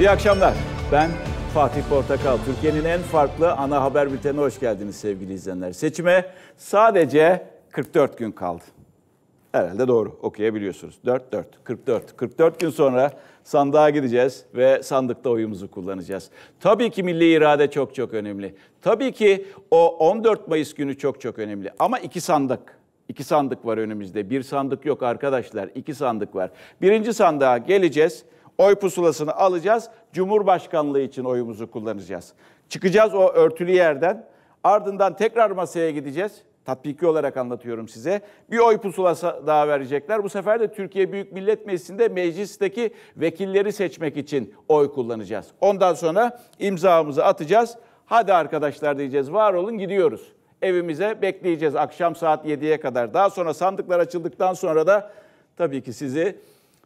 İyi akşamlar. Ben Fatih Portakal. Türkiye'nin en farklı ana haber bültenine hoş geldiniz sevgili izleyenler. Seçime sadece 44 gün kaldı. Herhalde doğru okuyabiliyorsunuz. 4 4 44. 44 gün sonra sandığa gideceğiz ve sandıkta oyumuzu kullanacağız. Tabii ki milli irade çok çok önemli. Tabii ki o 14 Mayıs günü çok çok önemli. Ama iki sandık İki sandık var önümüzde. Bir sandık yok arkadaşlar. İki sandık var. Birinci sandığa geleceğiz. Oy pusulasını alacağız. Cumhurbaşkanlığı için oyumuzu kullanacağız. Çıkacağız o örtülü yerden. Ardından tekrar masaya gideceğiz. Tatbiki olarak anlatıyorum size. Bir oy pusulası daha verecekler. Bu sefer de Türkiye Büyük Millet Meclisi'nde meclisteki vekilleri seçmek için oy kullanacağız. Ondan sonra imzamızı atacağız. Hadi arkadaşlar diyeceğiz. Var olun gidiyoruz. Evimize bekleyeceğiz akşam saat 7'ye kadar. Daha sonra sandıklar açıldıktan sonra da tabii ki sizi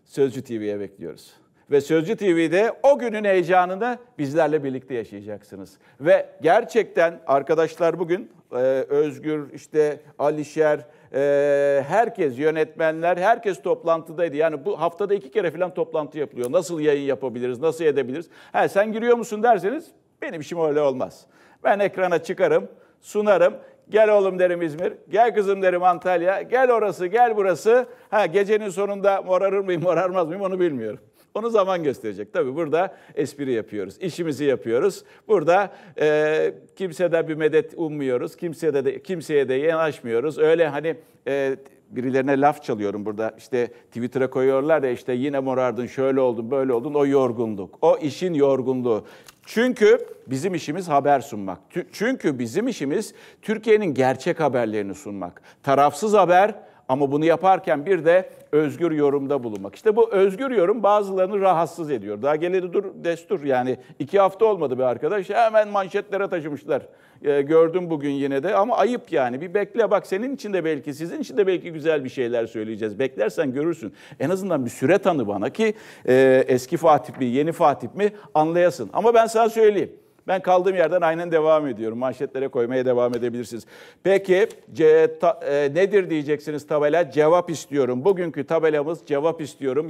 Sözcü TV'ye bekliyoruz ve Sözcü TV'de o günün heyecanını bizlerle birlikte yaşayacaksınız. Ve gerçekten arkadaşlar bugün e, Özgür, işte Alişer, e, herkes, yönetmenler, herkes toplantıdaydı. Yani bu haftada iki kere falan toplantı yapılıyor. Nasıl yayın yapabiliriz, nasıl edebiliriz? Ha, sen giriyor musun derseniz benim işim öyle olmaz. Ben ekrana çıkarım, sunarım. Gel oğlum derim İzmir, gel kızım derim Antalya, gel orası, gel burası. Ha gecenin sonunda morarır mıyım, morarmaz mıyım onu bilmiyorum. Onu zaman gösterecek. Tabii burada espri yapıyoruz, işimizi yapıyoruz. Burada e, kimseden bir medet ummuyoruz, kimseye de, kimseye de yanaşmıyoruz. Öyle hani e, birilerine laf çalıyorum burada. İşte Twitter'a koyuyorlar ya işte yine morardın, şöyle oldun, böyle oldun. O yorgunluk, o işin yorgunluğu. Çünkü bizim işimiz haber sunmak. Çünkü bizim işimiz Türkiye'nin gerçek haberlerini sunmak. Tarafsız haber ama bunu yaparken bir de özgür yorumda bulunmak. İşte bu özgür yorum bazılarını rahatsız ediyor. Daha geleli dur destur yani iki hafta olmadı bir arkadaş hemen manşetlere taşımışlar. E, gördüm bugün yine de ama ayıp yani bir bekle bak senin için de belki sizin için de belki güzel bir şeyler söyleyeceğiz. Beklersen görürsün. En azından bir süre tanı bana ki e, eski Fatih mi yeni Fatih mi anlayasın. Ama ben sana söyleyeyim ben kaldığım yerden aynen devam ediyorum. Manşetlere koymaya devam edebilirsiniz. Peki ce, ta, e, nedir diyeceksiniz tabela? Cevap istiyorum. Bugünkü tabelamız cevap istiyorum.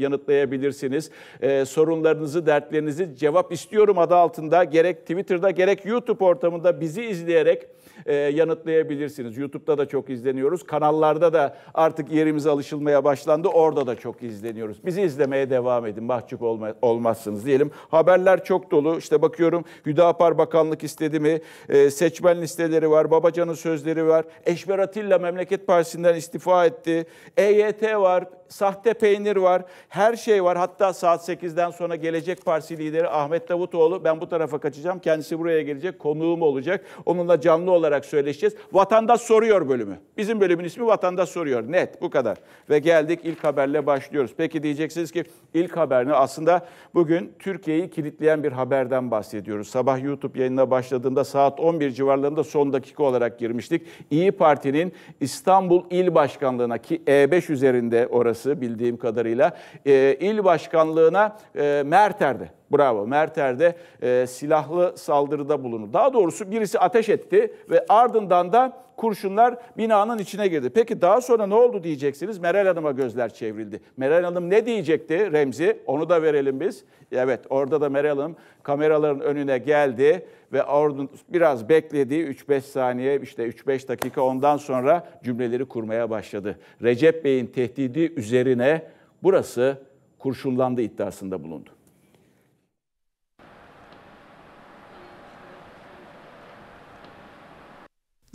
yanıtlayabilirsiniz. E, sorunlarınızı, dertlerinizi cevap istiyorum adı altında gerek Twitter'da gerek YouTube ortamında bizi izleyerek e, yanıtlayabilirsiniz. YouTube'da da çok izleniyoruz. Kanallarda da artık yerimize alışılmaya başlandı. Orada da çok izleniyoruz. Bizi izlemeye devam edin. Mahcup olma, olmazsınız diyelim. Haberler çok dolu. İşte bakıyorum Hüdapar Bakanlık istedi mi? E, seçmen listeleri var. Babacan'ın sözleri var. Eşber Atilla Memleket Partisi'nden istifa etti. EYT var sahte peynir var, her şey var. Hatta saat 8'den sonra Gelecek Partisi lideri Ahmet Davutoğlu, ben bu tarafa kaçacağım, kendisi buraya gelecek, konuğum olacak. Onunla canlı olarak olarak söyleşeceğiz. Vatandaş Soruyor bölümü. Bizim bölümün ismi Vatandaş Soruyor. Net bu kadar. Ve geldik ilk haberle başlıyoruz. Peki diyeceksiniz ki ilk haber Aslında bugün Türkiye'yi kilitleyen bir haberden bahsediyoruz. Sabah YouTube yayınına başladığında saat 11 civarlarında son dakika olarak girmiştik. İyi Parti'nin İstanbul İl Başkanlığı'na ki E5 üzerinde orası bildiğim kadarıyla e, il başkanlığına e, Merter'de Bravo. Merter de e, silahlı saldırıda bulundu. Daha doğrusu birisi ateş etti ve ardından da kurşunlar binanın içine girdi. Peki daha sonra ne oldu diyeceksiniz. Meral Hanım'a gözler çevrildi. Meral Hanım ne diyecekti Remzi? Onu da verelim biz. Evet orada da Meral Hanım kameraların önüne geldi ve orada biraz bekledi. 3-5 saniye işte 3-5 dakika ondan sonra cümleleri kurmaya başladı. Recep Bey'in tehdidi üzerine burası kurşunlandı iddiasında bulundu.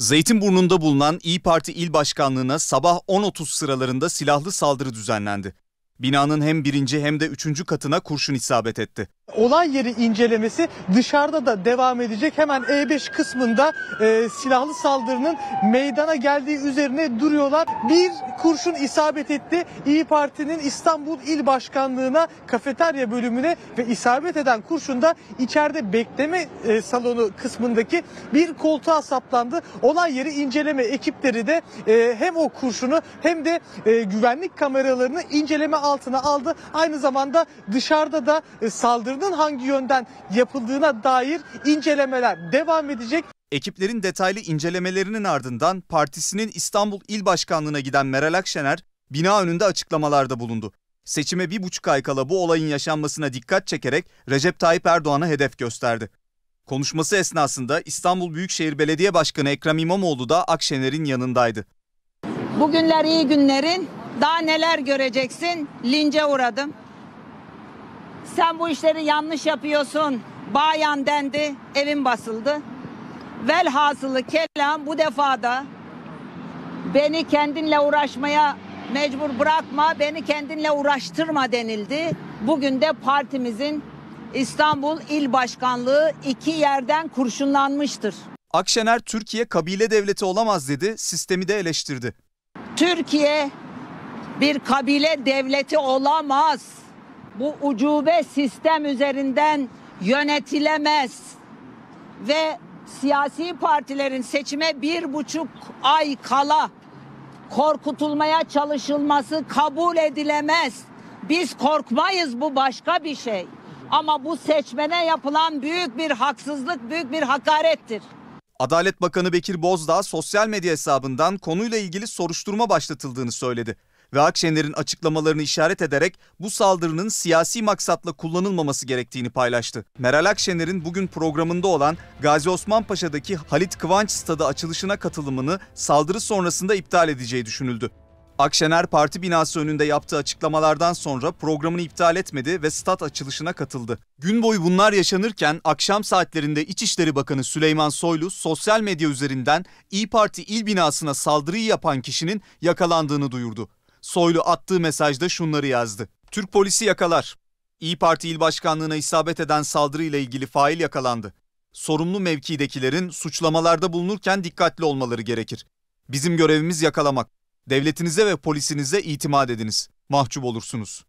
Zeytinburnu'nda bulunan İyi Parti İl Başkanlığı'na sabah 10.30 sıralarında silahlı saldırı düzenlendi. Binanın hem birinci hem de üçüncü katına kurşun isabet etti. Olay yeri incelemesi dışarıda da devam edecek. Hemen E5 kısmında e, silahlı saldırının meydana geldiği üzerine duruyorlar. Bir kurşun isabet etti. İyi Parti'nin İstanbul İl Başkanlığı'na kafeterya bölümüne ve isabet eden kurşun da içeride bekleme e, salonu kısmındaki bir koltuğa saplandı. Olay yeri inceleme ekipleri de e, hem o kurşunu hem de e, güvenlik kameralarını inceleme altına aldı. Aynı zamanda dışarıda da e, saldırı saldırının hangi yönden yapıldığına dair incelemeler devam edecek. Ekiplerin detaylı incelemelerinin ardından partisinin İstanbul İl Başkanlığı'na giden Meral Akşener bina önünde açıklamalarda bulundu. Seçime bir buçuk ay kala bu olayın yaşanmasına dikkat çekerek Recep Tayyip Erdoğan'a hedef gösterdi. Konuşması esnasında İstanbul Büyükşehir Belediye Başkanı Ekrem İmamoğlu da Akşener'in yanındaydı. Bugünler iyi günlerin. Daha neler göreceksin? Lince uğradım sen bu işleri yanlış yapıyorsun bayan dendi evim basıldı. Velhasılı kelam bu defada beni kendinle uğraşmaya mecbur bırakma beni kendinle uğraştırma denildi. Bugün de partimizin İstanbul İl Başkanlığı iki yerden kurşunlanmıştır. Akşener Türkiye kabile devleti olamaz dedi, sistemi de eleştirdi. Türkiye bir kabile devleti olamaz bu ucube sistem üzerinden yönetilemez ve siyasi partilerin seçime bir buçuk ay kala korkutulmaya çalışılması kabul edilemez. Biz korkmayız bu başka bir şey. Ama bu seçmene yapılan büyük bir haksızlık, büyük bir hakarettir. Adalet Bakanı Bekir Bozdağ sosyal medya hesabından konuyla ilgili soruşturma başlatıldığını söyledi ve Akşener'in açıklamalarını işaret ederek bu saldırının siyasi maksatla kullanılmaması gerektiğini paylaştı. Meral Akşener'in bugün programında olan Gazi Osman Paşa'daki Halit Kıvanç Stadı açılışına katılımını saldırı sonrasında iptal edeceği düşünüldü. Akşener parti binası önünde yaptığı açıklamalardan sonra programını iptal etmedi ve stat açılışına katıldı. Gün boyu bunlar yaşanırken akşam saatlerinde İçişleri Bakanı Süleyman Soylu sosyal medya üzerinden İyi Parti il binasına saldırıyı yapan kişinin yakalandığını duyurdu. Soylu attığı mesajda şunları yazdı. Türk polisi yakalar. İyi Parti il başkanlığına isabet eden saldırıyla ilgili fail yakalandı. Sorumlu mevkidekilerin suçlamalarda bulunurken dikkatli olmaları gerekir. Bizim görevimiz yakalamak. Devletinize ve polisinize itimat ediniz. Mahcup olursunuz.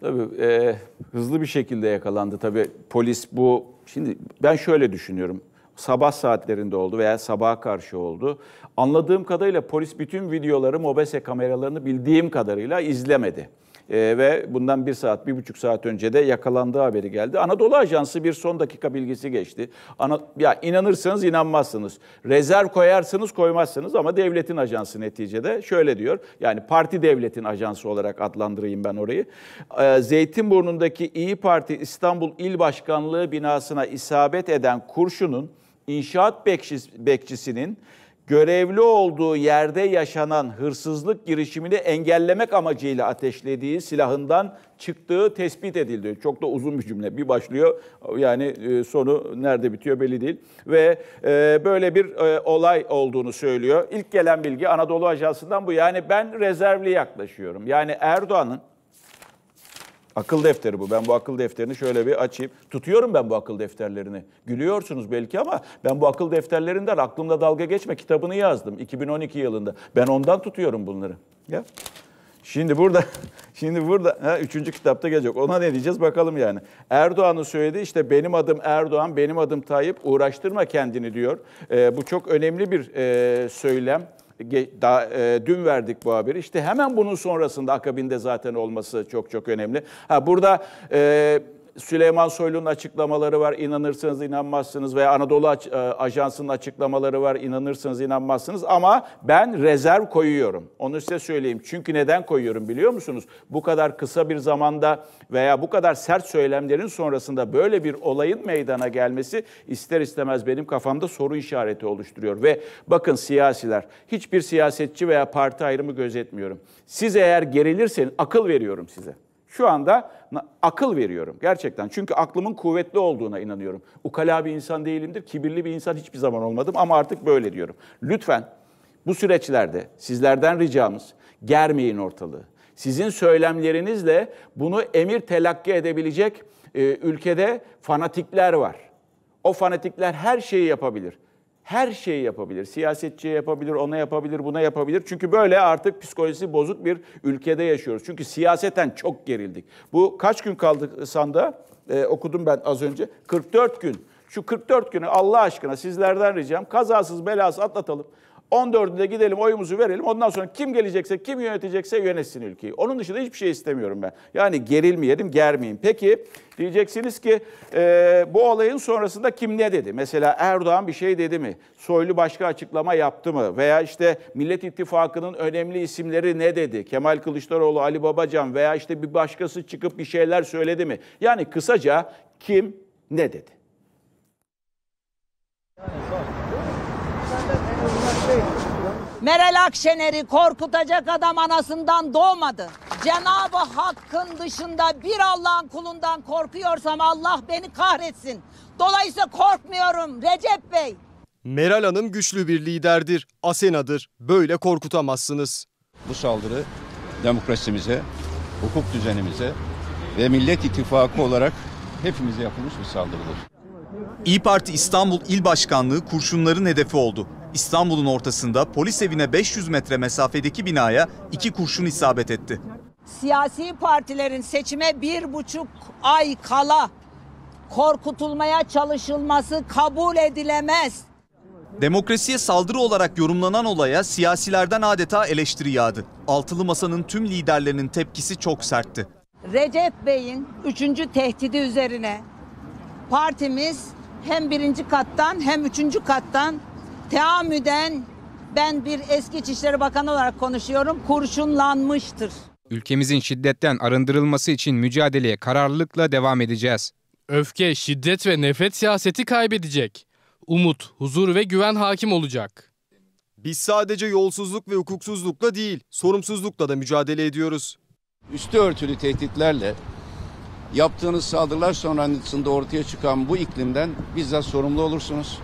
Tabii e, hızlı bir şekilde yakalandı. Tabii polis bu... Şimdi ben şöyle düşünüyorum sabah saatlerinde oldu veya sabaha karşı oldu. Anladığım kadarıyla polis bütün videoları, mobese kameralarını bildiğim kadarıyla izlemedi. ee, ve bundan bir saat, bir buçuk saat önce de yakalandığı haberi geldi. Anadolu Ajansı bir son dakika bilgisi geçti. Ana, ya inanırsınız inanmazsınız. Rezerv koyarsınız koymazsınız ama devletin ajansı neticede şöyle diyor. Yani parti devletin ajansı olarak adlandırayım ben orayı. E, ee, Zeytinburnu'ndaki İyi Parti İstanbul İl Başkanlığı binasına isabet eden kurşunun inşaat bekçisinin görevli olduğu yerde yaşanan hırsızlık girişimini engellemek amacıyla ateşlediği silahından çıktığı tespit edildi. Çok da uzun bir cümle. Bir başlıyor yani e, sonu nerede bitiyor belli değil. Ve e, böyle bir e, olay olduğunu söylüyor. İlk gelen bilgi Anadolu Ajansı'ndan bu. Yani ben rezervli yaklaşıyorum. Yani Erdoğan'ın Akıl defteri bu. Ben bu akıl defterini şöyle bir açayım. Tutuyorum ben bu akıl defterlerini. Gülüyorsunuz belki ama ben bu akıl defterlerinden aklımda dalga geçme kitabını yazdım 2012 yılında. Ben ondan tutuyorum bunları. Ya. Şimdi burada, şimdi burada ha, üçüncü kitapta gelecek. Ona ne diyeceğiz bakalım yani. Erdoğan'ın söyledi işte benim adım Erdoğan, benim adım Tayyip uğraştırma kendini diyor. E, bu çok önemli bir e, söylem. Daha, e, dün verdik bu haberi. İşte hemen bunun sonrasında akabinde zaten olması çok çok önemli. Ha burada... E, Süleyman Soylu'nun açıklamaları var, inanırsınız inanmazsınız veya Anadolu e, Ajansı'nın açıklamaları var, inanırsınız inanmazsınız ama ben rezerv koyuyorum. Onu size söyleyeyim. Çünkü neden koyuyorum biliyor musunuz? Bu kadar kısa bir zamanda veya bu kadar sert söylemlerin sonrasında böyle bir olayın meydana gelmesi ister istemez benim kafamda soru işareti oluşturuyor. Ve bakın siyasiler, hiçbir siyasetçi veya parti ayrımı gözetmiyorum. Siz eğer gerilirseniz, akıl veriyorum size. Şu anda akıl veriyorum gerçekten. Çünkü aklımın kuvvetli olduğuna inanıyorum. Ukala bir insan değilimdir, kibirli bir insan hiçbir zaman olmadım ama artık böyle diyorum. Lütfen bu süreçlerde sizlerden ricamız germeyin ortalığı. Sizin söylemlerinizle bunu emir telakki edebilecek e, ülkede fanatikler var. O fanatikler her şeyi yapabilir her şeyi yapabilir. Siyasetçiye yapabilir, ona yapabilir, buna yapabilir. Çünkü böyle artık psikolojisi bozuk bir ülkede yaşıyoruz. Çünkü siyaseten çok gerildik. Bu kaç gün kaldı sanda? Ee, okudum ben az önce. 44 gün. Şu 44 günü Allah aşkına sizlerden ricam kazasız belasız atlatalım. 14'ünde gidelim oyumuzu verelim. Ondan sonra kim gelecekse, kim yönetecekse yönetsin ülkeyi. Onun dışında hiçbir şey istemiyorum ben. Yani gerilmeyelim, germeyin. Peki diyeceksiniz ki e, bu olayın sonrasında kim ne dedi? Mesela Erdoğan bir şey dedi mi? Soylu başka açıklama yaptı mı? Veya işte Millet İttifakı'nın önemli isimleri ne dedi? Kemal Kılıçdaroğlu, Ali Babacan veya işte bir başkası çıkıp bir şeyler söyledi mi? Yani kısaca kim ne dedi? Meral Akşener'i korkutacak adam anasından doğmadı. Cenab-ı Hakk'ın dışında bir Allah'ın kulundan korkuyorsam Allah beni kahretsin. Dolayısıyla korkmuyorum Recep Bey. Meral Hanım güçlü bir liderdir, asenadır. Böyle korkutamazsınız. Bu saldırı demokrasimize, hukuk düzenimize ve Millet ittifakı olarak hepimize yapılmış bir saldırıdır. İyi Parti İstanbul İl Başkanlığı kurşunların hedefi oldu. İstanbul'un ortasında polis evine 500 metre mesafedeki binaya iki kurşun isabet etti. Siyasi partilerin seçime bir buçuk ay kala korkutulmaya çalışılması kabul edilemez. Demokrasiye saldırı olarak yorumlanan olaya siyasilerden adeta eleştiri yağdı. Altılı Masa'nın tüm liderlerinin tepkisi çok sertti. Recep Bey'in üçüncü tehdidi üzerine partimiz hem birinci kattan hem üçüncü kattan teamüden ben bir eski İçişleri Bakanı olarak konuşuyorum kurşunlanmıştır. Ülkemizin şiddetten arındırılması için mücadeleye kararlılıkla devam edeceğiz. Öfke, şiddet ve nefret siyaseti kaybedecek. Umut, huzur ve güven hakim olacak. Biz sadece yolsuzluk ve hukuksuzlukla değil, sorumsuzlukla da mücadele ediyoruz. Üstü örtülü tehditlerle yaptığınız saldırılar sonrasında ortaya çıkan bu iklimden bizzat sorumlu olursunuz.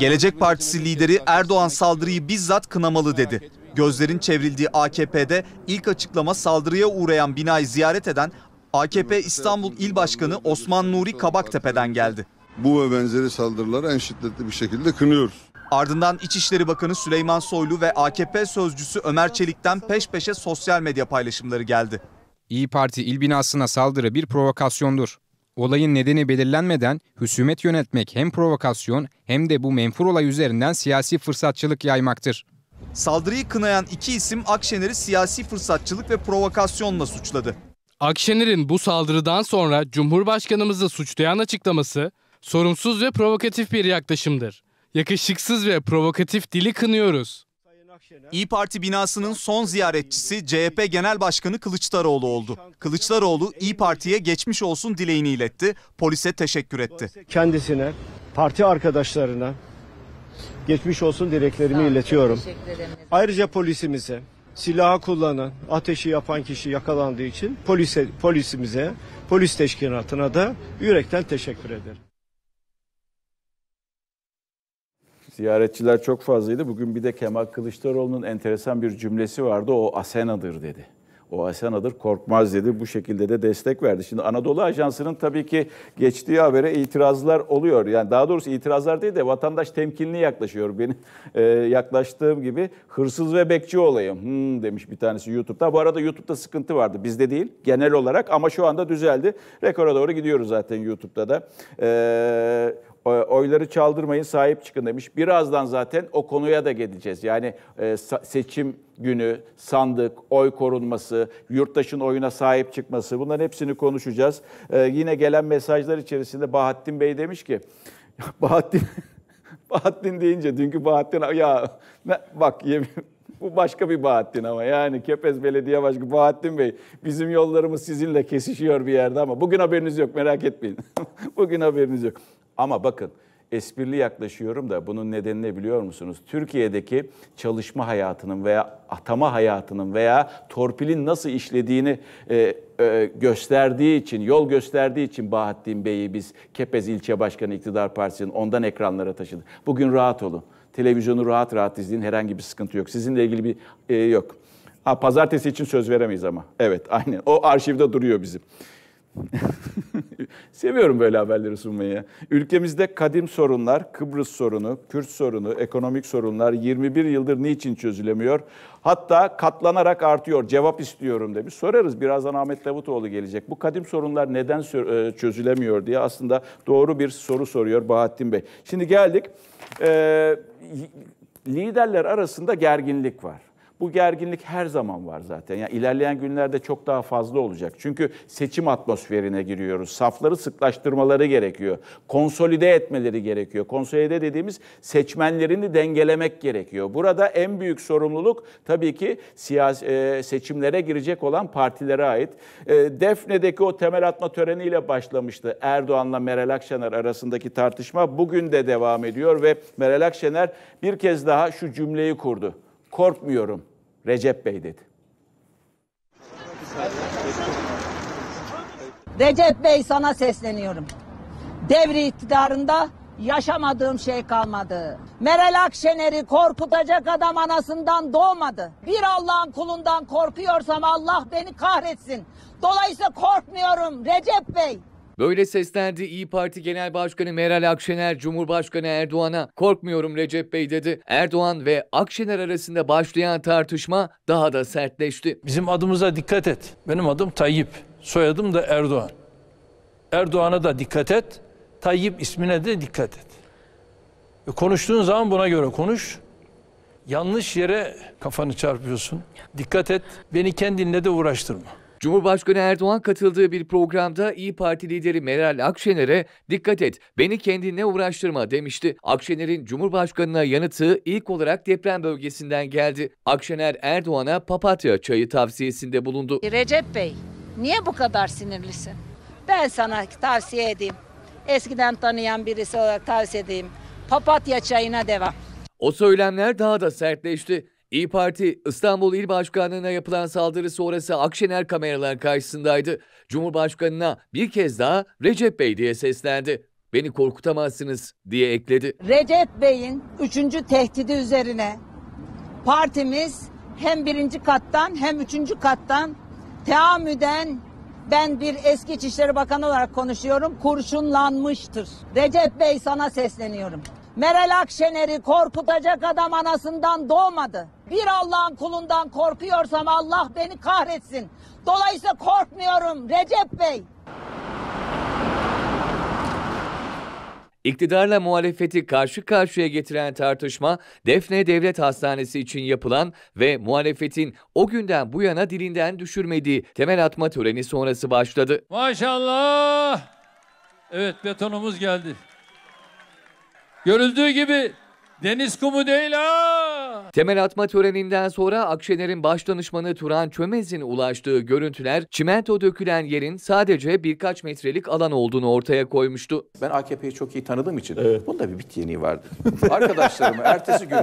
Gelecek Partisi lideri Erdoğan saldırıyı bizzat kınamalı dedi. Gözlerin çevrildiği AKP'de ilk açıklama saldırıya uğrayan binayı ziyaret eden AKP İstanbul İl Başkanı Osman Nuri Kabaktepe'den geldi. Bu ve benzeri saldırıları en şiddetli bir şekilde kınıyoruz. Ardından İçişleri Bakanı Süleyman Soylu ve AKP sözcüsü Ömer Çelik'ten peş peşe sosyal medya paylaşımları geldi. İyi Parti il binasına saldırı bir provokasyondur. Olayın nedeni belirlenmeden hüsümet yönetmek hem provokasyon hem de bu menfur olay üzerinden siyasi fırsatçılık yaymaktır. Saldırıyı kınayan iki isim Akşener'i siyasi fırsatçılık ve provokasyonla suçladı. Akşener'in bu saldırıdan sonra Cumhurbaşkanımızı suçlayan açıklaması sorumsuz ve provokatif bir yaklaşımdır. Yakışıksız ve provokatif dili kınıyoruz. İyi Parti binasının son ziyaretçisi CHP Genel Başkanı Kılıçdaroğlu oldu. Kılıçdaroğlu İyi Parti'ye geçmiş olsun dileğini iletti, polise teşekkür etti. Kendisine, parti arkadaşlarına geçmiş olsun dileklerimi tamam, iletiyorum. Ayrıca polisimize, silahı kullanan, ateşi yapan kişi yakalandığı için polise, polisimize, polis teşkilatına da yürekten teşekkür ederim. ziyaretçiler çok fazlaydı. Bugün bir de Kemal Kılıçdaroğlu'nun enteresan bir cümlesi vardı. O Asena'dır dedi. O Asena'dır korkmaz dedi. Bu şekilde de destek verdi. Şimdi Anadolu Ajansı'nın tabii ki geçtiği habere itirazlar oluyor. Yani daha doğrusu itirazlar değil de vatandaş temkinli yaklaşıyor. Benim e, yaklaştığım gibi hırsız ve bekçi olayım hmm, demiş bir tanesi YouTube'da. Bu arada YouTube'da sıkıntı vardı. Bizde değil genel olarak ama şu anda düzeldi. Rekora doğru gidiyoruz zaten YouTube'da da. E, oyları çaldırmayın sahip çıkın demiş. Birazdan zaten o konuya da geleceğiz. Yani e, seçim günü, sandık, oy korunması, yurttaşın oyuna sahip çıkması bunların hepsini konuşacağız. E, yine gelen mesajlar içerisinde Bahattin Bey demiş ki, Bahattin Bahattin deyince dünkü Bahattin ya bak yemin bu başka bir Bahattin ama yani Kepez Belediye Başkanı Bahattin Bey bizim yollarımız sizinle kesişiyor bir yerde ama bugün haberiniz yok merak etmeyin. bugün haberiniz yok. Ama bakın esprili yaklaşıyorum da bunun nedenini biliyor musunuz? Türkiye'deki çalışma hayatının veya atama hayatının veya torpilin nasıl işlediğini e, e, gösterdiği için, yol gösterdiği için Bahattin Bey'i biz Kepez ilçe Başkanı iktidar Partisi'nin ondan ekranlara taşıdık. Bugün rahat olun. Televizyonu rahat rahat izleyin. Herhangi bir sıkıntı yok. Sizinle ilgili bir e, yok. Ha, pazartesi için söz veremeyiz ama. Evet aynen. O arşivde duruyor bizim. Seviyorum böyle haberleri sunmayı. Ülkemizde kadim sorunlar, Kıbrıs sorunu, Kürt sorunu, ekonomik sorunlar 21 yıldır niçin çözülemiyor? Hatta katlanarak artıyor. Cevap istiyorum demiş. Sorarız. Birazdan Ahmet Davutoğlu gelecek. Bu kadim sorunlar neden e, çözülemiyor diye aslında doğru bir soru soruyor Bahattin Bey. Şimdi geldik. Ee, liderler arasında gerginlik var. Bu gerginlik her zaman var zaten. Yani ilerleyen günlerde çok daha fazla olacak. Çünkü seçim atmosferine giriyoruz. Safları sıklaştırmaları gerekiyor. Konsolide etmeleri gerekiyor. Konsolide dediğimiz seçmenlerini dengelemek gerekiyor. Burada en büyük sorumluluk tabii ki siyasi, e, seçimlere girecek olan partilere ait. E, Defne'deki o temel atma töreniyle başlamıştı. Erdoğan'la Meral Akşener arasındaki tartışma bugün de devam ediyor ve Meral Akşener bir kez daha şu cümleyi kurdu korkmuyorum Recep Bey dedi. Recep Bey sana sesleniyorum. Devri iktidarında yaşamadığım şey kalmadı. Meral Akşener'i korkutacak adam anasından doğmadı. Bir Allah'ın kulundan korkuyorsam Allah beni kahretsin. Dolayısıyla korkmuyorum Recep Bey. Böyle seslendi İyi Parti Genel Başkanı Meral Akşener Cumhurbaşkanı Erdoğan'a korkmuyorum Recep Bey dedi. Erdoğan ve Akşener arasında başlayan tartışma daha da sertleşti. Bizim adımıza dikkat et. Benim adım Tayyip. Soyadım da Erdoğan. Erdoğan'a da dikkat et. Tayyip ismine de dikkat et. E konuştuğun zaman buna göre konuş. Yanlış yere kafanı çarpıyorsun. Dikkat et. Beni kendinle de uğraştırma. Cumhurbaşkanı Erdoğan katıldığı bir programda İyi Parti lideri Meral Akşener'e dikkat et beni kendine uğraştırma demişti. Akşener'in Cumhurbaşkanı'na yanıtı ilk olarak deprem bölgesinden geldi. Akşener Erdoğan'a papatya çayı tavsiyesinde bulundu. Recep Bey niye bu kadar sinirlisin? Ben sana tavsiye edeyim. Eskiden tanıyan birisi olarak tavsiye edeyim. Papatya çayına devam. O söylemler daha da sertleşti. İyi Parti İstanbul İl Başkanlığı'na yapılan saldırı sonrası Akşener kameralar karşısındaydı. Cumhurbaşkanına bir kez daha Recep Bey diye seslendi. Beni korkutamazsınız diye ekledi. Recep Bey'in üçüncü tehdidi üzerine partimiz hem birinci kattan hem üçüncü kattan teamüden ben bir eski İçişleri Bakanı olarak konuşuyorum kurşunlanmıştır. Recep Bey sana sesleniyorum. Meral Akşener'i korkutacak adam anasından doğmadı. Bir Allah'ın kulundan korkuyorsam Allah beni kahretsin. Dolayısıyla korkmuyorum Recep Bey. İktidarla muhalefeti karşı karşıya getiren tartışma Defne Devlet Hastanesi için yapılan ve muhalefetin o günden bu yana dilinden düşürmediği temel atma töreni sonrası başladı. Maşallah! Evet betonumuz geldi. Görüldüğü gibi deniz kumu değil ha. Temel atma töreninden sonra Akşener'in başdanışmanı Turan Çömez'in ulaştığı görüntüler çimento dökülen yerin sadece birkaç metrelik alan olduğunu ortaya koymuştu. Ben AKP'yi çok iyi tanıdığım için evet. bunda bir bit yeniği vardı. Arkadaşlarıma ertesi gün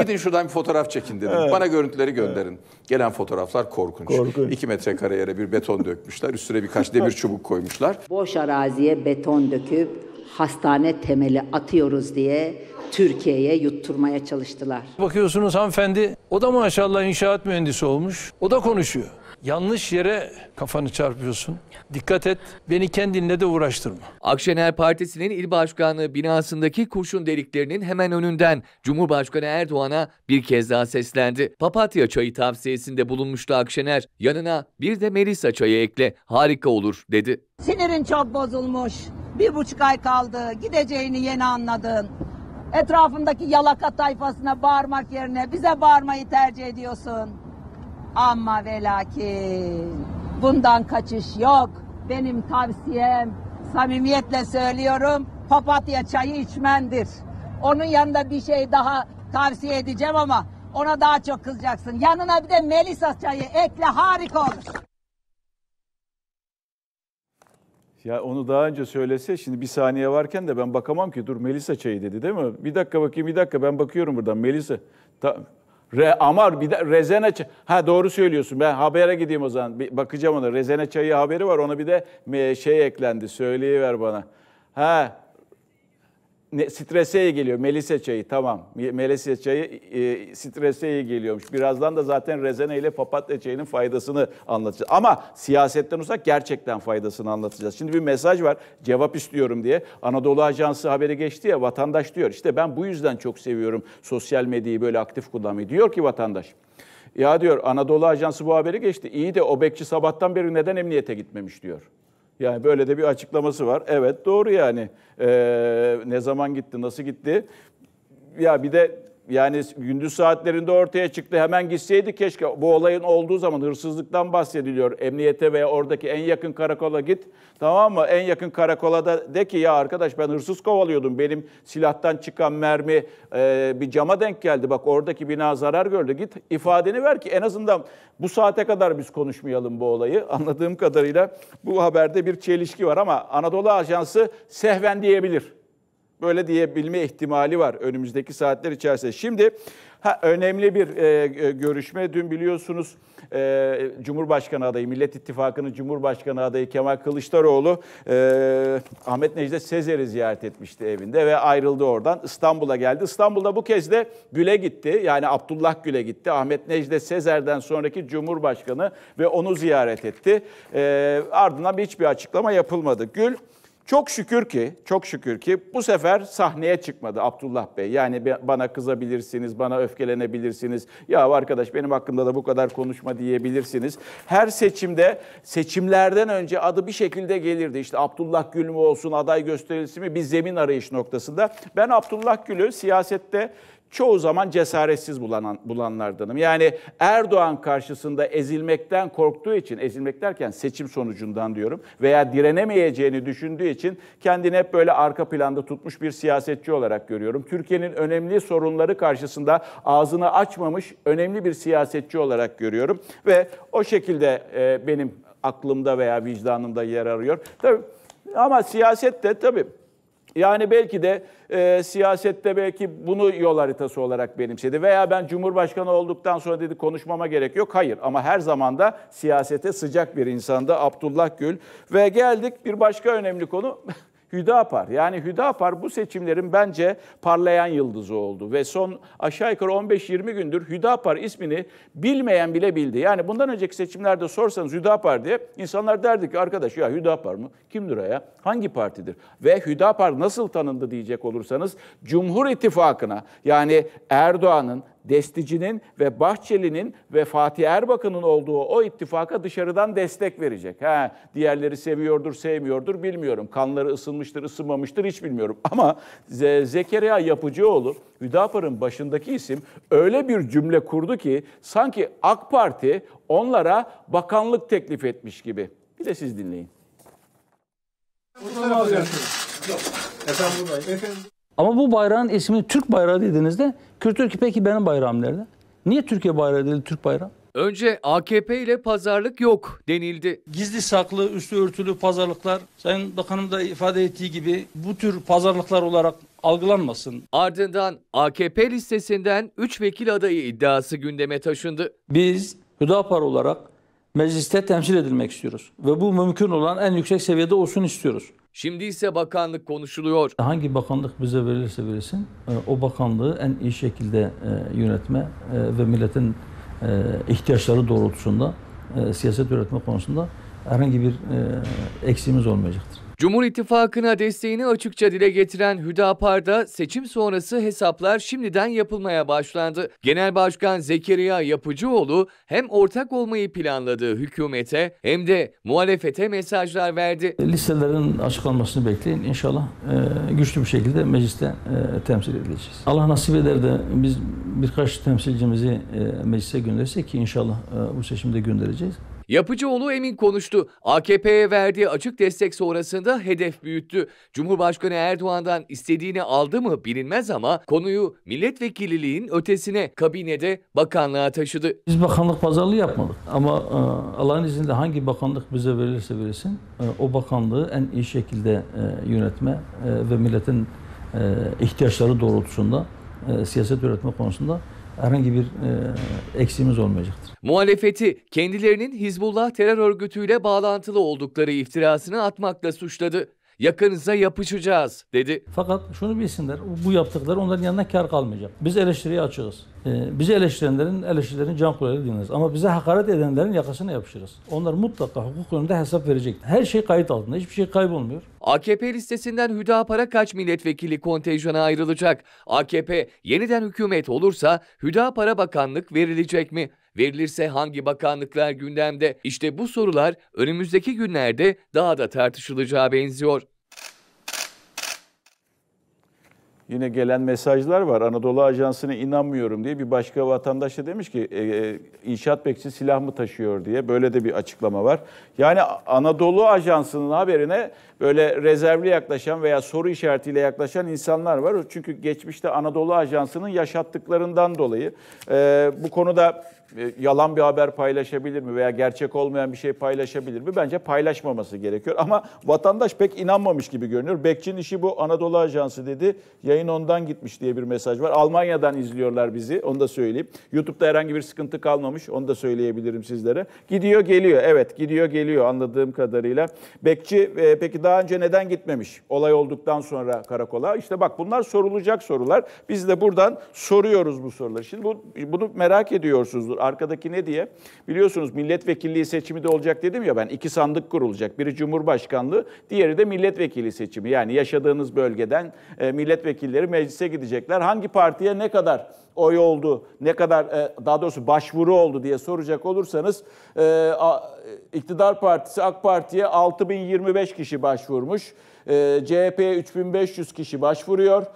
gidin şuradan bir fotoğraf çekin dedim. Evet. Bana görüntüleri gönderin. Evet. Gelen fotoğraflar korkunç. korkunç. İki metrekare yere bir beton dökmüşler. Üstüne birkaç demir çubuk koymuşlar. Boş araziye beton döküp hastane temeli atıyoruz diye Türkiye'ye yutturmaya çalıştılar. Bakıyorsunuz hanımefendi o da maşallah inşaat mühendisi olmuş. O da konuşuyor. Yanlış yere kafanı çarpıyorsun. Dikkat et. Beni kendinle de uğraştırma. Akşener Partisi'nin il başkanlığı binasındaki kurşun deliklerinin hemen önünden Cumhurbaşkanı Erdoğan'a bir kez daha seslendi. Papatya çayı tavsiyesinde bulunmuştu Akşener. Yanına bir de Melisa çayı ekle. Harika olur dedi. Sinirin çok bozulmuş. Bir buçuk ay kaldı. Gideceğini yeni anladın. Etrafındaki yalaka tayfasına bağırmak yerine bize bağırmayı tercih ediyorsun. Ama ve lakin bundan kaçış yok. Benim tavsiyem samimiyetle söylüyorum papatya çayı içmendir. Onun yanında bir şey daha tavsiye edeceğim ama ona daha çok kızacaksın. Yanına bir de Melisa çayı ekle harika olur. Ya onu daha önce söylese şimdi bir saniye varken de ben bakamam ki dur Melisa çayı dedi değil mi? Bir dakika bakayım bir dakika ben bakıyorum buradan Melisa. Ta, re, amar bir de rezene çayı. Ha doğru söylüyorsun ben habere gideyim o zaman bir bakacağım ona. Rezene çayı haberi var ona bir de me, şey eklendi söyleyiver bana. Ha ne, strese geliyor. Melise çayı tamam. Melise çayı e, strese geliyormuş. Birazdan da zaten rezene ile papatya çayının faydasını anlatacağız. Ama siyasetten uzak gerçekten faydasını anlatacağız. Şimdi bir mesaj var. Cevap istiyorum diye. Anadolu Ajansı haberi geçti ya vatandaş diyor. İşte ben bu yüzden çok seviyorum sosyal medyayı böyle aktif kullanmayı. Diyor ki vatandaş. Ya diyor Anadolu Ajansı bu haberi geçti. İyi de o bekçi sabahtan beri neden emniyete gitmemiş diyor. Yani böyle de bir açıklaması var. Evet doğru yani. Ee, ne zaman gitti, nasıl gitti? Ya bir de yani gündüz saatlerinde ortaya çıktı. Hemen gitseydi keşke. Bu olayın olduğu zaman hırsızlıktan bahsediliyor. Emniyete veya oradaki en yakın karakola git. Tamam mı? En yakın karakola da de ki ya arkadaş ben hırsız kovalıyordum. Benim silahtan çıkan mermi e, bir cama denk geldi. Bak oradaki bina zarar gördü. Git ifadeni ver ki en azından bu saate kadar biz konuşmayalım bu olayı. Anladığım kadarıyla bu haberde bir çelişki var ama Anadolu Ajansı sehven diyebilir böyle diyebilme ihtimali var önümüzdeki saatler içerisinde. Şimdi ha, önemli bir e, e, görüşme dün biliyorsunuz e, Cumhurbaşkanı adayı, Millet İttifakı'nın Cumhurbaşkanı adayı Kemal Kılıçdaroğlu e, Ahmet Necdet Sezer'i ziyaret etmişti evinde ve ayrıldı oradan. İstanbul'a geldi. İstanbul'da bu kez de Gül'e gitti. Yani Abdullah Gül'e gitti. Ahmet Necdet Sezer'den sonraki Cumhurbaşkanı ve onu ziyaret etti. E, ardından hiçbir açıklama yapılmadı. Gül çok şükür ki, çok şükür ki bu sefer sahneye çıkmadı Abdullah Bey. Yani bana kızabilirsiniz, bana öfkelenebilirsiniz. Ya arkadaş benim hakkımda da bu kadar konuşma diyebilirsiniz. Her seçimde, seçimlerden önce adı bir şekilde gelirdi. İşte Abdullah Gül mü olsun, aday gösterilsin mi? Bir zemin arayış noktasında. Ben Abdullah Gül'ü siyasette çoğu zaman cesaretsiz bulanan, bulanlardanım. Yani Erdoğan karşısında ezilmekten korktuğu için, ezilmek derken seçim sonucundan diyorum veya direnemeyeceğini düşündüğü için kendini hep böyle arka planda tutmuş bir siyasetçi olarak görüyorum. Türkiye'nin önemli sorunları karşısında ağzını açmamış önemli bir siyasetçi olarak görüyorum ve o şekilde e, benim aklımda veya vicdanımda yer arıyor. Tabii ama siyasette tabii yani belki de e, siyasette belki bunu yol haritası olarak benimsedi. Veya ben Cumhurbaşkanı olduktan sonra dedi konuşmama gerek yok. Hayır ama her zaman da siyasete sıcak bir insandı Abdullah Gül. Ve geldik bir başka önemli konu. Hüdapar. Yani Hüdapar bu seçimlerin bence parlayan yıldızı oldu ve son aşağı yukarı 15-20 gündür Hüdapar ismini bilmeyen bile bildi. Yani bundan önceki seçimlerde sorsanız Hüdapar diye insanlar derdi ki arkadaş ya Hüdapar mı? Kimdir o ya? Hangi partidir? Ve Hüdapar nasıl tanındı diyecek olursanız Cumhur İttifakı'na yani Erdoğan'ın Destici'nin ve Bahçeli'nin ve Fatih Erbakan'ın olduğu o ittifaka dışarıdan destek verecek. Ha, diğerleri seviyordur, sevmiyordur bilmiyorum. Kanları ısınmıştır, ısınmamıştır hiç bilmiyorum. Ama Zekeriya Yapıcıoğlu, Hüdapar'ın başındaki isim öyle bir cümle kurdu ki sanki AK Parti onlara bakanlık teklif etmiş gibi. Bir de siz dinleyin. Efendim buradayım. Efendim. Ama bu bayrağın ismini Türk bayrağı dediğinizde Kürt ki peki benim bayrağım nerede? Niye Türkiye bayrağı dedi Türk bayrağı? Önce AKP ile pazarlık yok denildi. Gizli saklı, üstü örtülü pazarlıklar Sayın Bakanım da ifade ettiği gibi bu tür pazarlıklar olarak algılanmasın. Ardından AKP listesinden 3 vekil adayı iddiası gündeme taşındı. Biz Hüdapar olarak mecliste temsil edilmek istiyoruz. Ve bu mümkün olan en yüksek seviyede olsun istiyoruz. Şimdi ise bakanlık konuşuluyor. Hangi bakanlık bize verilirse verilsin e, o bakanlığı en iyi şekilde e, yönetme e, ve milletin ihtiyaçları doğrultusunda siyaset üretme konusunda herhangi bir eksiğimiz olmayacaktır. Cumhur İttifakı'na desteğini açıkça dile getiren Hüdapar'da seçim sonrası hesaplar şimdiden yapılmaya başlandı. Genel Başkan Zekeriya Yapıcıoğlu hem ortak olmayı planladığı hükümete hem de muhalefete mesajlar verdi. Listelerin açıklanmasını bekleyin. İnşallah e, güçlü bir şekilde mecliste e, temsil edileceğiz. Allah nasip eder de biz birkaç temsilcimizi e, meclise gönderirsek ki inşallah e, bu seçimde göndereceğiz. Yapıcıoğlu Emin konuştu. AKP'ye verdiği açık destek sonrasında hedef büyüttü. Cumhurbaşkanı Erdoğan'dan istediğini aldı mı bilinmez ama konuyu milletvekililiğin ötesine kabinede bakanlığa taşıdı. Biz bakanlık pazarlığı yapmadık ama e, Allah'ın izniyle hangi bakanlık bize verilirse verilsin e, o bakanlığı en iyi şekilde e, yönetme ve milletin ihtiyaçları doğrultusunda siyaset üretme konusunda herhangi bir eksiğimiz olmayacaktır. Muhalefeti kendilerinin Hizbullah terör örgütüyle bağlantılı oldukları iftirasını atmakla suçladı. Yakınıza yapışacağız dedi. Fakat şunu bilsinler bu yaptıkları onların yanına kar kalmayacak. Biz eleştiriyi açıyoruz. Ee, bizi eleştirenlerin eleştirilerini can kulağıyla dinleriz. Ama bize hakaret edenlerin yakasına yapışırız. Onlar mutlaka hukuk önünde hesap verecek. Her şey kayıt altında. Hiçbir şey kaybolmuyor. AKP listesinden Hüdapar'a kaç milletvekili kontenjana ayrılacak? AKP yeniden hükümet olursa Hüdapar'a bakanlık verilecek mi? Verilirse hangi bakanlıklar gündemde? İşte bu sorular önümüzdeki günlerde daha da tartışılacağı benziyor. Yine gelen mesajlar var. Anadolu Ajansı'na inanmıyorum diye bir başka vatandaş da demiş ki e, e, inşaat bekçisi silah mı taşıyor diye böyle de bir açıklama var. Yani Anadolu Ajansı'nın haberine böyle rezervli yaklaşan veya soru işaretiyle yaklaşan insanlar var. Çünkü geçmişte Anadolu Ajansı'nın yaşattıklarından dolayı e, bu konuda e, yalan bir haber paylaşabilir mi veya gerçek olmayan bir şey paylaşabilir mi? Bence paylaşmaması gerekiyor ama vatandaş pek inanmamış gibi görünüyor. Bekçin işi bu Anadolu Ajansı dedi. Yayın ondan gitmiş diye bir mesaj var. Almanya'dan izliyorlar bizi onu da söyleyeyim. YouTube'da herhangi bir sıkıntı kalmamış onu da söyleyebilirim sizlere. Gidiyor geliyor evet gidiyor geliyor anladığım kadarıyla. Bekçi e, peki daha önce neden gitmemiş olay olduktan sonra karakola? İşte bak bunlar sorulacak sorular. Biz de buradan soruyoruz bu soruları. Şimdi bu, bunu merak ediyorsunuzdur. Arkadaki ne diye? Biliyorsunuz milletvekilliği seçimi de olacak dedim ya ben. iki sandık kurulacak. Biri Cumhurbaşkanlığı, diğeri de milletvekili seçimi. Yani yaşadığınız bölgeden e, milletvekilleri meclise gidecekler. Hangi partiye ne kadar oy oldu, ne kadar e, daha doğrusu başvuru oldu diye soracak olursanız e, iktidar partisi AK Parti'ye 6025 kişi başvurmuş. E, CHP'ye 3500 kişi başvuruyor.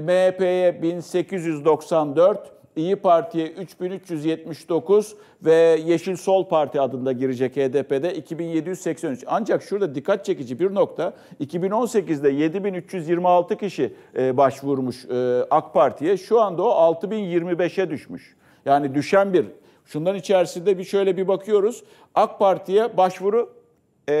MHP'ye 1894, İyi Parti'ye 3379 ve Yeşil Sol Parti adında girecek HDP'de 2783. Ancak şurada dikkat çekici bir nokta 2018'de 7326 kişi e, başvurmuş e, AK Parti'ye. Şu anda o 6025'e düşmüş. Yani düşen bir. Şundan içerisinde bir şöyle bir bakıyoruz. AK Parti'ye başvuru e,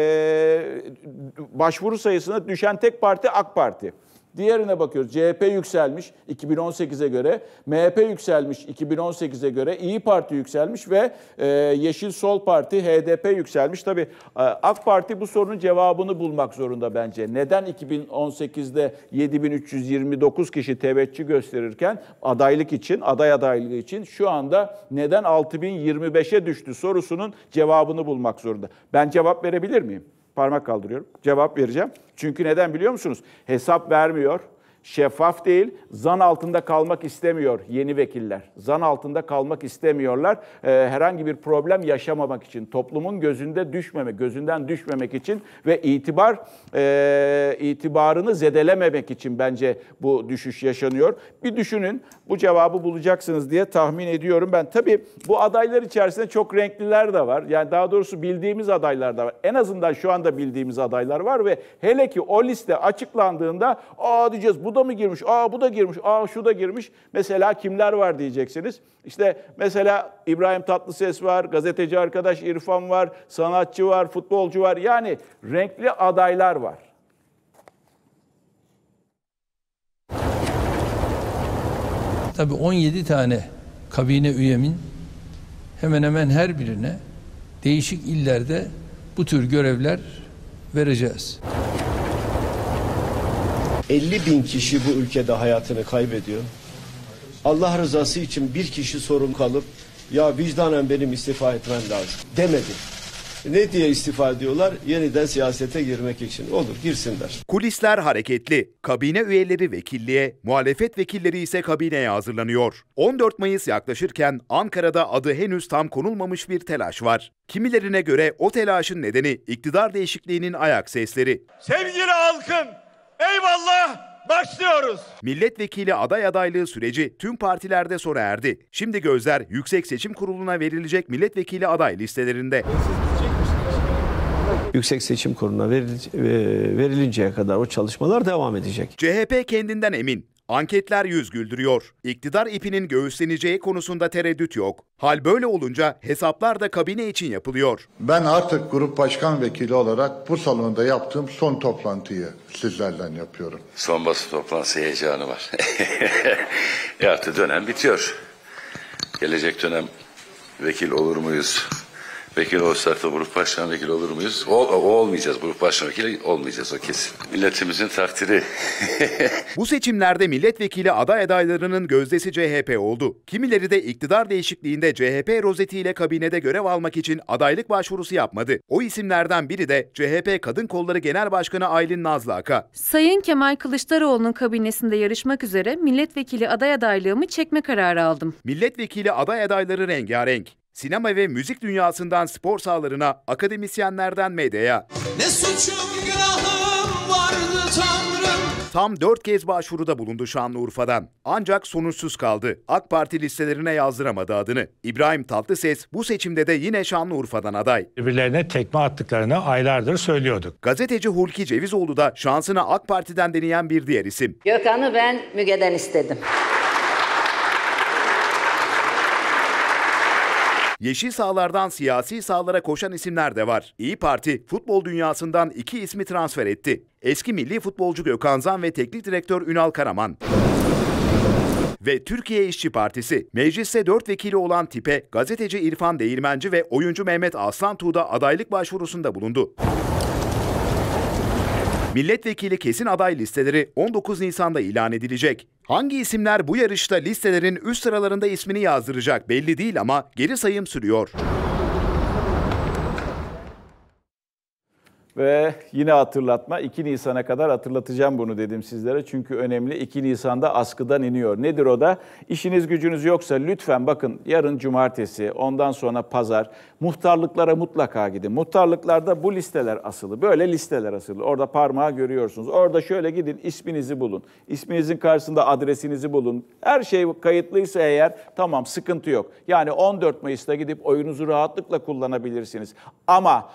başvuru sayısına düşen tek parti AK Parti. Diğerine bakıyoruz. CHP yükselmiş 2018'e göre, MHP yükselmiş 2018'e göre, İyi Parti yükselmiş ve e, Yeşil Sol Parti, HDP yükselmiş. Tabii e, AK Parti bu sorunun cevabını bulmak zorunda bence. Neden 2018'de 7329 kişi teveccüh gösterirken adaylık için, aday adaylığı için şu anda neden 6025'e düştü sorusunun cevabını bulmak zorunda. Ben cevap verebilir miyim? Parmak kaldırıyorum. Cevap vereceğim. Çünkü neden biliyor musunuz? Hesap vermiyor. Şeffaf değil, zan altında kalmak istemiyor yeni vekiller. Zan altında kalmak istemiyorlar. Ee, herhangi bir problem yaşamamak için, toplumun gözünde düşmemek gözünden düşmemek için ve itibar ee, itibarını zedelememek için bence bu düşüş yaşanıyor. Bir düşünün, bu cevabı bulacaksınız diye tahmin ediyorum ben. Tabii bu adaylar içerisinde çok renkliler de var. Yani daha doğrusu bildiğimiz adaylar da var. En azından şu anda bildiğimiz adaylar var ve hele ki o liste açıklandığında aa diyeceğiz bu bu da mı girmiş? Aa bu da girmiş. Aa şu da girmiş. Mesela kimler var diyeceksiniz. İşte mesela İbrahim Tatlıses var, gazeteci arkadaş İrfan var, sanatçı var, futbolcu var. Yani renkli adaylar var. Tabii 17 tane kabine üyemin hemen hemen her birine değişik illerde bu tür görevler vereceğiz. 50 bin kişi bu ülkede hayatını kaybediyor. Allah rızası için bir kişi sorun kalıp ya vicdanen benim istifa etmem lazım demedi. Ne diye istifa ediyorlar? Yeniden siyasete girmek için. Olur girsinler. Kulisler hareketli. Kabine üyeleri vekilliğe, muhalefet vekilleri ise kabineye hazırlanıyor. 14 Mayıs yaklaşırken Ankara'da adı henüz tam konulmamış bir telaş var. Kimilerine göre o telaşın nedeni iktidar değişikliğinin ayak sesleri. Sevgili halkım, Eyvallah! Başlıyoruz. Milletvekili aday adaylığı süreci tüm partilerde sona erdi. Şimdi gözler Yüksek Seçim Kurulu'na verilecek milletvekili aday listelerinde. Yüksek Seçim Kurulu'na e, verilinceye kadar o çalışmalar devam edecek. CHP kendinden emin. Anketler yüz güldürüyor. İktidar ipinin göğüsleneceği konusunda tereddüt yok. Hal böyle olunca hesaplar da kabine için yapılıyor. Ben artık grup başkan vekili olarak bu salonda yaptığım son toplantıyı sizlerden yapıyorum. Son basın toplantısı heyecanı var. e artık dönem bitiyor. Gelecek dönem vekil olur muyuz? Vekil olsak da grup başkan vekil olur muyuz? O, olmayacağız. Grup başkan vekili olmayacağız o kesin. Milletimizin takdiri. Bu seçimlerde milletvekili aday adaylarının gözdesi CHP oldu. Kimileri de iktidar değişikliğinde CHP rozetiyle kabinede görev almak için adaylık başvurusu yapmadı. O isimlerden biri de CHP Kadın Kolları Genel Başkanı Aylin Nazlı Aka. Sayın Kemal Kılıçdaroğlu'nun kabinesinde yarışmak üzere milletvekili aday adaylığımı çekme kararı aldım. Milletvekili aday adayları rengarenk. Sinema ve müzik dünyasından spor sahalarına, akademisyenlerden medyaya. Ne suçum günahım vardı Tanrım. Tam dört kez başvuruda bulundu Şanlıurfa'dan. Ancak sonuçsuz kaldı. AK Parti listelerine yazdıramadı adını. İbrahim Tatlıses bu seçimde de yine Şanlıurfa'dan aday. Birbirlerine tekme attıklarını aylardır söylüyorduk. Gazeteci Hulki Cevizoğlu da şansına AK Parti'den deneyen bir diğer isim. Gökhan'ı ben Müge'den istedim. Yeşil sahalardan siyasi sahalara koşan isimler de var. İyi Parti futbol dünyasından iki ismi transfer etti. Eski milli futbolcu Gökhan Zan ve teknik direktör Ünal Karaman ve Türkiye İşçi Partisi. Mecliste dört vekili olan tipe gazeteci İrfan Değirmenci ve oyuncu Mehmet Aslan Tuğda adaylık başvurusunda bulundu. Milletvekili kesin aday listeleri 19 Nisan'da ilan edilecek. Hangi isimler bu yarışta listelerin üst sıralarında ismini yazdıracak belli değil ama geri sayım sürüyor. Ve yine hatırlatma 2 Nisan'a kadar hatırlatacağım bunu dedim sizlere. Çünkü önemli 2 Nisan'da askıdan iniyor. Nedir o da? İşiniz gücünüz yoksa lütfen bakın yarın cumartesi, ondan sonra pazar muhtarlıklara mutlaka gidin. Muhtarlıklarda bu listeler asılı. Böyle listeler asılı. Orada parmağı görüyorsunuz. Orada şöyle gidin isminizi bulun. İsminizin karşısında adresinizi bulun. Her şey kayıtlıysa eğer tamam sıkıntı yok. Yani 14 Mayıs'ta gidip oyunuzu rahatlıkla kullanabilirsiniz. Ama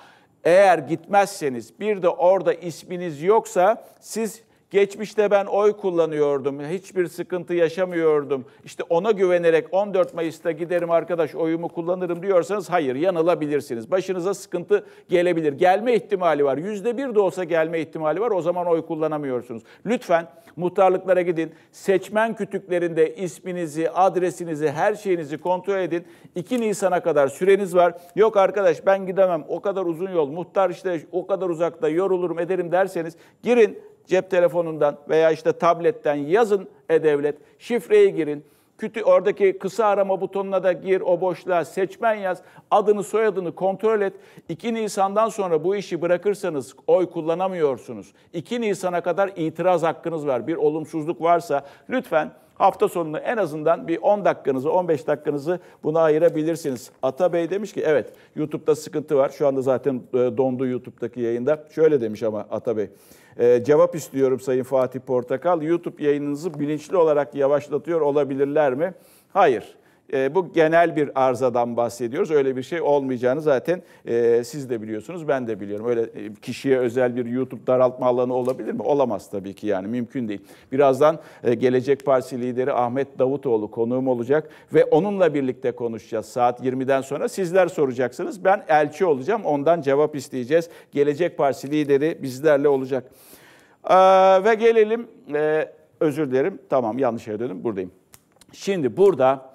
eğer gitmezseniz bir de orada isminiz yoksa siz Geçmişte ben oy kullanıyordum, hiçbir sıkıntı yaşamıyordum. İşte ona güvenerek 14 Mayıs'ta giderim arkadaş oyumu kullanırım diyorsanız hayır yanılabilirsiniz. Başınıza sıkıntı gelebilir. Gelme ihtimali var. Yüzde bir de olsa gelme ihtimali var. O zaman oy kullanamıyorsunuz. Lütfen muhtarlıklara gidin. Seçmen kütüklerinde isminizi, adresinizi, her şeyinizi kontrol edin. 2 Nisan'a kadar süreniz var. Yok arkadaş ben gidemem. O kadar uzun yol. Muhtar işte o kadar uzakta yorulurum ederim derseniz girin cep telefonundan veya işte tabletten yazın e-devlet, şifreyi girin. Kütü, oradaki kısa arama butonuna da gir, o boşluğa seçmen yaz, adını soyadını kontrol et. 2 Nisan'dan sonra bu işi bırakırsanız oy kullanamıyorsunuz. 2 Nisan'a kadar itiraz hakkınız var. Bir olumsuzluk varsa lütfen Hafta sonunu en azından bir 10 dakikanızı, 15 dakikanızı buna ayırabilirsiniz. Ata Bey demiş ki evet YouTube'da sıkıntı var. Şu anda zaten e, dondu YouTube'daki yayında. Şöyle demiş ama Ata Bey. E, cevap istiyorum Sayın Fatih Portakal. YouTube yayınınızı bilinçli olarak yavaşlatıyor olabilirler mi? Hayır. E, bu genel bir arızadan bahsediyoruz. Öyle bir şey olmayacağını zaten e, siz de biliyorsunuz, ben de biliyorum. Öyle e, kişiye özel bir YouTube daraltma alanı olabilir mi? Olamaz tabii ki yani mümkün değil. Birazdan e, Gelecek Partisi lideri Ahmet Davutoğlu konuğum olacak ve onunla birlikte konuşacağız. Saat 20'den sonra sizler soracaksınız. Ben elçi olacağım, ondan cevap isteyeceğiz. Gelecek Partisi lideri bizlerle olacak. Ee, ve gelelim, e, özür dilerim, tamam yanlış yere döndüm, buradayım. Şimdi burada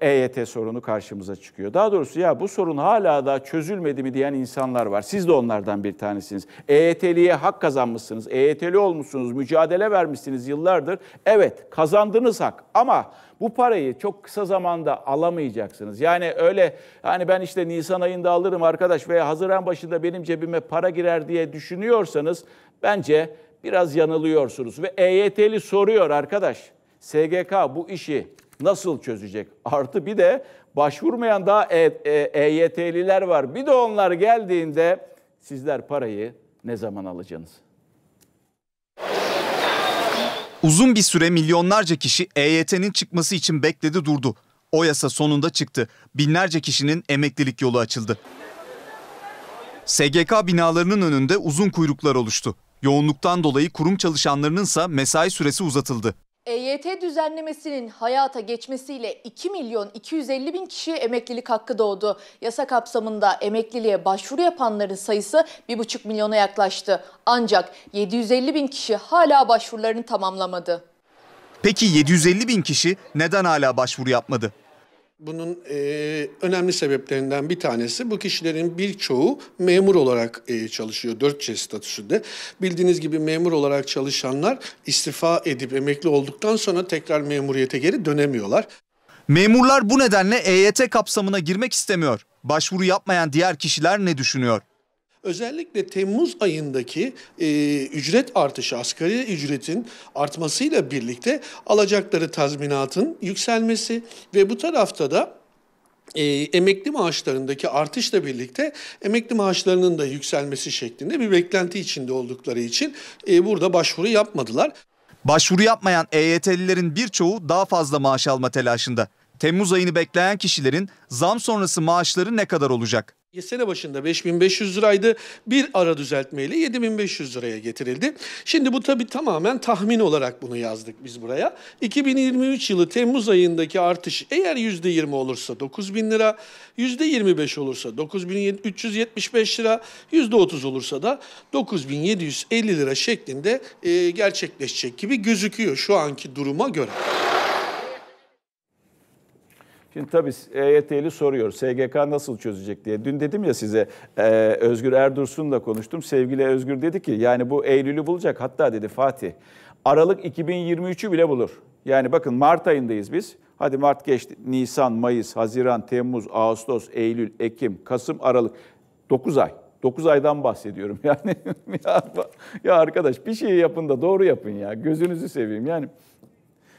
EYT e sorunu karşımıza çıkıyor. Daha doğrusu ya bu sorun hala da çözülmedi mi diyen insanlar var. Siz de onlardan bir tanesiniz. EYT'liye hak kazanmışsınız, EYT'li olmuşsunuz, mücadele vermişsiniz yıllardır. Evet kazandınız hak ama bu parayı çok kısa zamanda alamayacaksınız. Yani öyle hani ben işte Nisan ayında alırım arkadaş veya Haziran başında benim cebime para girer diye düşünüyorsanız bence biraz yanılıyorsunuz. Ve EYT'li soruyor arkadaş SGK bu işi nasıl çözecek? Artı bir de başvurmayan daha EYT'liler e, e var. Bir de onlar geldiğinde sizler parayı ne zaman alacaksınız? Uzun bir süre milyonlarca kişi EYT'nin çıkması için bekledi durdu. O yasa sonunda çıktı. Binlerce kişinin emeklilik yolu açıldı. SGK binalarının önünde uzun kuyruklar oluştu. Yoğunluktan dolayı kurum çalışanlarının ise mesai süresi uzatıldı. EYT düzenlemesinin hayata geçmesiyle 2 milyon 250 bin kişiye emeklilik hakkı doğdu. Yasa kapsamında emekliliğe başvuru yapanların sayısı 1,5 milyona yaklaştı. Ancak 750 bin kişi hala başvurularını tamamlamadı. Peki 750 bin kişi neden hala başvuru yapmadı? Bunun e, önemli sebeplerinden bir tanesi bu kişilerin birçoğu memur olarak e, çalışıyor 4C statüsünde. Bildiğiniz gibi memur olarak çalışanlar istifa edip emekli olduktan sonra tekrar memuriyete geri dönemiyorlar. Memurlar bu nedenle EYT kapsamına girmek istemiyor. Başvuru yapmayan diğer kişiler ne düşünüyor? Özellikle Temmuz ayındaki e, ücret artışı, asgari ücretin artmasıyla birlikte alacakları tazminatın yükselmesi ve bu tarafta da e, emekli maaşlarındaki artışla birlikte emekli maaşlarının da yükselmesi şeklinde bir beklenti içinde oldukları için e, burada başvuru yapmadılar. Başvuru yapmayan EYT'lilerin birçoğu daha fazla maaş alma telaşında. Temmuz ayını bekleyen kişilerin zam sonrası maaşları ne kadar olacak? Sene başında 5500 liraydı. Bir ara düzeltmeyle 7500 liraya getirildi. Şimdi bu tabii tamamen tahmin olarak bunu yazdık biz buraya. 2023 yılı Temmuz ayındaki artış eğer %20 olursa 9000 lira, %25 olursa 9375 lira, %30 olursa da 9750 lira şeklinde e, gerçekleşecek gibi gözüküyor şu anki duruma göre. Şimdi tabii EYT'li soruyor SGK nasıl çözecek diye. Dün dedim ya size e, Özgür Erdursun'la konuştum. Sevgili Özgür dedi ki yani bu Eylül'ü bulacak hatta dedi Fatih. Aralık 2023'ü bile bulur. Yani bakın Mart ayındayız biz. Hadi Mart geçti. Nisan, Mayıs, Haziran, Temmuz, Ağustos, Eylül, Ekim, Kasım, Aralık. 9 ay. 9 aydan bahsediyorum yani. ya, ya arkadaş bir şey yapın da doğru yapın ya. Gözünüzü seveyim yani.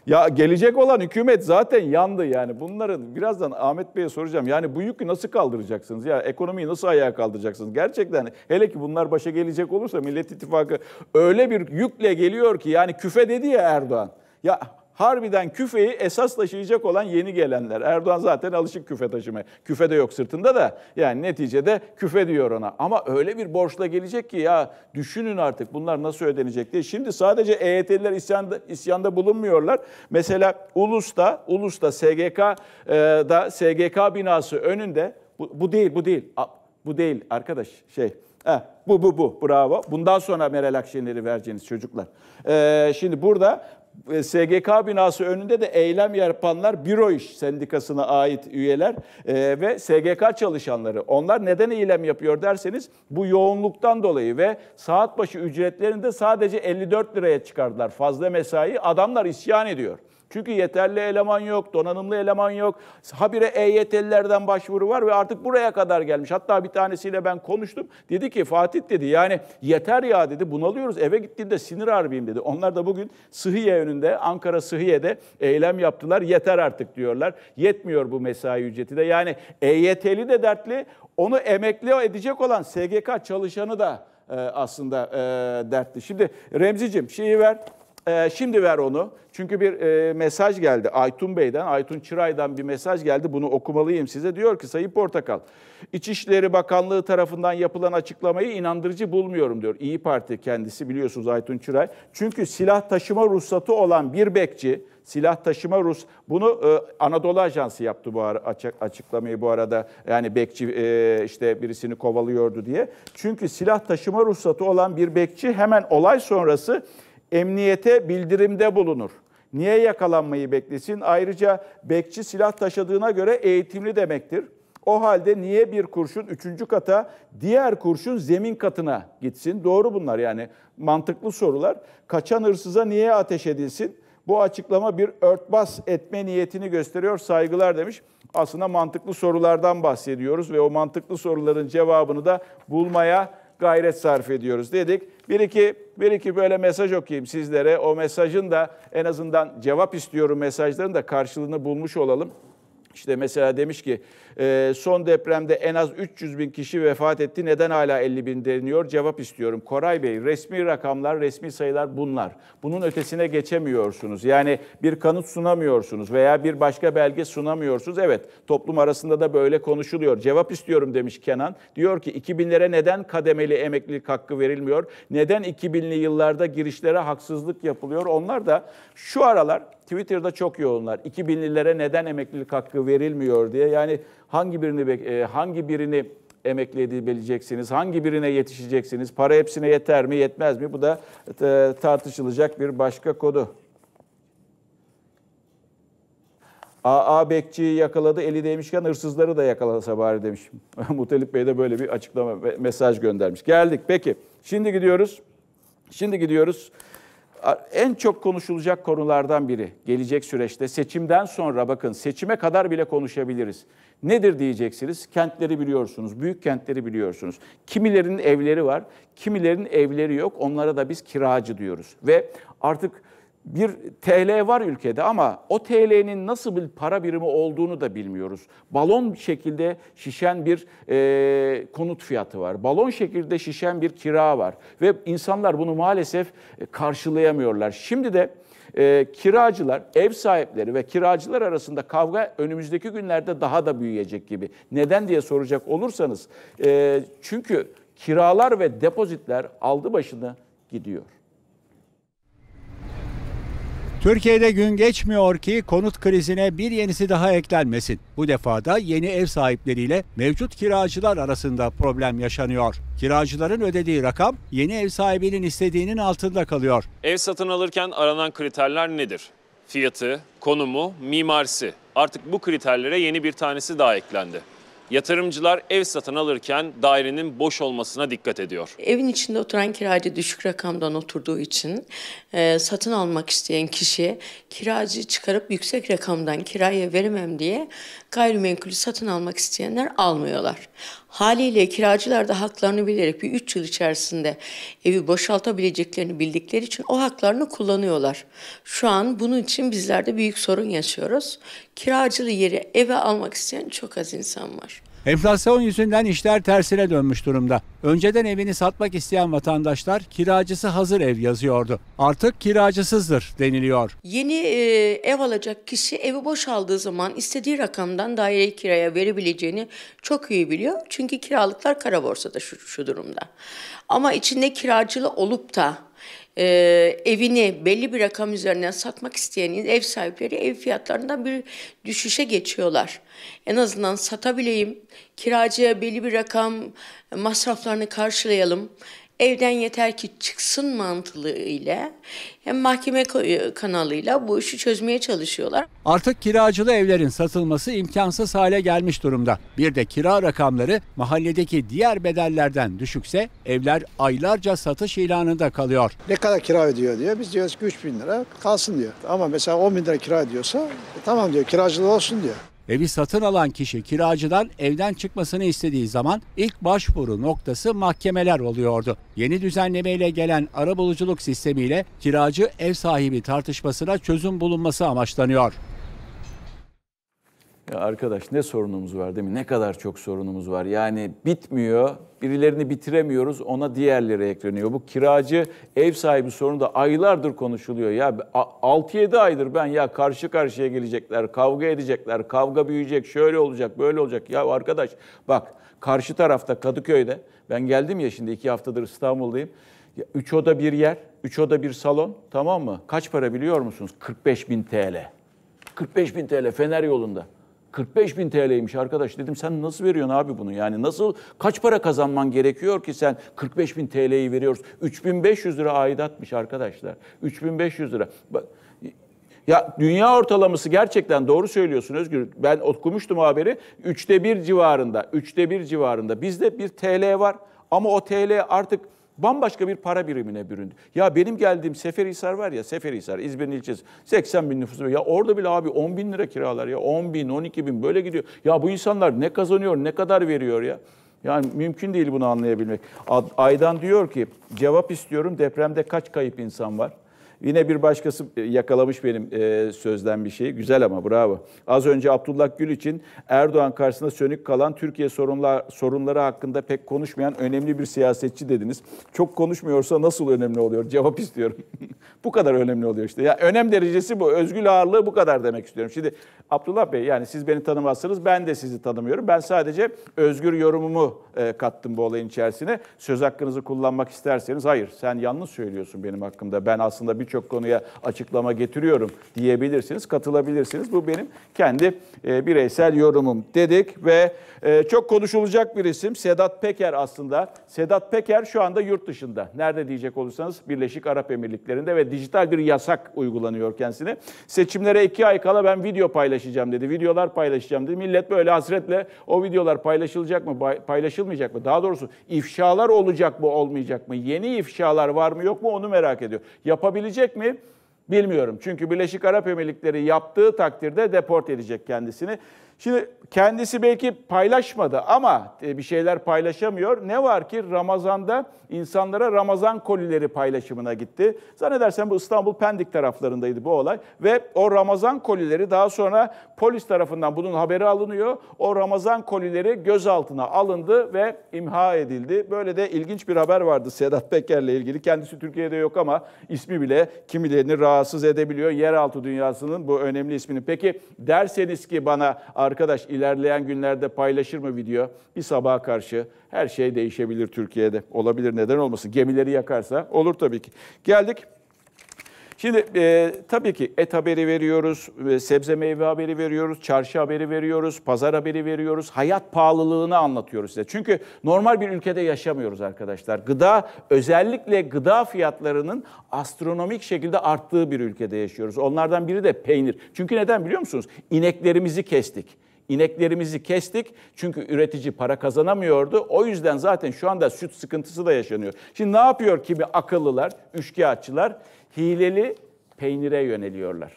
Ya gelecek olan hükümet zaten yandı yani. Bunların birazdan Ahmet Bey'e soracağım. Yani bu yükü nasıl kaldıracaksınız? Ya ekonomiyi nasıl ayağa kaldıracaksınız? Gerçekten hele ki bunlar başa gelecek olursa Millet İttifakı öyle bir yükle geliyor ki yani küfe dedi ya Erdoğan. Ya harbiden küfeyi esas taşıyacak olan yeni gelenler. Erdoğan zaten alışık küfe taşımaya. Küfe de yok sırtında da yani neticede küfe diyor ona. Ama öyle bir borçla gelecek ki ya düşünün artık bunlar nasıl ödenecek diye. Şimdi sadece EYT'liler isyanda, isyanda bulunmuyorlar. Mesela Ulus'ta, Ulus'ta SGK'da e, SGK binası önünde bu, bu değil bu değil. Bu değil arkadaş şey. Heh, bu bu bu bravo. Bundan sonra Meral Akşener'i vereceğiniz çocuklar. Ee, şimdi burada e, SGK binası önünde de eylem yapanlar büro iş sendikasına ait üyeler e, ve SGK çalışanları. Onlar neden eylem yapıyor derseniz bu yoğunluktan dolayı ve saat başı ücretlerini de sadece 54 liraya çıkardılar. Fazla mesai adamlar isyan ediyor. Çünkü yeterli eleman yok, donanımlı eleman yok. Habire EYT'lilerden başvuru var ve artık buraya kadar gelmiş. Hatta bir tanesiyle ben konuştum. Dedi ki Fatih dedi yani yeter ya dedi bunalıyoruz. Eve gittiğimde sinir harbiyim dedi. Onlar da bugün Sıhhiye önünde Ankara Sıhhiye'de eylem yaptılar. Yeter artık diyorlar. Yetmiyor bu mesai ücreti de. Yani EYT'li de dertli. Onu emekli edecek olan SGK çalışanı da e, aslında e, dertli. Şimdi Remzi'cim şeyi ver. Ee, şimdi ver onu. Çünkü bir e, mesaj geldi Aytun Bey'den, Aytun Çıray'dan bir mesaj geldi. Bunu okumalıyım size. Diyor ki Sayın Portakal, İçişleri Bakanlığı tarafından yapılan açıklamayı inandırıcı bulmuyorum diyor. İyi Parti kendisi biliyorsunuz Aytun Çıray. Çünkü silah taşıma ruhsatı olan bir bekçi, silah taşıma Rus. Bunu e, Anadolu Ajansı yaptı bu ara, açık, açıklamayı bu arada. Yani bekçi e, işte birisini kovalıyordu diye. Çünkü silah taşıma ruhsatı olan bir bekçi hemen olay sonrası emniyete bildirimde bulunur. Niye yakalanmayı beklesin? Ayrıca bekçi silah taşıdığına göre eğitimli demektir. O halde niye bir kurşun üçüncü kata, diğer kurşun zemin katına gitsin? Doğru bunlar yani mantıklı sorular. Kaçan hırsıza niye ateş edilsin? Bu açıklama bir örtbas etme niyetini gösteriyor. Saygılar demiş. Aslında mantıklı sorulardan bahsediyoruz ve o mantıklı soruların cevabını da bulmaya gayret sarf ediyoruz dedik. Bir iki, bir iki böyle mesaj okuyayım sizlere. O mesajın da en azından cevap istiyorum mesajların da karşılığını bulmuş olalım. İşte mesela demiş ki ee, son depremde en az 300 bin kişi vefat etti. Neden hala 50 bin deniyor? Cevap istiyorum. Koray Bey resmi rakamlar, resmi sayılar bunlar. Bunun ötesine geçemiyorsunuz. Yani bir kanıt sunamıyorsunuz veya bir başka belge sunamıyorsunuz. Evet toplum arasında da böyle konuşuluyor. Cevap istiyorum demiş Kenan. Diyor ki 2000'lere neden kademeli emeklilik hakkı verilmiyor? Neden 2000'li yıllarda girişlere haksızlık yapılıyor? Onlar da şu aralar Twitter'da çok yoğunlar. 2000'lilere neden emeklilik hakkı verilmiyor diye. Yani hangi birini e, hangi birini emekli edebileceksiniz? Hangi birine yetişeceksiniz? Para hepsine yeter mi, yetmez mi? Bu da e, tartışılacak bir başka konu. AA Bekçi'yi yakaladı, eli değmişken hırsızları da yakalasa bari demiş. Mutalip Bey de böyle bir açıklama, mesaj göndermiş. Geldik, peki. Şimdi gidiyoruz. Şimdi gidiyoruz en çok konuşulacak konulardan biri gelecek süreçte seçimden sonra bakın seçime kadar bile konuşabiliriz. Nedir diyeceksiniz? Kentleri biliyorsunuz, büyük kentleri biliyorsunuz. Kimilerin evleri var, kimilerin evleri yok. Onlara da biz kiracı diyoruz ve artık bir TL var ülkede ama o TL'nin nasıl bir para birimi olduğunu da bilmiyoruz. Balon şekilde şişen bir e, konut fiyatı var. Balon şekilde şişen bir kira var. Ve insanlar bunu maalesef e, karşılayamıyorlar. Şimdi de e, kiracılar, ev sahipleri ve kiracılar arasında kavga önümüzdeki günlerde daha da büyüyecek gibi. Neden diye soracak olursanız, e, çünkü kiralar ve depozitler aldı başını gidiyor. Türkiye'de gün geçmiyor ki konut krizine bir yenisi daha eklenmesin. Bu defa da yeni ev sahipleriyle mevcut kiracılar arasında problem yaşanıyor. Kiracıların ödediği rakam yeni ev sahibinin istediğinin altında kalıyor. Ev satın alırken aranan kriterler nedir? Fiyatı, konumu, mimarisi. Artık bu kriterlere yeni bir tanesi daha eklendi. Yatırımcılar ev satın alırken dairenin boş olmasına dikkat ediyor. Evin içinde oturan kiracı düşük rakamdan oturduğu için e, satın almak isteyen kişi kiracı çıkarıp yüksek rakamdan kiraya veremem diye gayrimenkulü satın almak isteyenler almıyorlar. Haliyle kiracılar da haklarını bilerek bir 3 yıl içerisinde evi boşaltabileceklerini bildikleri için o haklarını kullanıyorlar. Şu an bunun için bizler de büyük sorun yaşıyoruz. Kiracılı yeri eve almak isteyen çok az insan var. Enflasyon yüzünden işler tersine dönmüş durumda. Önceden evini satmak isteyen vatandaşlar kiracısı hazır ev yazıyordu. Artık kiracısızdır deniliyor. Yeni e, ev alacak kişi evi boş aldığı zaman istediği rakamdan daireyi kiraya verebileceğini çok iyi biliyor. Çünkü kiralıklar kara borsada şu, şu durumda. Ama içinde kiracılı olup da e, evini belli bir rakam üzerinden satmak isteyen ev sahipleri ev fiyatlarında bir düşüşe geçiyorlar. En azından satabileyim, kiracıya belli bir rakam masraflarını karşılayalım, evden yeter ki çıksın mantığıyla hem mahkeme e, kanalıyla bu işi çözmeye çalışıyorlar. Artık kiracılı evlerin satılması imkansız hale gelmiş durumda. Bir de kira rakamları mahalledeki diğer bedellerden düşükse evler aylarca satış ilanında kalıyor. Ne kadar kira ödüyor diyor. Biz diyoruz ki 3 bin lira kalsın diyor. Ama mesela 10 bin lira kira ödüyorsa e, tamam diyor kiracılığı olsun diyor. Evi satın alan kişi kiracıdan evden çıkmasını istediği zaman ilk başvuru noktası mahkemeler oluyordu. Yeni düzenlemeyle gelen arabuluculuk sistemiyle kiracı ev sahibi tartışmasına çözüm bulunması amaçlanıyor. Ya arkadaş ne sorunumuz var değil mi? Ne kadar çok sorunumuz var. Yani bitmiyor. Birilerini bitiremiyoruz. Ona diğerleri ekleniyor. Bu kiracı ev sahibi sorunu da aylardır konuşuluyor. Ya 6-7 aydır ben ya karşı karşıya gelecekler, kavga edecekler, kavga büyüyecek, şöyle olacak, böyle olacak. Ya arkadaş bak karşı tarafta Kadıköy'de ben geldim ya şimdi iki haftadır İstanbul'dayım. Ya, üç oda bir yer, üç oda bir salon tamam mı? Kaç para biliyor musunuz? 45 bin TL. 45 bin TL Fener yolunda. 45 bin TL'ymiş arkadaş dedim sen nasıl veriyorsun abi bunu yani nasıl kaç para kazanman gerekiyor ki sen 45 bin TL'yi veriyoruz 3500 lira aidatmış arkadaşlar 3500 lira ya dünya ortalaması gerçekten doğru söylüyorsun Özgür. Ben okumuştum haberi. Üçte bir civarında, üçte bir civarında. Bizde bir TL var ama o TL artık bambaşka bir para birimine büründü. Ya benim geldiğim Seferihisar var ya, Seferihisar, İzmir'in ilçesi. 80 bin nüfusu. Ya orada bile abi 10 bin lira kiralar ya. 10 bin, 12 bin böyle gidiyor. Ya bu insanlar ne kazanıyor, ne kadar veriyor ya. Yani mümkün değil bunu anlayabilmek. Aydan diyor ki cevap istiyorum depremde kaç kayıp insan var? Yine bir başkası e, yakalamış benim e, sözden bir şeyi. Güzel ama bravo. Az önce Abdullah Gül için Erdoğan karşısında sönük kalan Türkiye sorunlar, sorunları hakkında pek konuşmayan önemli bir siyasetçi dediniz. Çok konuşmuyorsa nasıl önemli oluyor? Cevap istiyorum. bu kadar önemli oluyor işte. Ya önem derecesi bu. Özgül ağırlığı bu kadar demek istiyorum. Şimdi Abdullah Bey yani siz beni tanımazsınız ben de sizi tanımıyorum. Ben sadece özgür yorumumu e, kattım bu olayın içerisine. Söz hakkınızı kullanmak isterseniz hayır sen yanlış söylüyorsun benim hakkımda. Ben aslında bir birçok konuya açıklama getiriyorum diyebilirsiniz, katılabilirsiniz. Bu benim kendi e, bireysel yorumum dedik ve e, çok konuşulacak bir isim Sedat Peker aslında. Sedat Peker şu anda yurt dışında. Nerede diyecek olursanız Birleşik Arap Emirlikleri'nde ve dijital bir yasak uygulanıyor kendisine. Seçimlere iki ay kala ben video paylaşacağım dedi. Videolar paylaşacağım dedi. Millet böyle hasretle o videolar paylaşılacak mı, paylaşılmayacak mı? Daha doğrusu ifşalar olacak mı, olmayacak mı? Yeni ifşalar var mı, yok mu onu merak ediyor. Yapabilecek edecek mi? Bilmiyorum. Çünkü Birleşik Arap Emirlikleri yaptığı takdirde deport edecek kendisini. Şimdi kendisi belki paylaşmadı ama e, bir şeyler paylaşamıyor. Ne var ki Ramazan'da insanlara Ramazan kolileri paylaşımına gitti. Zannedersem bu İstanbul Pendik taraflarındaydı bu olay. Ve o Ramazan kolileri daha sonra polis tarafından bunun haberi alınıyor. O Ramazan kolileri gözaltına alındı ve imha edildi. Böyle de ilginç bir haber vardı Sedat Peker'le ilgili. Kendisi Türkiye'de yok ama ismi bile kimilerini rahatsız edebiliyor. Yeraltı dünyasının bu önemli ismini. Peki derseniz ki bana arkadaş ilerleyen günlerde paylaşır mı video? Bir sabaha karşı her şey değişebilir Türkiye'de. Olabilir neden olmasın. Gemileri yakarsa olur tabii ki. Geldik Şimdi e, tabii ki et haberi veriyoruz, e, sebze meyve haberi veriyoruz, çarşı haberi veriyoruz, pazar haberi veriyoruz. Hayat pahalılığını anlatıyoruz size. Çünkü normal bir ülkede yaşamıyoruz arkadaşlar. Gıda özellikle gıda fiyatlarının astronomik şekilde arttığı bir ülkede yaşıyoruz. Onlardan biri de peynir. Çünkü neden biliyor musunuz? İneklerimizi kestik. İneklerimizi kestik çünkü üretici para kazanamıyordu. O yüzden zaten şu anda süt sıkıntısı da yaşanıyor. Şimdi ne yapıyor kimi akıllılar, üçkağıtçılar? hileli peynire yöneliyorlar.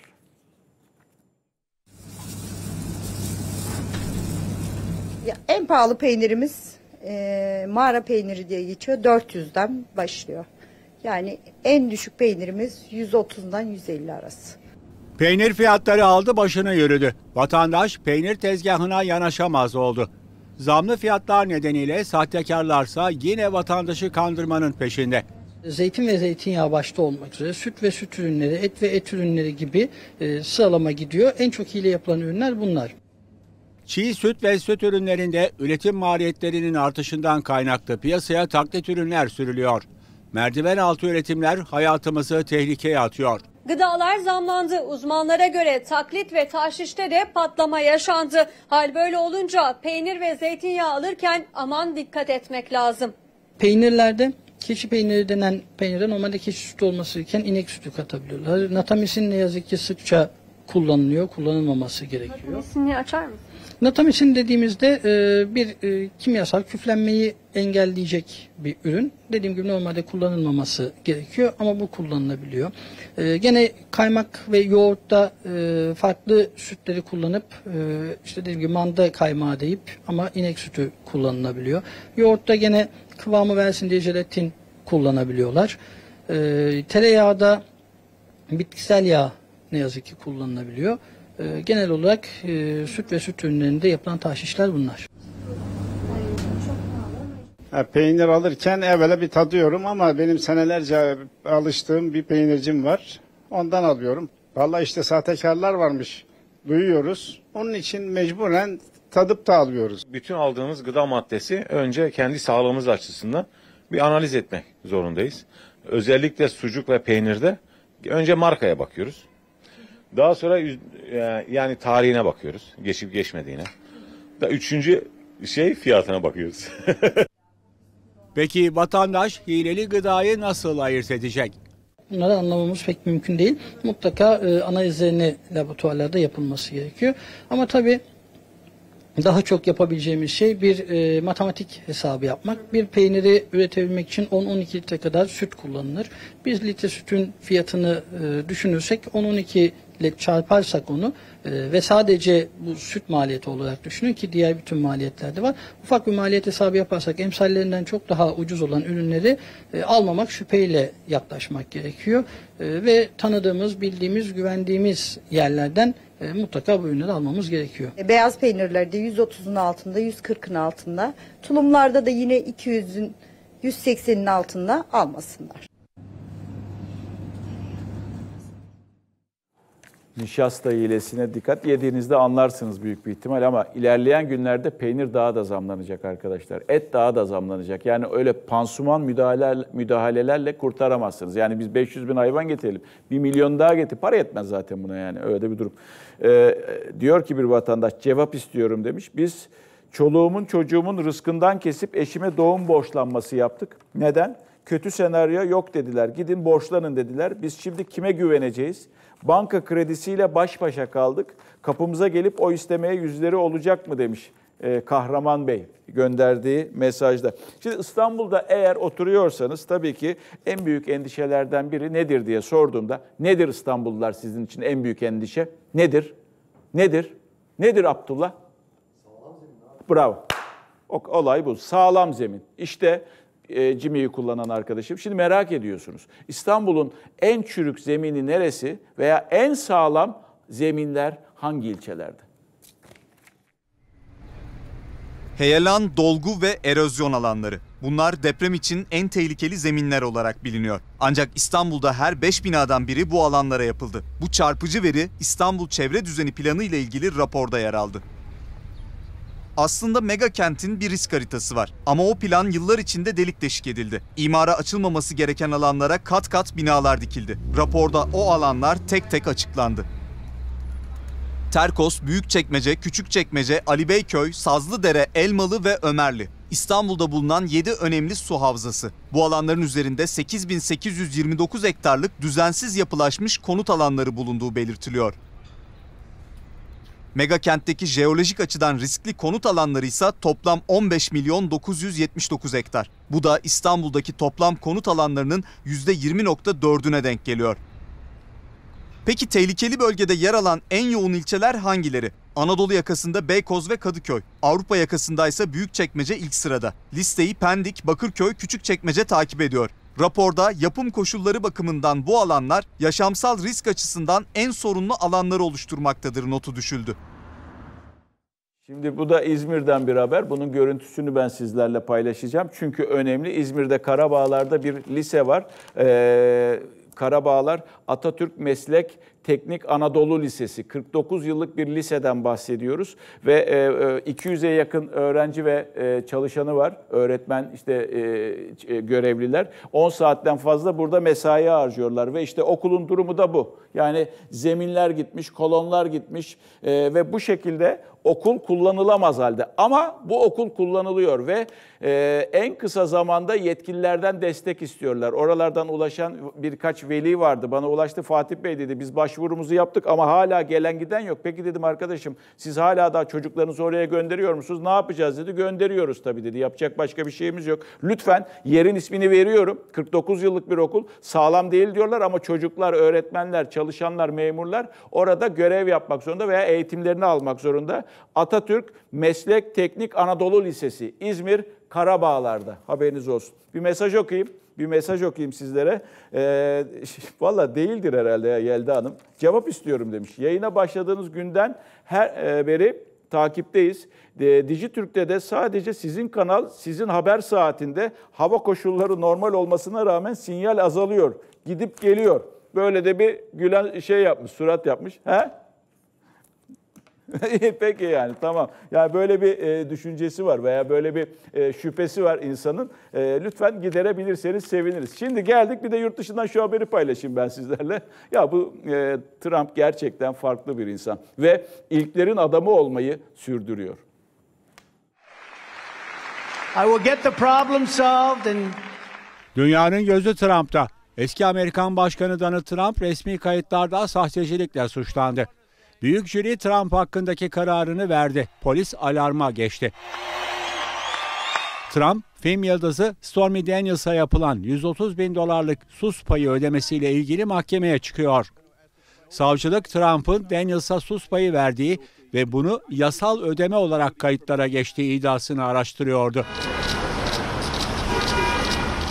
Ya, en pahalı peynirimiz e, mağara peyniri diye geçiyor. 400'den başlıyor. Yani en düşük peynirimiz 130'dan 150 arası. Peynir fiyatları aldı başını yürüdü. Vatandaş peynir tezgahına yanaşamaz oldu. Zamlı fiyatlar nedeniyle sahtekarlarsa yine vatandaşı kandırmanın peşinde. Zeytin ve zeytinyağı başta olmak üzere süt ve süt ürünleri, et ve et ürünleri gibi e, sıralama gidiyor. En çok hile yapılan ürünler bunlar. Çiğ süt ve süt ürünlerinde üretim maliyetlerinin artışından kaynaklı piyasaya taklit ürünler sürülüyor. Merdiven altı üretimler hayatımızı tehlikeye atıyor. Gıdalar zamlandı. Uzmanlara göre taklit ve taşişte de patlama yaşandı. Hal böyle olunca peynir ve zeytinyağı alırken aman dikkat etmek lazım. Peynirlerde Keçi peyniri denen peynirde normalde keçi sütü olması iken inek sütü katabiliyorlar. Hani natamisin ne yazık ki sıkça kullanılıyor, kullanılmaması gerekiyor. Natamisini açar mı? Natamisin dediğimizde e, bir e, kimyasal küflenmeyi engelleyecek bir ürün. Dediğim gibi normalde kullanılmaması gerekiyor ama bu kullanılabiliyor. E, gene kaymak ve yoğurtta e, farklı sütleri kullanıp e, işte dediğim gibi manda kaymağı deyip ama inek sütü kullanılabiliyor. Yoğurtta gene kıvamı versin diye jelatin kullanabiliyorlar. E, ee, tereyağda bitkisel yağ ne yazık ki kullanılabiliyor. E, genel olarak e, süt ve süt ürünlerinde yapılan tahşişler bunlar. Ya, peynir alırken evvela bir tadıyorum ama benim senelerce alıştığım bir peynircim var. Ondan alıyorum. Vallahi işte sahtekarlar varmış. Duyuyoruz. Onun için mecburen tadıp da alıyoruz. Bütün aldığımız gıda maddesi önce kendi sağlığımız açısından bir analiz etmek zorundayız. Özellikle sucuk ve peynirde önce markaya bakıyoruz. Daha sonra e, yani tarihine bakıyoruz. Geçip geçmediğine. Da üçüncü şey fiyatına bakıyoruz. Peki vatandaş hileli gıdayı nasıl ayırt edecek? Bunları anlamamız pek mümkün değil. Mutlaka e, analizlerini laboratuvarlarda yapılması gerekiyor. Ama tabii daha çok yapabileceğimiz şey bir e, matematik hesabı yapmak. Bir peyniri üretebilmek için 10-12 litre kadar süt kullanılır. Biz litre sütün fiyatını e, düşünürsek 10-12 ile çarparsak onu e, ve sadece bu süt maliyeti olarak düşünün ki diğer bütün maliyetler de var. Ufak bir maliyet hesabı yaparsak emsallerinden çok daha ucuz olan ürünleri e, almamak şüpheyle yaklaşmak gerekiyor. E, ve tanıdığımız, bildiğimiz, güvendiğimiz yerlerden e, mutlaka bu ürünleri almamız gerekiyor. E, beyaz peynirlerde 130'un altında, 140'ın altında. Tulumlarda da yine 200'ün 180'in altında almasınlar. nişasta hilesine dikkat yediğinizde anlarsınız büyük bir ihtimal ama ilerleyen günlerde peynir daha da zamlanacak arkadaşlar. Et daha da zamlanacak. Yani öyle pansuman müdahale, müdahalelerle kurtaramazsınız. Yani biz 500 bin hayvan getirelim. 1 milyon daha getir. Para yetmez zaten buna yani. Öyle bir durum. Ee, diyor ki bir vatandaş cevap istiyorum demiş. Biz çoluğumun çocuğumun rızkından kesip eşime doğum borçlanması yaptık. Neden? Kötü senaryo yok dediler. Gidin borçlanın dediler. Biz şimdi kime güveneceğiz? banka kredisiyle baş başa kaldık. Kapımıza gelip o istemeye yüzleri olacak mı demiş e, Kahraman Bey gönderdiği mesajda. Şimdi İstanbul'da eğer oturuyorsanız tabii ki en büyük endişelerden biri nedir diye sorduğumda nedir İstanbullular sizin için en büyük endişe? Nedir? Nedir? Nedir Abdullah? Sağlam zemin Bravo. O, olay bu. Sağlam zemin. İşte e, Jimmy'yi kullanan arkadaşım. Şimdi merak ediyorsunuz. İstanbul'un en çürük zemini neresi veya en sağlam zeminler hangi ilçelerde? Heyelan, dolgu ve erozyon alanları. Bunlar deprem için en tehlikeli zeminler olarak biliniyor. Ancak İstanbul'da her 5 binadan biri bu alanlara yapıldı. Bu çarpıcı veri İstanbul Çevre Düzeni Planı ile ilgili raporda yer aldı. Aslında mega kentin bir risk haritası var. Ama o plan yıllar içinde delik deşik edildi. İmara açılmaması gereken alanlara kat kat binalar dikildi. Raporda o alanlar tek tek açıklandı. Terkos, Büyükçekmece, Küçükçekmece, Alibeyköy, Sazlıdere, Elmalı ve Ömerli. İstanbul'da bulunan 7 önemli su havzası. Bu alanların üzerinde 8829 hektarlık düzensiz yapılaşmış konut alanları bulunduğu belirtiliyor. Mega kentteki jeolojik açıdan riskli konut alanları ise toplam 15 milyon 979 hektar. Bu da İstanbul'daki toplam konut alanlarının %20.4'üne denk geliyor. Peki tehlikeli bölgede yer alan en yoğun ilçeler hangileri? Anadolu yakasında Beykoz ve Kadıköy. Avrupa yakasında ise Büyükçekmece ilk sırada. Listeyi Pendik, Bakırköy, Küçükçekmece takip ediyor. Raporda yapım koşulları bakımından bu alanlar yaşamsal risk açısından en sorunlu alanları oluşturmaktadır notu düşüldü. Şimdi bu da İzmir'den bir haber. Bunun görüntüsünü ben sizlerle paylaşacağım. Çünkü önemli. İzmir'de Karabağlar'da bir lise var. Ee, Karabağlar Atatürk Meslek Teknik Anadolu Lisesi. 49 yıllık bir liseden bahsediyoruz ve 200'e e, yakın öğrenci ve e, çalışanı var. Öğretmen işte e, görevliler. 10 saatten fazla burada mesai harcıyorlar ve işte okulun durumu da bu. Yani zeminler gitmiş, kolonlar gitmiş ve bu şekilde okul kullanılamaz halde. Ama bu okul kullanılıyor ve en kısa zamanda yetkililerden destek istiyorlar. Oralardan ulaşan birkaç veli vardı. Bana ulaştı Fatih Bey dedi biz baş başvurumuzu yaptık ama hala gelen giden yok. Peki dedim arkadaşım siz hala daha çocuklarınızı oraya gönderiyor musunuz? Ne yapacağız dedi. Gönderiyoruz tabii dedi. Yapacak başka bir şeyimiz yok. Lütfen yerin ismini veriyorum. 49 yıllık bir okul. Sağlam değil diyorlar ama çocuklar, öğretmenler, çalışanlar, memurlar orada görev yapmak zorunda veya eğitimlerini almak zorunda. Atatürk Meslek Teknik Anadolu Lisesi İzmir Karabağlar'da. Haberiniz olsun. Bir mesaj okuyayım bir mesaj okuyayım sizlere. E, Valla değildir herhalde ya Yelda Hanım. Cevap istiyorum demiş. Yayına başladığınız günden her e, beri takipteyiz. E, Dijitürk'te de sadece sizin kanal, sizin haber saatinde hava koşulları normal olmasına rağmen sinyal azalıyor. Gidip geliyor. Böyle de bir gülen şey yapmış, surat yapmış. He? Peki yani tamam. Yani böyle bir e, düşüncesi var veya böyle bir e, şüphesi var insanın. E, lütfen giderebilirseniz seviniriz. Şimdi geldik bir de yurt dışından şu haberi paylaşayım ben sizlerle. Ya bu e, Trump gerçekten farklı bir insan ve ilklerin adamı olmayı sürdürüyor. I will get the problem solved and... Dünyanın gözü Trump'ta. Eski Amerikan Başkanı Donald Trump resmi kayıtlarda sahtecilikle suçlandı. Büyük jüri Trump hakkındaki kararını verdi. Polis alarma geçti. Trump, film yıldızı Stormy Daniels'a yapılan 130 bin dolarlık sus payı ödemesiyle ilgili mahkemeye çıkıyor. Savcılık Trump'ın Daniels'a sus payı verdiği ve bunu yasal ödeme olarak kayıtlara geçtiği iddiasını araştırıyordu.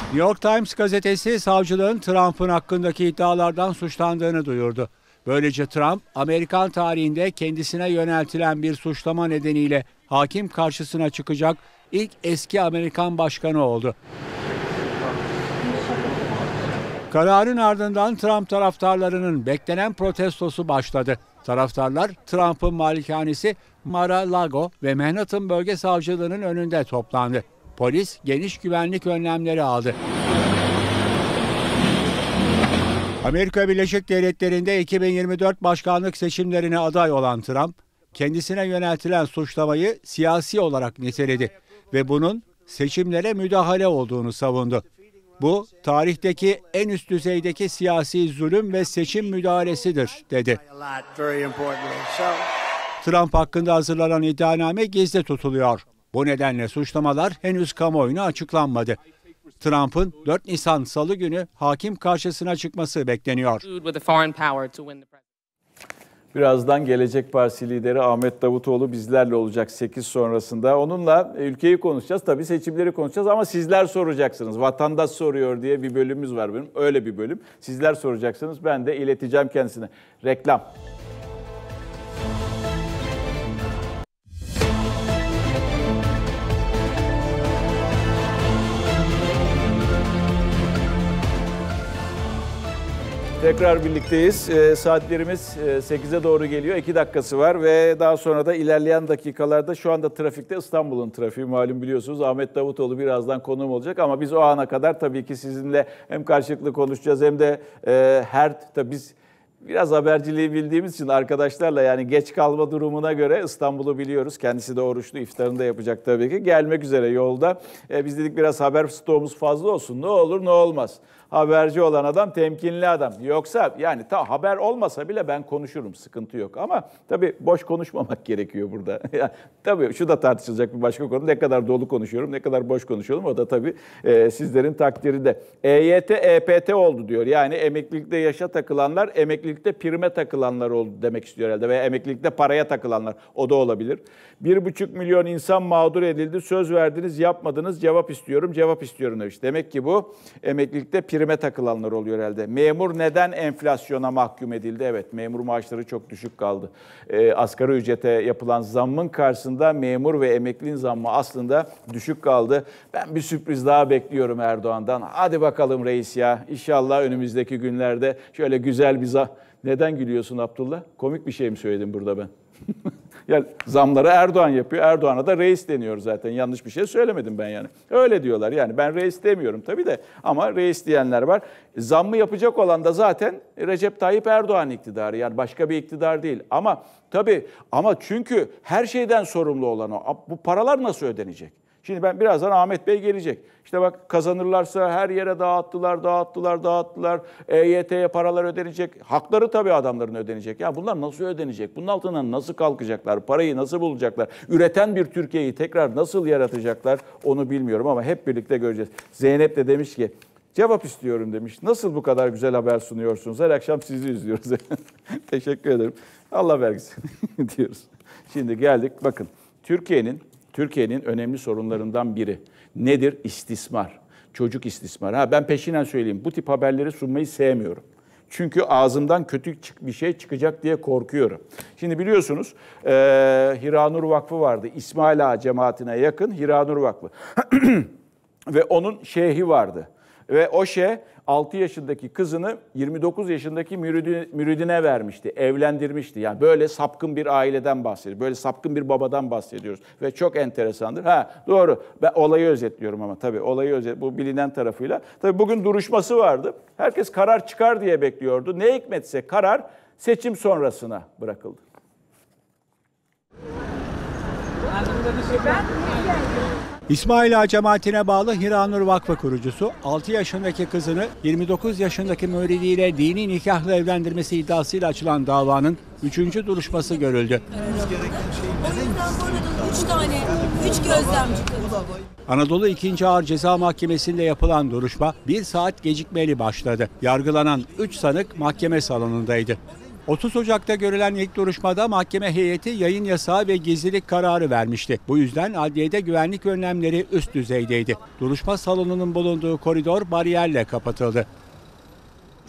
New York Times gazetesi savcılığın Trump'ın hakkındaki iddialardan suçlandığını duyurdu. Böylece Trump, Amerikan tarihinde kendisine yöneltilen bir suçlama nedeniyle hakim karşısına çıkacak ilk eski Amerikan başkanı oldu. Kararın ardından Trump taraftarlarının beklenen protestosu başladı. Taraftarlar Trump'ın malikanesi Mar-a-Lago ve Manhattan Bölge Savcılığı'nın önünde toplandı. Polis geniş güvenlik önlemleri aldı. Amerika Birleşik Devletleri'nde 2024 başkanlık seçimlerine aday olan Trump, kendisine yöneltilen suçlamayı siyasi olarak niteledi ve bunun seçimlere müdahale olduğunu savundu. Bu tarihteki en üst düzeydeki siyasi zulüm ve seçim müdahalesidir dedi. Trump hakkında hazırlanan iddianame gizli tutuluyor. Bu nedenle suçlamalar henüz kamuoyuna açıklanmadı. Trump'ın 4 Nisan Salı günü hakim karşısına çıkması bekleniyor. Birazdan Gelecek Partisi lideri Ahmet Davutoğlu bizlerle olacak 8 sonrasında. Onunla e, ülkeyi konuşacağız. Tabii seçimleri konuşacağız ama sizler soracaksınız. Vatandaş soruyor diye bir bölümümüz var benim. Öyle bir bölüm. Sizler soracaksınız. Ben de ileteceğim kendisine. Reklam. Tekrar birlikteyiz. E, saatlerimiz e, 8'e doğru geliyor. 2 dakikası var ve daha sonra da ilerleyen dakikalarda şu anda trafikte İstanbul'un trafiği malum biliyorsunuz. Ahmet Davutoğlu birazdan konuğum olacak ama biz o ana kadar tabii ki sizinle hem karşılıklı konuşacağız hem de e, her tabii biz biraz haberciliği bildiğimiz için arkadaşlarla yani geç kalma durumuna göre İstanbul'u biliyoruz. Kendisi de oruçlu iftarını da yapacak tabii ki. Gelmek üzere yolda. E, biz dedik biraz haber stoğumuz fazla olsun. Ne olur ne olmaz haberci olan adam temkinli adam. Yoksa yani ta haber olmasa bile ben konuşurum sıkıntı yok. Ama tabii boş konuşmamak gerekiyor burada. tabii şu da tartışılacak bir başka konu. Ne kadar dolu konuşuyorum, ne kadar boş konuşuyorum. O da tabii e, sizlerin takdirinde EYT, EPT oldu diyor. Yani emeklilikte yaşa takılanlar, emeklilikte prime takılanlar oldu demek istiyor herhalde. Veya emeklilikte paraya takılanlar. O da olabilir. bir buçuk milyon insan mağdur edildi. Söz verdiniz, yapmadınız. Cevap istiyorum, cevap istiyorum demiş. Demek ki bu emeklilikte prime Kirime takılanlar oluyor herhalde. Memur neden enflasyona mahkum edildi? Evet memur maaşları çok düşük kaldı. E, asgari ücrete yapılan zammın karşısında memur ve emeklinin zammı aslında düşük kaldı. Ben bir sürpriz daha bekliyorum Erdoğan'dan. Hadi bakalım reis ya. İnşallah önümüzdeki günlerde şöyle güzel bir... Neden gülüyorsun Abdullah? Komik bir şey mi söyledim burada ben? Ya zamları Erdoğan yapıyor. Erdoğan'a da reis deniyor zaten. Yanlış bir şey söylemedim ben yani. Öyle diyorlar yani. Ben reis demiyorum tabii de ama reis diyenler var. Zam mı yapacak olan da zaten Recep Tayyip Erdoğan iktidarı. Yani başka bir iktidar değil. Ama tabii ama çünkü her şeyden sorumlu olan o. Bu paralar nasıl ödenecek? Şimdi ben birazdan Ahmet Bey gelecek. İşte bak kazanırlarsa her yere dağıttılar, dağıttılar, dağıttılar. EYT'ye paralar ödenecek. Hakları tabii adamların ödenecek. Ya bunlar nasıl ödenecek? Bunun altından nasıl kalkacaklar? Parayı nasıl bulacaklar? Üreten bir Türkiye'yi tekrar nasıl yaratacaklar? Onu bilmiyorum ama hep birlikte göreceğiz. Zeynep de demiş ki Cevap istiyorum demiş. Nasıl bu kadar güzel haber sunuyorsunuz? Her akşam sizi izliyoruz. Teşekkür ederim. Allah vergisi diyoruz. Şimdi geldik bakın. Türkiye'nin Türkiye'nin önemli sorunlarından biri. Nedir? İstismar. Çocuk istismar. Ha ben peşinen söyleyeyim. Bu tip haberleri sunmayı sevmiyorum. Çünkü ağzımdan kötü bir şey çıkacak diye korkuyorum. Şimdi biliyorsunuz e, Hiranur Vakfı vardı. İsmail Ağa cemaatine yakın Hiranur Vakfı. Ve onun şeyhi vardı. Ve o şey 6 yaşındaki kızını 29 yaşındaki müridine vermişti, evlendirmişti. Yani böyle sapkın bir aileden bahsediyoruz. Böyle sapkın bir babadan bahsediyoruz. Ve çok enteresandır. Ha doğru. Ben olayı özetliyorum ama tabii olayı özet bu bilinen tarafıyla. Tabii bugün duruşması vardı. Herkes karar çıkar diye bekliyordu. Ne hikmetse karar seçim sonrasına bırakıldı. Ben İsmail Ağa cemaatine bağlı Hiranur Vakfı kurucusu 6 yaşındaki kızını 29 yaşındaki müridiyle dini nikahla evlendirmesi iddiasıyla açılan davanın 3. duruşması görüldü. O tane 3 gözlemci Anadolu 2. Ağır Ceza Mahkemesi'nde yapılan duruşma bir saat gecikmeli başladı. Yargılanan 3 sanık mahkeme salonundaydı. 30 Ocak'ta görülen ilk duruşmada mahkeme heyeti yayın yasağı ve gizlilik kararı vermişti. Bu yüzden adliyede güvenlik önlemleri üst düzeydeydi. Duruşma salonunun bulunduğu koridor bariyerle kapatıldı.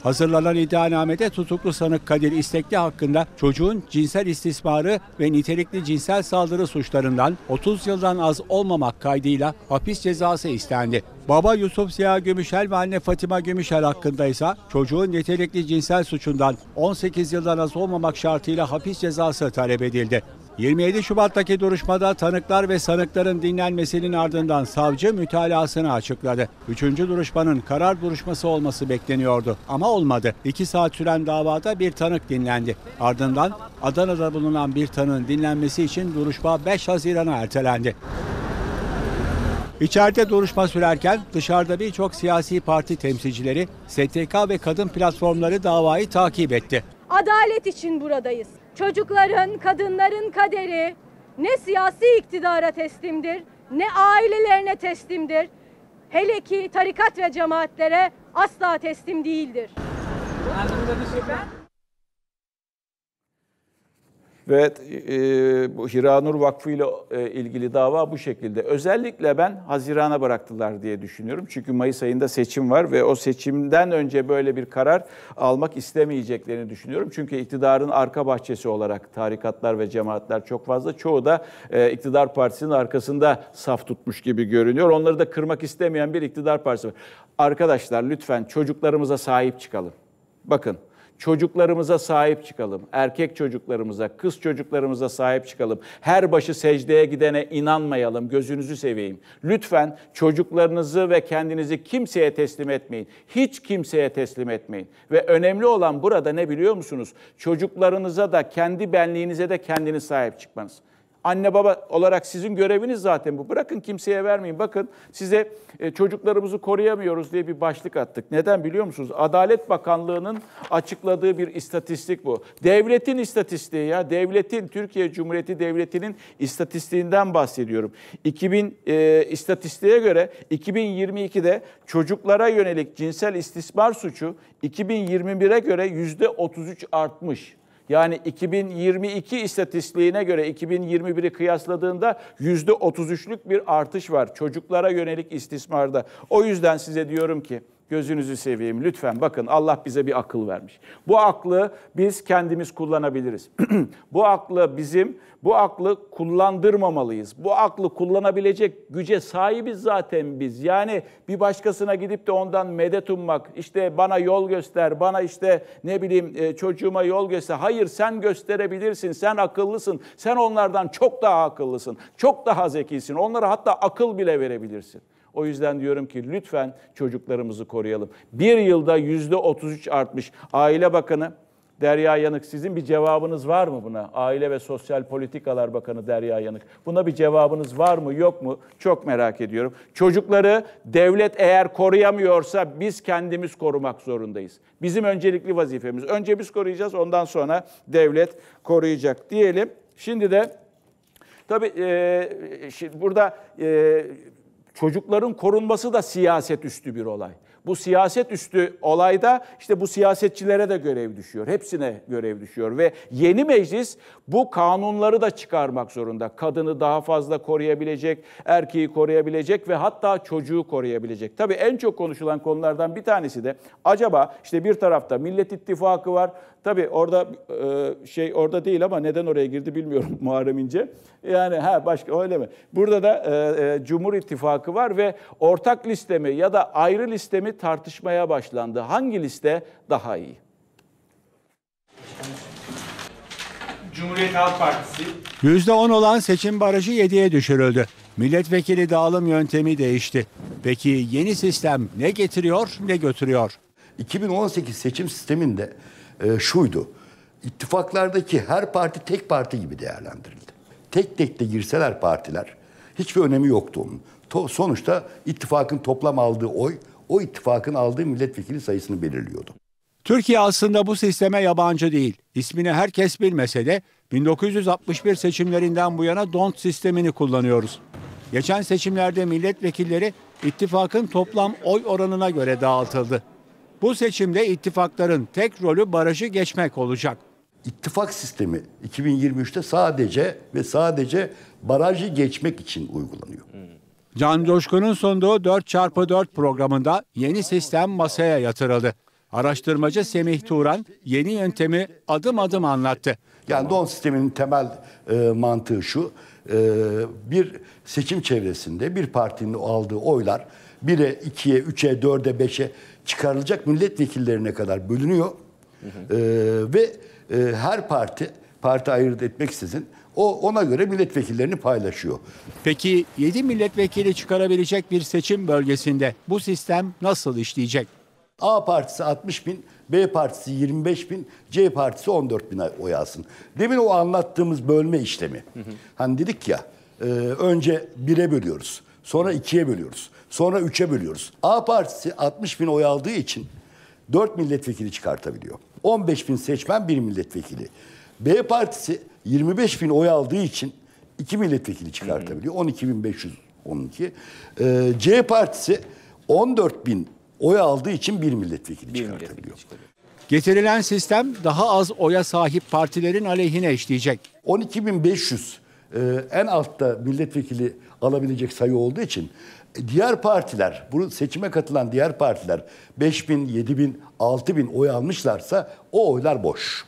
Hazırlanan iddianamede tutuklu sanık Kadir İstekli hakkında çocuğun cinsel istismarı ve nitelikli cinsel saldırı suçlarından 30 yıldan az olmamak kaydıyla hapis cezası istendi. Baba Yusuf Siyah Gümüşel ve anne Fatima Gümüşel hakkında ise çocuğun nitelikli cinsel suçundan 18 yıldan az olmamak şartıyla hapis cezası talep edildi. 27 Şubat'taki duruşmada tanıklar ve sanıkların dinlenmesinin ardından savcı mütalasını açıkladı. Üçüncü duruşmanın karar duruşması olması bekleniyordu ama olmadı. İki saat süren davada bir tanık dinlendi. Ardından Adana'da bulunan bir tanığın dinlenmesi için duruşma 5 Haziran'a ertelendi. İçeride duruşma sürerken dışarıda birçok siyasi parti temsilcileri, STK ve kadın platformları davayı takip etti. Adalet için buradayız çocukların, kadınların kaderi ne siyasi iktidara teslimdir, ne ailelerine teslimdir. Hele ki tarikat ve cemaatlere asla teslim değildir. Anladınız mı? Ve e, bu Hiranur Vakfı ile e, ilgili dava bu şekilde. Özellikle ben Haziran'a bıraktılar diye düşünüyorum. Çünkü Mayıs ayında seçim var ve o seçimden önce böyle bir karar almak istemeyeceklerini düşünüyorum. Çünkü iktidarın arka bahçesi olarak tarikatlar ve cemaatler çok fazla. Çoğu da e, iktidar partisinin arkasında saf tutmuş gibi görünüyor. Onları da kırmak istemeyen bir iktidar partisi var. Arkadaşlar lütfen çocuklarımıza sahip çıkalım. Bakın Çocuklarımıza sahip çıkalım. Erkek çocuklarımıza, kız çocuklarımıza sahip çıkalım. Her başı secdeye gidene inanmayalım. Gözünüzü seveyim. Lütfen çocuklarınızı ve kendinizi kimseye teslim etmeyin. Hiç kimseye teslim etmeyin. Ve önemli olan burada ne biliyor musunuz? Çocuklarınıza da kendi benliğinize de kendiniz sahip çıkmanız. Anne baba olarak sizin göreviniz zaten bu. Bırakın kimseye vermeyin. Bakın size e, çocuklarımızı koruyamıyoruz diye bir başlık attık. Neden biliyor musunuz? Adalet Bakanlığı'nın açıkladığı bir istatistik bu. Devletin istatistiği ya. Devletin, Türkiye Cumhuriyeti Devleti'nin istatistiğinden bahsediyorum. 2000 e, istatistiğe göre 2022'de çocuklara yönelik cinsel istismar suçu 2021'e göre %33 artmış. Yani 2022 istatistiğine göre 2021'i kıyasladığında %33'lük bir artış var çocuklara yönelik istismarda. O yüzden size diyorum ki Gözünüzü seveyim lütfen bakın Allah bize bir akıl vermiş. Bu aklı biz kendimiz kullanabiliriz. bu aklı bizim bu aklı kullandırmamalıyız. Bu aklı kullanabilecek güce sahibiz zaten biz. Yani bir başkasına gidip de ondan medet ummak, işte bana yol göster, bana işte ne bileyim e, çocuğuma yol göster. Hayır sen gösterebilirsin, sen akıllısın, sen onlardan çok daha akıllısın, çok daha zekisin. Onlara hatta akıl bile verebilirsin. O yüzden diyorum ki lütfen çocuklarımızı koruyalım. Bir yılda yüzde 33 artmış. Aile Bakanı Derya Yanık sizin bir cevabınız var mı buna? Aile ve Sosyal Politikalar Bakanı Derya Yanık. Buna bir cevabınız var mı yok mu? Çok merak ediyorum. Çocukları devlet eğer koruyamıyorsa biz kendimiz korumak zorundayız. Bizim öncelikli vazifemiz. Önce biz koruyacağız ondan sonra devlet koruyacak diyelim. Şimdi de tabii e, şimdi burada e, Çocukların korunması da siyaset üstü bir olay. Bu siyaset üstü olayda işte bu siyasetçilere de görev düşüyor. Hepsine görev düşüyor ve yeni meclis bu kanunları da çıkarmak zorunda. Kadını daha fazla koruyabilecek, erkeği koruyabilecek ve hatta çocuğu koruyabilecek. Tabii en çok konuşulan konulardan bir tanesi de acaba işte bir tarafta Millet İttifakı var. Tabii orada e, şey orada değil ama neden oraya girdi bilmiyorum Muharrem İnce. Yani ha başka öyle mi? Burada da e, e, Cumhur İttifakı var ve ortak listemi ya da ayrı listemi tartışmaya başlandı. Hangi liste daha iyi? Cumhuriyet Halk Partisi. yüzde %10 olan seçim barajı 7'ye düşürüldü. Milletvekili dağılım yöntemi değişti. Peki yeni sistem ne getiriyor ne götürüyor? 2018 seçim sisteminde e, şuydu. İttifaklardaki her parti tek parti gibi değerlendirildi. Tek tek de girseler partiler hiçbir önemi yoktu onun. To, sonuçta ittifakın toplam aldığı oy o ittifakın aldığı milletvekili sayısını belirliyordu. Türkiye aslında bu sisteme yabancı değil. İsmini herkes bilmese de 1961 seçimlerinden bu yana DONT sistemini kullanıyoruz. Geçen seçimlerde milletvekilleri ittifakın toplam oy oranına göre dağıtıldı. Bu seçimde ittifakların tek rolü barajı geçmek olacak. İttifak sistemi 2023'te sadece ve sadece barajı geçmek için uygulanıyor. Hmm. Can Coşkun'un sunduğu 4x4 programında yeni sistem masaya yatırıldı. Araştırmacı Semih Turan yeni yöntemi adım adım anlattı. Yani don sisteminin temel e, mantığı şu. E, bir seçim çevresinde bir partinin aldığı oylar 1'e, 2'ye, 3'e, 4'e, 5'e çıkarılacak milletvekillerine kadar bölünüyor. Hı hı. E, ve e, her parti, parti ayırt etmeksizin o ona göre milletvekillerini paylaşıyor. Peki 7 milletvekili çıkarabilecek bir seçim bölgesinde bu sistem nasıl işleyecek? A partisi 60 bin, B partisi 25 bin, C partisi 14 bin oy alsın. Demin o anlattığımız bölme işlemi. Hı hı. Hani dedik ya e, önce 1'e bölüyoruz. Sonra 2'ye bölüyoruz. Sonra 3'e bölüyoruz. A partisi 60 bin oy aldığı için 4 milletvekili çıkartabiliyor. 15 bin seçmen 1 milletvekili. B partisi 25 bin oy aldığı için iki milletvekili çıkartabiliyor. 12.512. Ee, C partisi 14 bin oy aldığı için bir milletvekili bir çıkartabiliyor. Milletvekili Getirilen sistem daha az oya sahip partilerin aleyhine işleyecek. 12.500 e, en altta milletvekili alabilecek sayı olduğu için e, diğer partiler, bu seçime katılan diğer partiler 5 bin, 7 bin, 6 bin oy almışlarsa o oylar boş.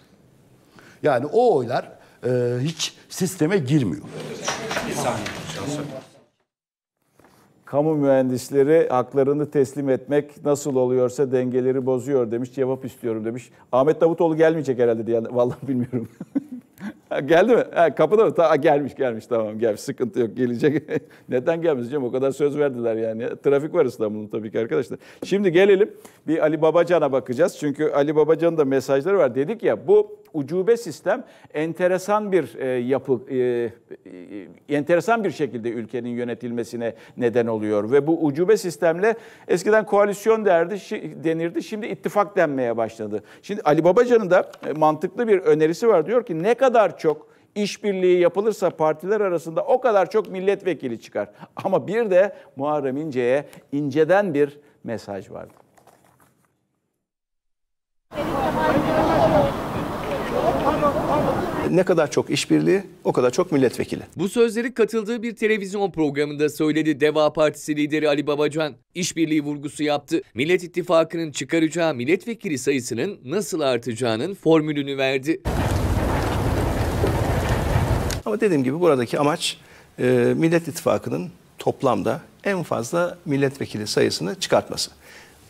Yani o oylar e, hiç sisteme girmiyor. Kamu mühendisleri haklarını teslim etmek nasıl oluyorsa dengeleri bozuyor demiş. Cevap istiyorum demiş. Ahmet Davutoğlu gelmeyecek herhalde diye. Vallahi bilmiyorum. Geldi mi? Ha, kapıda mı? Ta, gelmiş gelmiş tamam gelmiş sıkıntı yok gelecek. Neden gelmez canım o kadar söz verdiler yani. Trafik var İstanbul'un tabii ki arkadaşlar. Şimdi gelelim bir Ali Babacan'a bakacağız. Çünkü Ali Babacan'ın da mesajları var. Dedik ya bu ucube sistem enteresan bir e, yapı, e, e, enteresan bir şekilde ülkenin yönetilmesine neden oluyor. Ve bu ucube sistemle eskiden koalisyon derdi, şi, denirdi şimdi ittifak denmeye başladı. Şimdi Ali Babacan'ın da e, mantıklı bir önerisi var. Diyor ki ne kadar kadar çok işbirliği yapılırsa partiler arasında o kadar çok milletvekili çıkar. Ama bir de Muharrem İnce'ye inceden bir mesaj vardı. Ne kadar çok işbirliği o kadar çok milletvekili. Bu sözleri katıldığı bir televizyon programında söyledi Deva Partisi lideri Ali Babacan. İşbirliği vurgusu yaptı. Millet İttifakı'nın çıkaracağı milletvekili sayısının nasıl artacağının formülünü verdi. Ama dediğim gibi buradaki amaç e, Millet İttifakı'nın toplamda en fazla milletvekili sayısını çıkartması.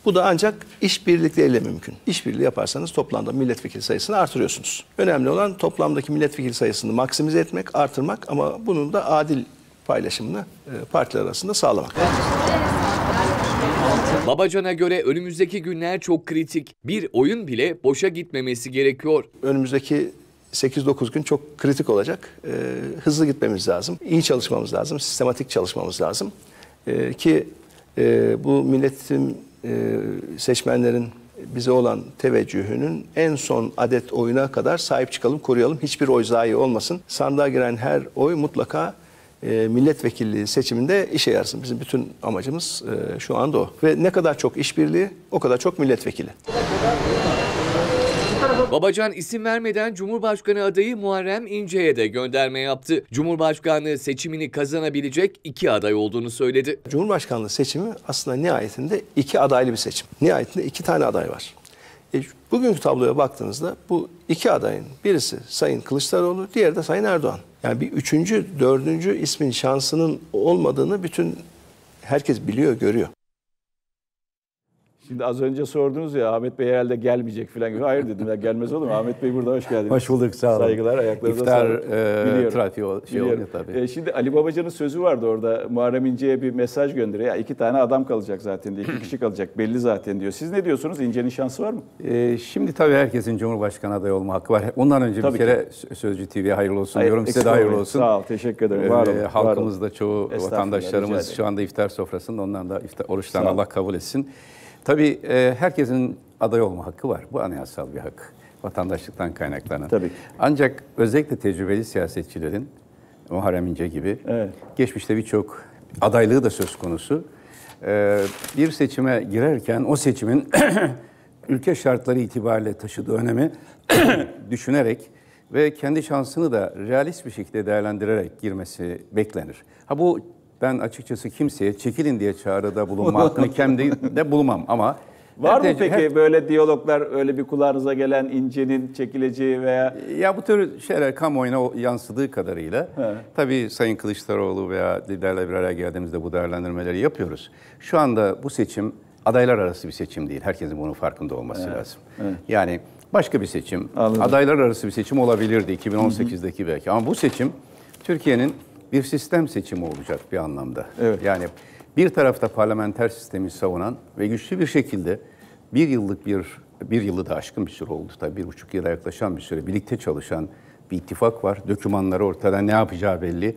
Bu da ancak işbirlikleriyle mümkün. İşbirliği yaparsanız toplamda milletvekili sayısını artırıyorsunuz. Önemli olan toplamdaki milletvekili sayısını maksimize etmek, artırmak ama bunun da adil paylaşımını e, partiler arasında sağlamak. Babacan'a göre önümüzdeki günler çok kritik. Bir oyun bile boşa gitmemesi gerekiyor. Önümüzdeki 8-9 gün çok kritik olacak. E, hızlı gitmemiz lazım. İyi çalışmamız lazım. Sistematik çalışmamız lazım. E, ki e, bu milletin e, seçmenlerin bize olan teveccühünün en son adet oyuna kadar sahip çıkalım, koruyalım. Hiçbir oy zayi olmasın. Sandığa giren her oy mutlaka e, milletvekilliği seçiminde işe yarasın. Bizim bütün amacımız e, şu anda o. Ve ne kadar çok işbirliği o kadar çok milletvekili. Babacan isim vermeden Cumhurbaşkanı adayı Muharrem İnce'ye de gönderme yaptı. Cumhurbaşkanlığı seçimini kazanabilecek iki aday olduğunu söyledi. Cumhurbaşkanlığı seçimi aslında nihayetinde iki adaylı bir seçim. Nihayetinde iki tane aday var. E, bugünkü tabloya baktığınızda bu iki adayın birisi Sayın Kılıçdaroğlu, diğeri de Sayın Erdoğan. Yani bir üçüncü, dördüncü ismin şansının olmadığını bütün herkes biliyor, görüyor. Şimdi az önce sordunuz ya Ahmet Bey herhalde gelmeyecek falan. Hayır dedim ya gelmez olur mu? Ahmet Bey burada hoş geldiniz. Hoş bulduk sağ olun. Saygılar ayaklarınıza İftar, sağlık. İftar e, trafiği şey Biliyorum. oluyor tabii. E, şimdi Ali Babacan'ın sözü vardı orada. Muharrem İnce'ye bir mesaj gönderiyor. Ya iki tane adam kalacak zaten diye. iki kişi kalacak belli zaten diyor. Siz ne diyorsunuz? İnce'nin şansı var mı? E, şimdi tabii herkesin Cumhurbaşkanı adayı olma hakkı var. Ondan önce tabii bir kere ki. Sözcü TV'ye hayırlı olsun Hayır, diyorum. Size de hayırlı olsun. Sağ ol teşekkür ederim. E, var olun, e, halkımız var olun. da çoğu vatandaşlarımız şu anda iftar sofrasında. Ondan da iftar, oruçtan Allah kabul etsin. Tabii e, herkesin aday olma hakkı var. Bu anayasal bir hak. Vatandaşlıktan kaynaklanan. Tabii Ancak özellikle tecrübeli siyasetçilerin, Muharrem İnce gibi, evet. geçmişte birçok adaylığı da söz konusu. E, bir seçime girerken o seçimin ülke şartları itibariyle taşıdığı önemi düşünerek ve kendi şansını da realist bir şekilde değerlendirerek girmesi beklenir. Ha bu ben açıkçası kimseye çekilin diye çağrıda bulunma hakkını kendimde bulmam ama Var mı peki her... böyle diyaloglar öyle bir kulağınıza gelen incenin çekileceği veya? Ya bu tür şeyler kamuoyuna yansıdığı kadarıyla He. tabii Sayın Kılıçdaroğlu veya liderler bir araya geldiğimizde bu değerlendirmeleri yapıyoruz. Şu anda bu seçim adaylar arası bir seçim değil. Herkesin bunun farkında olması evet. lazım. Evet. Yani başka bir seçim, Anladım. adaylar arası bir seçim olabilirdi 2018'deki belki ama bu seçim Türkiye'nin bir sistem seçimi olacak bir anlamda. Evet. Yani bir tarafta parlamenter sistemi savunan ve güçlü bir şekilde bir yıllık bir, bir yılı da aşkın bir süre oldu tabii bir buçuk yıla yaklaşan bir süre birlikte çalışan bir ittifak var. Dökümanları ortada ne yapacağı belli.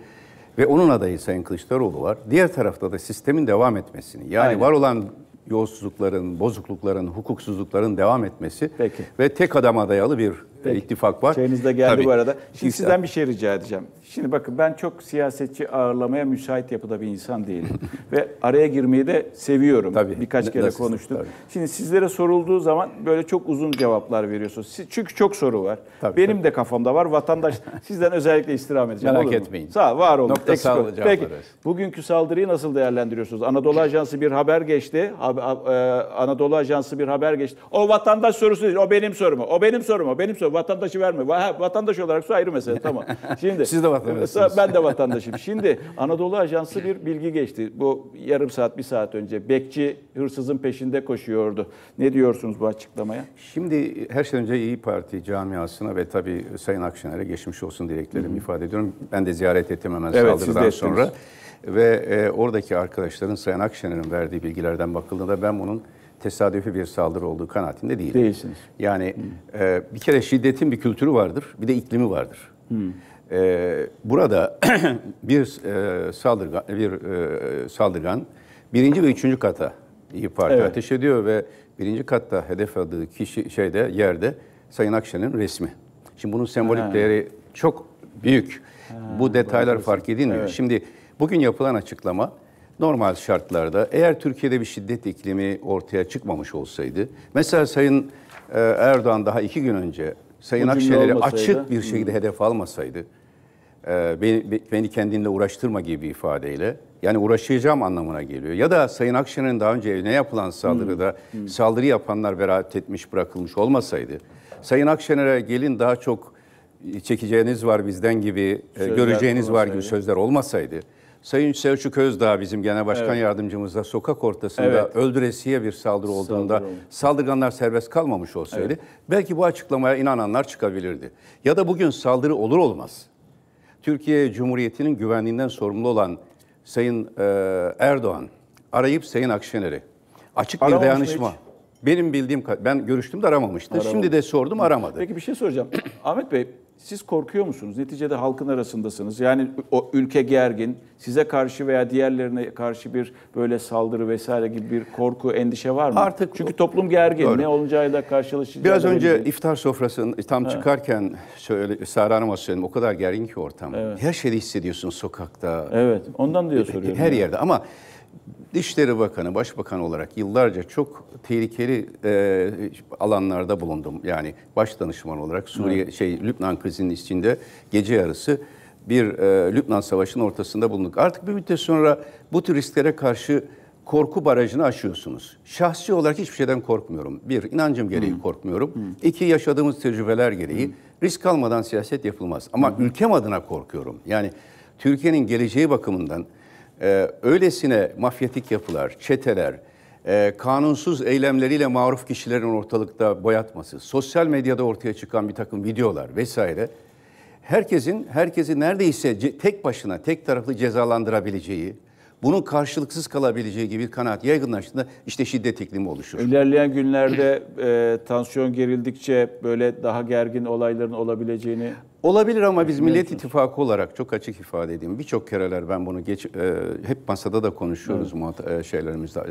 Ve onun adayı Sayın Kılıçdaroğlu var. Diğer tarafta da sistemin devam etmesini yani Aynen. var olan yolsuzlukların, bozuklukların, hukuksuzlukların devam etmesi Peki. ve tek adam adayalı bir Peki. ittifak var. Şeyiniz de geldi Tabii. bu arada. Şimdi İster. sizden bir şey rica edeceğim. Şimdi bakın ben çok siyasetçi ağırlamaya müsait yapıda bir insan değilim. Ve araya girmeyi de seviyorum. Tabii. Birkaç kere Nasıl? konuştuk. Tabii. Şimdi sizlere sorulduğu zaman böyle çok uzun cevaplar veriyorsunuz. Siz, çünkü çok soru var. Tabii, Benim tabii. de kafamda var. Vatandaş sizden özellikle istirham edeceğim. Merak etmeyin. Sağ var olun. Nokta sağlı Peki. Bugünkü saldırıyı nasıl değerlendiriyorsunuz? Anadolu Ajansı bir haber geçti. E, Anadolu Ajansı bir haber geçti. O vatandaş sorusu değil. O benim sorumu. O benim sorumu. O benim sorum. Vatandaşı vermiyor. Ha, vatandaş olarak su ayrı mesele tamam. Şimdi Siz de vatandaşsınız. Ben de vatandaşım. Şimdi Anadolu Ajansı bir bilgi geçti. Bu yarım saat, bir saat önce. Bekçi hırsızın peşinde koşuyordu. Ne diyorsunuz bu açıklamaya? Şimdi her şeyden önce İyi Parti camiasına ve tabii Sayın Akşener'e geçmiş olsun dileklerimi ifade ediyorum. Ben de ziyaret ettim hemen evet, saldırıdan sonra. Ve e, oradaki arkadaşların Sayın Akşener'in verdiği bilgilerden bakıldığında ben bunun tesadüfi bir saldırı olduğu kanaatinde değilim. Değilsiniz. Yani e, bir kere şiddetin bir kültürü vardır, bir de iklimi vardır. Hmm. E, burada bir e, saldırgan, bir e, saldırgan birinci ve üçüncü kata iyi Parti evet. ateş ediyor ve birinci katta hedef aldığı kişi şeyde yerde Sayın Akşener'in resmi. Şimdi bunun sembolik ha. değeri çok büyük. Ha, Bu detaylar fark edilmiyor. Evet. Şimdi bugün yapılan açıklama normal şartlarda eğer Türkiye'de bir şiddet iklimi ortaya çıkmamış olsaydı, mesela Sayın e, Erdoğan daha iki gün önce Sayın Akşener'i açık bir şekilde hı. Hmm. hedef almasaydı, e, beni, beni kendinle uğraştırma gibi bir ifadeyle, yani uğraşacağım anlamına geliyor. Ya da Sayın Akşener'in daha önce evine yapılan saldırıda hı hmm. hı. Hmm. saldırı yapanlar beraat etmiş bırakılmış olmasaydı, Sayın Akşener'e gelin daha çok çekeceğiniz var bizden gibi, e, sözler göreceğiniz olmasaydı. var gibi sözler olmasaydı, Sayın Selçuk Özdağ bizim genel başkan evet. yardımcımızda sokak ortasında evet. öldüresiye bir saldırı olduğunda Saldırı saldırganlar serbest kalmamış olsaydı evet. belki bu açıklamaya inananlar çıkabilirdi. Ya da bugün saldırı olur olmaz Türkiye Cumhuriyeti'nin güvenliğinden sorumlu olan Sayın e, Erdoğan arayıp Sayın Akşener'i açık Aramamış bir dayanışma hiç? Benim bildiğim, ben görüştüm de aramamıştı. Aramadı. Şimdi de sordum aramadı. Peki bir şey soracağım. Ahmet Bey siz korkuyor musunuz? Neticede halkın arasındasınız. Yani o ülke gergin. Size karşı veya diğerlerine karşı bir böyle saldırı vesaire gibi bir korku, endişe var mı? Artık çünkü toplum gergin. Doğru. Ne da karşılaşacağız. Biraz önce belirli. iftar sofrasının tam ha. çıkarken şöyle Sara Hanım'a söyledim. O kadar gergin ki ortam. Evet. Her şeyi hissediyorsun sokakta. Evet. Ondan diye soruyorum. Her yani. yerde ama Dışişleri Bakanı, Başbakan olarak yıllarca çok tehlikeli e, alanlarda bulundum. Yani baş danışman olarak Suriye evet. şey Lübnan krizinin içinde gece yarısı bir e, Lübnan Savaşı'nın ortasında bulunduk. Artık bir müddet sonra bu turistlere karşı korku barajını aşıyorsunuz. Şahsi olarak hiçbir şeyden korkmuyorum. Bir, inancım gereği hmm. korkmuyorum. Hmm. İki, yaşadığımız tecrübeler gereği. Hmm. Risk almadan siyaset yapılmaz. Ama hmm. ülkem adına korkuyorum. Yani Türkiye'nin geleceği bakımından e, öylesine mafyatik yapılar, çeteler, e, kanunsuz eylemleriyle maruf kişilerin ortalıkta boyatması, sosyal medyada ortaya çıkan bir takım videolar vesaire herkesin herkesi neredeyse tek başına tek taraflı cezalandırabileceği, bunun karşılıksız kalabileceği gibi bir kanaat yaygınlaştığında işte şiddet iklimi oluşur. İlerleyen günlerde e, tansiyon gerildikçe böyle daha gergin olayların olabileceğini Olabilir ama biz Millet İttifakı olarak çok açık ifade edeyim. Birçok kereler ben bunu geç, e, hep masada da konuşuyoruz evet. muhat- e, şeylerimizde e,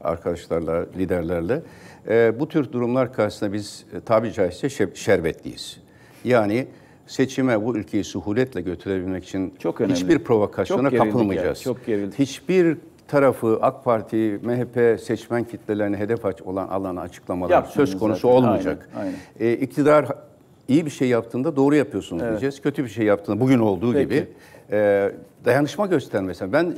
arkadaşlarla, liderlerle. E, bu tür durumlar karşısında biz e, tabi caizse şerbetliyiz. Yani seçime bu ülkeyi suhuletle götürebilmek için çok önemli. hiçbir provokasyona çok kapılmayacağız. Yani, çok Hiçbir tarafı AK Parti, MHP seçmen kitlelerini hedef aç olan alana açıklamalar Yaptınız söz konusu zaten. olmayacak. Aynen, aynen. E, iktidar iyi bir şey yaptığında doğru yapıyorsunuz evet. diyeceğiz. Kötü bir şey yaptığında bugün olduğu Peki. gibi e, dayanışma göstermesen. Ben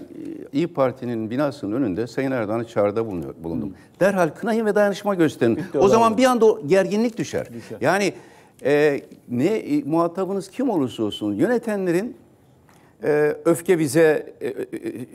İyi Parti'nin binasının önünde Sayın Erdoğan'ı çağrıda bulundum. Hı. Hmm. Derhal kınayın ve dayanışma gösterin. Bitti o zaman bir anda o gerginlik düşer. düşer. Yani e, ne muhatabınız kim olursa olsun yönetenlerin e, öfke bize e, e, e,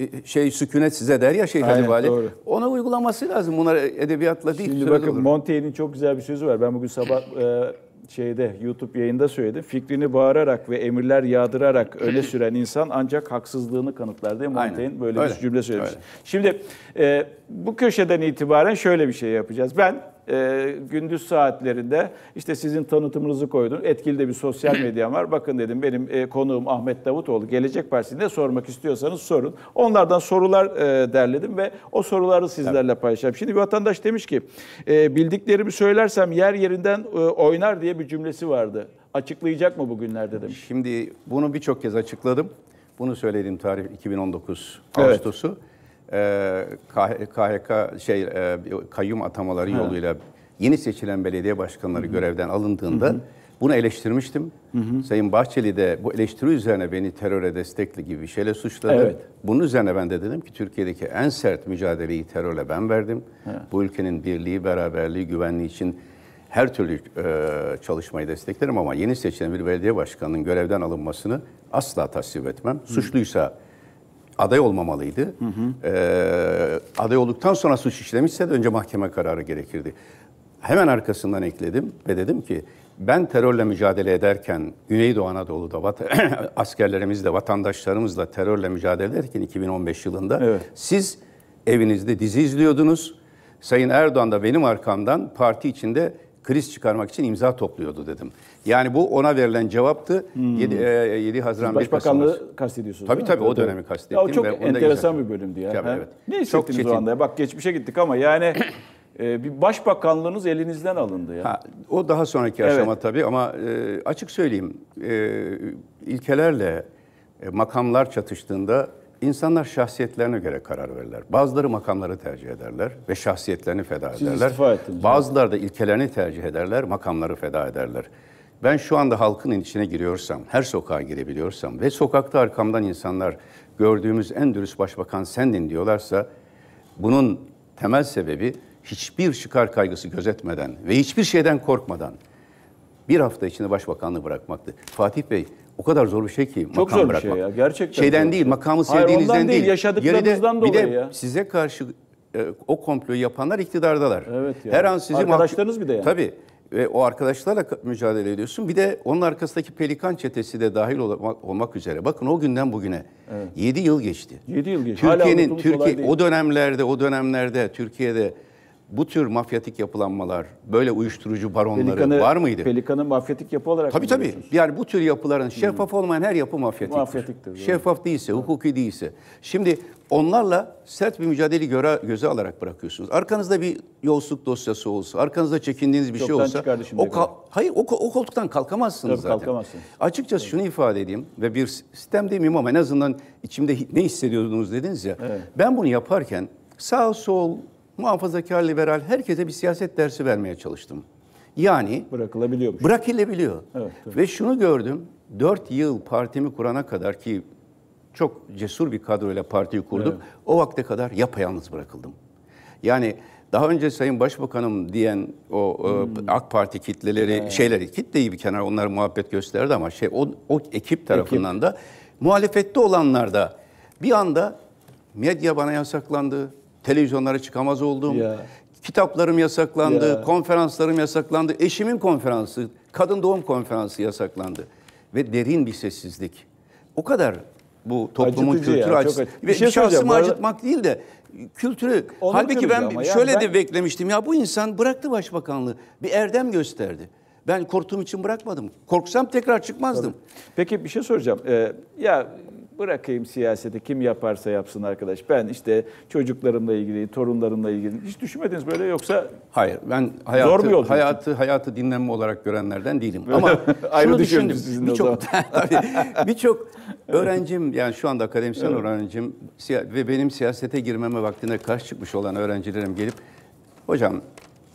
e şey sükunet size der ya Şeyh Ali Ona uygulaması lazım. Bunlar edebiyatla değil. Şimdi bakın olur. Montaigne'in çok güzel bir sözü var. Ben bugün sabah e, şeyde YouTube yayında söyledi. Fikrini bağırarak ve emirler yağdırarak öne süren insan ancak haksızlığını kanıtlar diye Montaigne böyle Öyle. bir cümle söylemiş. Öyle. Şimdi e, bu köşeden itibaren şöyle bir şey yapacağız. Ben e, gündüz saatlerinde işte sizin tanıtımınızı koydum. Etkili de bir sosyal medyam var. Bakın dedim benim e, konuğum Ahmet Davutoğlu. Gelecek Partisi sormak istiyorsanız sorun. Onlardan sorular e, derledim ve o soruları sizlerle evet. paylaşacağım. Şimdi bir vatandaş demiş ki e, bildiklerimi söylersem yer yerinden e, oynar diye bir cümlesi vardı. Açıklayacak mı bugünlerde demiş. Şimdi bunu birçok kez açıkladım. Bunu söyledim tarih 2019 Ağustos'u. Evet. KHK ee, şey e, kayyum atamaları ha. yoluyla yeni seçilen belediye başkanları Hı-hı. görevden alındığında Hı-hı. bunu eleştirmiştim. Hı-hı. Sayın Bahçeli de bu eleştiri üzerine beni teröre destekli gibi bir şeyle suçladı. Evet. Bunun üzerine ben de dedim ki Türkiye'deki en sert mücadeleyi terörle ben verdim. Ha. Bu ülkenin birliği, beraberliği, güvenliği için her türlü e, çalışmayı desteklerim ama yeni seçilen bir belediye başkanının görevden alınmasını asla tasvip etmem. Hı. Suçluysa aday olmamalıydı. Hı hı. E, ee, aday olduktan sonra suç işlemişse de önce mahkeme kararı gerekirdi. Hemen arkasından ekledim ve dedim ki ben terörle mücadele ederken Güneydoğu Anadolu'da vata- askerlerimizle, vatandaşlarımızla terörle mücadele ederken 2015 yılında evet. siz evinizde dizi izliyordunuz. Sayın Erdoğan da benim arkamdan parti içinde kriz çıkarmak için imza topluyordu dedim. Yani bu ona verilen cevaptı. Hmm. 7, e, 7 Haziran Siz Başbakanlığı kastediyorsunuz Tabii tabii o dönemi kastettim. Ya, o çok enteresan bir bölümdü ya. Tabii, evet. Ne hissettiniz çok o anda? Bak geçmişe gittik ama yani e, bir başbakanlığınız elinizden alındı. Ya. Ha, o daha sonraki evet. aşama tabii ama e, açık söyleyeyim e, ilkelerle e, makamlar çatıştığında İnsanlar şahsiyetlerine göre karar verirler. Bazıları makamları tercih ederler ve şahsiyetlerini feda Siz ederler. Bazıları da ilkelerini tercih ederler, makamları feda ederler. Ben şu anda halkın içine giriyorsam, her sokağa girebiliyorsam ve sokakta arkamdan insanlar gördüğümüz en dürüst başbakan sendin diyorlarsa bunun temel sebebi hiçbir çıkar kaygısı gözetmeden ve hiçbir şeyden korkmadan bir hafta içinde başbakanlığı bırakmaktı. Fatih Bey o kadar zor bir şey ki Çok makam zor bir şey ya gerçekten. Şeyden değil, makamı Hayır, ondan değil. yaşadıklarınızdan dolayı Bir de size karşı e, o komployu yapanlar iktidardalar. Evet ya. Her an sizi Arkadaşlarınız bir de yani. Tabii ve o arkadaşlarla mücadele ediyorsun. Bir de onun arkasındaki pelikan çetesi de dahil olmak, üzere. Bakın o günden bugüne evet. 7 yıl geçti. 7 yıl geçti. Türkiye'nin Türkiye o dönemlerde o dönemlerde Türkiye'de bu tür mafyatik yapılanmalar, böyle uyuşturucu baronları Pelikanı, var mıydı? Pelikanın mafyatik yapı olarak Tabii tabii. Yani bu tür yapıların şeffaf hmm. olmayan her yapı mafyatiktir. Mafyatiktir. Şeffaf doğru. değilse, hukuki değilse. Şimdi onlarla sert bir mücadele göre, göze alarak bırakıyorsunuz. Arkanızda bir yolsuzluk dosyası olsa, arkanızda çekindiğiniz bir şey Çoktan şey olsa o ka- hayır o, o koltuktan kalkamazsınız Yok, zaten. Kalkamazsınız. Açıkçası evet. şunu ifade edeyim ve bir sistem demeyeyim ama en azından içimde ne hissediyordunuz dediniz ya. Evet. Ben bunu yaparken sağ sol muhafazakar, liberal herkese bir siyaset dersi vermeye çalıştım. Yani bırakılabiliyor. Bırakılabiliyor. Evet, Ve şunu gördüm. 4 yıl partimi kurana kadar ki çok cesur bir kadroyla partiyi kurduk. Evet. O vakte kadar yapayalnız bırakıldım. Yani daha önce Sayın Başbakanım diyen o e, hmm. AK Parti kitleleri evet. şeyleri kitleyi bir kenara onlar muhabbet gösterdi ama şey o, o ekip tarafından ekip. da muhalefette olanlar da bir anda medya bana yasaklandı, televizyonlara çıkamaz oldum. Ya. Kitaplarım yasaklandı, ya. konferanslarım yasaklandı. Eşimin konferansı, kadın doğum konferansı yasaklandı. Ve derin bir sessizlik. O kadar bu toplumun Acıtıcı kültürü ya, acısı. Ve şey şahsımı arada... acıtmak değil de kültürü. Onu Halbuki ben yani şöyle ben... de beklemiştim. Ya bu insan bıraktı başbakanlığı. Bir erdem gösterdi. Ben korktuğum için bırakmadım. Korksam tekrar çıkmazdım. Tabii. Peki bir şey soracağım. Ee, ya Bırakayım siyaseti kim yaparsa yapsın arkadaş. Ben işte çocuklarımla ilgili, torunlarımla ilgili hiç düşünmediniz böyle yoksa Hayır. Ben hayatı zor mu yolculuk? hayatı hayatı dinlenme olarak görenlerden değilim. Böyle Ama ayrı şunu düşündüm. Sizinle birçok birçok öğrencim yani şu anda akademisyen evet. öğrencim ve benim siyasete girmeme vaktine karşı çıkmış olan öğrencilerim gelip hocam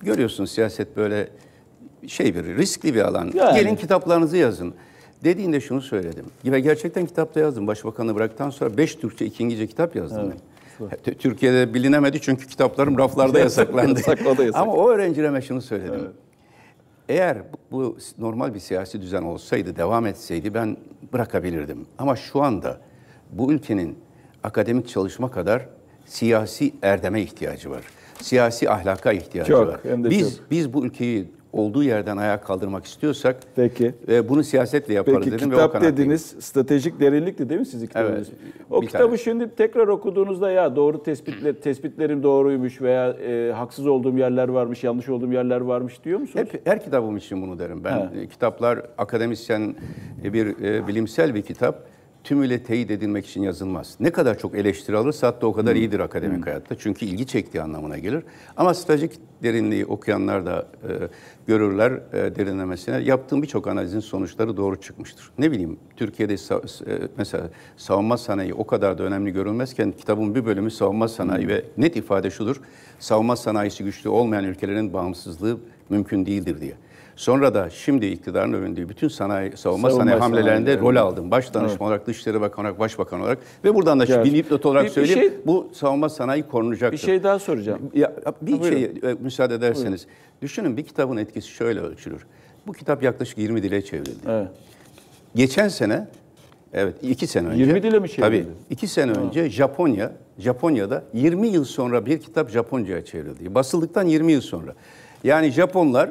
görüyorsunuz siyaset böyle şey bir riskli bir alan. Yani. Gelin kitaplarınızı yazın. Dediğinde şunu söyledim. Ve gerçekten kitapta yazdım. Başbakanı bıraktan sonra 5 Türkçe, 2 İngilizce kitap yazdım. Evet. Türkiye'de bilinemedi çünkü kitaplarım raflarda yasaklandı. Yasakladı, yasak. Ama o öğrencilerime şunu söyledim. Evet. Eğer bu normal bir siyasi düzen olsaydı, devam etseydi ben bırakabilirdim. Ama şu anda bu ülkenin akademik çalışma kadar siyasi erdeme ihtiyacı var. Siyasi ahlaka ihtiyacı çok, var. Hem biz çok. biz bu ülkeyi olduğu yerden ayağa kaldırmak istiyorsak Peki. E, bunu siyasetle yaparız Peki, dedim. kitap ve o dediniz stratejik derinlikti değil mi sizin kitabınız? Evet, o kitabı tane. şimdi tekrar okuduğunuzda ya doğru tespitler, tespitlerim doğruymuş veya e, haksız olduğum yerler varmış, yanlış olduğum yerler varmış diyor musunuz? Hep her kitabım için bunu derim ben. He. E, kitaplar akademisyen e, bir e, bilimsel bir kitap tümüyle teyit edilmek için yazılmaz. Ne kadar çok eleştiri alırsa hatta o kadar hmm. iyidir akademik hmm. hayatta. Çünkü ilgi çektiği anlamına gelir. Ama stratejik derinliği okuyanlar da e, görürler e, derinlemesine. Yaptığım birçok analizin sonuçları doğru çıkmıştır. Ne bileyim Türkiye'de sa- e, mesela savunma sanayi o kadar da önemli görülmezken kitabın bir bölümü savunma sanayi hmm. ve net ifade şudur. Savunma sanayisi güçlü olmayan ülkelerin bağımsızlığı mümkün değildir diye. Sonra da şimdi iktidarın övündüğü bütün sanayi savunma Savunma sanayi hamlelerinde sanayi, rol evet. aldım. Baş danışman Evet. olarak, Dışişleri Bakanı olarak, Başbakan olarak ve buradan da Evet. bir dipnot olarak Bir- bir söyleyeyim. şey- bu savunma sanayi korunacak. Bir şey daha soracağım. Ya, bir Ha, şeyi e, müsaade ederseniz. Düşünün bir kitabın etkisi şöyle ölçülür. Bu kitap yaklaşık 20 dile çevrildi. Evet. Geçen sene, evet iki sene önce. 20 dile mi çevrildi? Tabii. iki sene önce Japonya, Japonya'da 20 yıl sonra bir kitap Japonca'ya çevrildi. Basıldıktan 20 yıl sonra. Yani Japonlar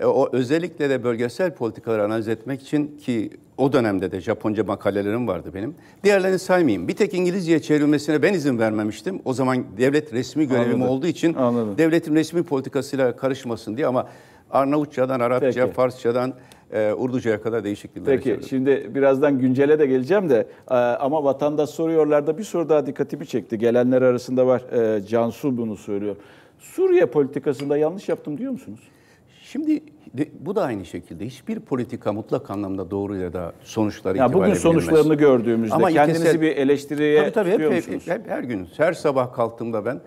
e, o özellikle de bölgesel politikaları analiz etmek için ki o dönemde de Japonca makalelerim vardı benim. Diğerlerini saymayayım. Bir tek İngilizceye çevrilmesine ben izin vermemiştim. O zaman devlet resmi görevim Anladım. olduğu için Anladım. devletin resmi politikasıyla karışmasın diye ama Arnavutçadan, Arapça, Peki. Farsçadan e, Urduca'ya kadar değişik dillere Peki çevirdim. şimdi birazdan güncele de geleceğim de e, ama vatandaş soruyorlar da bir soru daha dikkatimi çekti. Gelenler arasında var. E, Cansu bunu söylüyor. Suriye politikasında yanlış yaptım diyor musunuz? Şimdi de, bu da aynı şekilde hiçbir politika mutlak anlamda doğru ya da sonuçları ya Bugün sonuçlarını gördüğümüzde Ama kendinizi ikisel, bir eleştiriye tabii, tabii, tutuyor hep, musunuz? Hep, hep, her gün, her sabah kalktığımda ben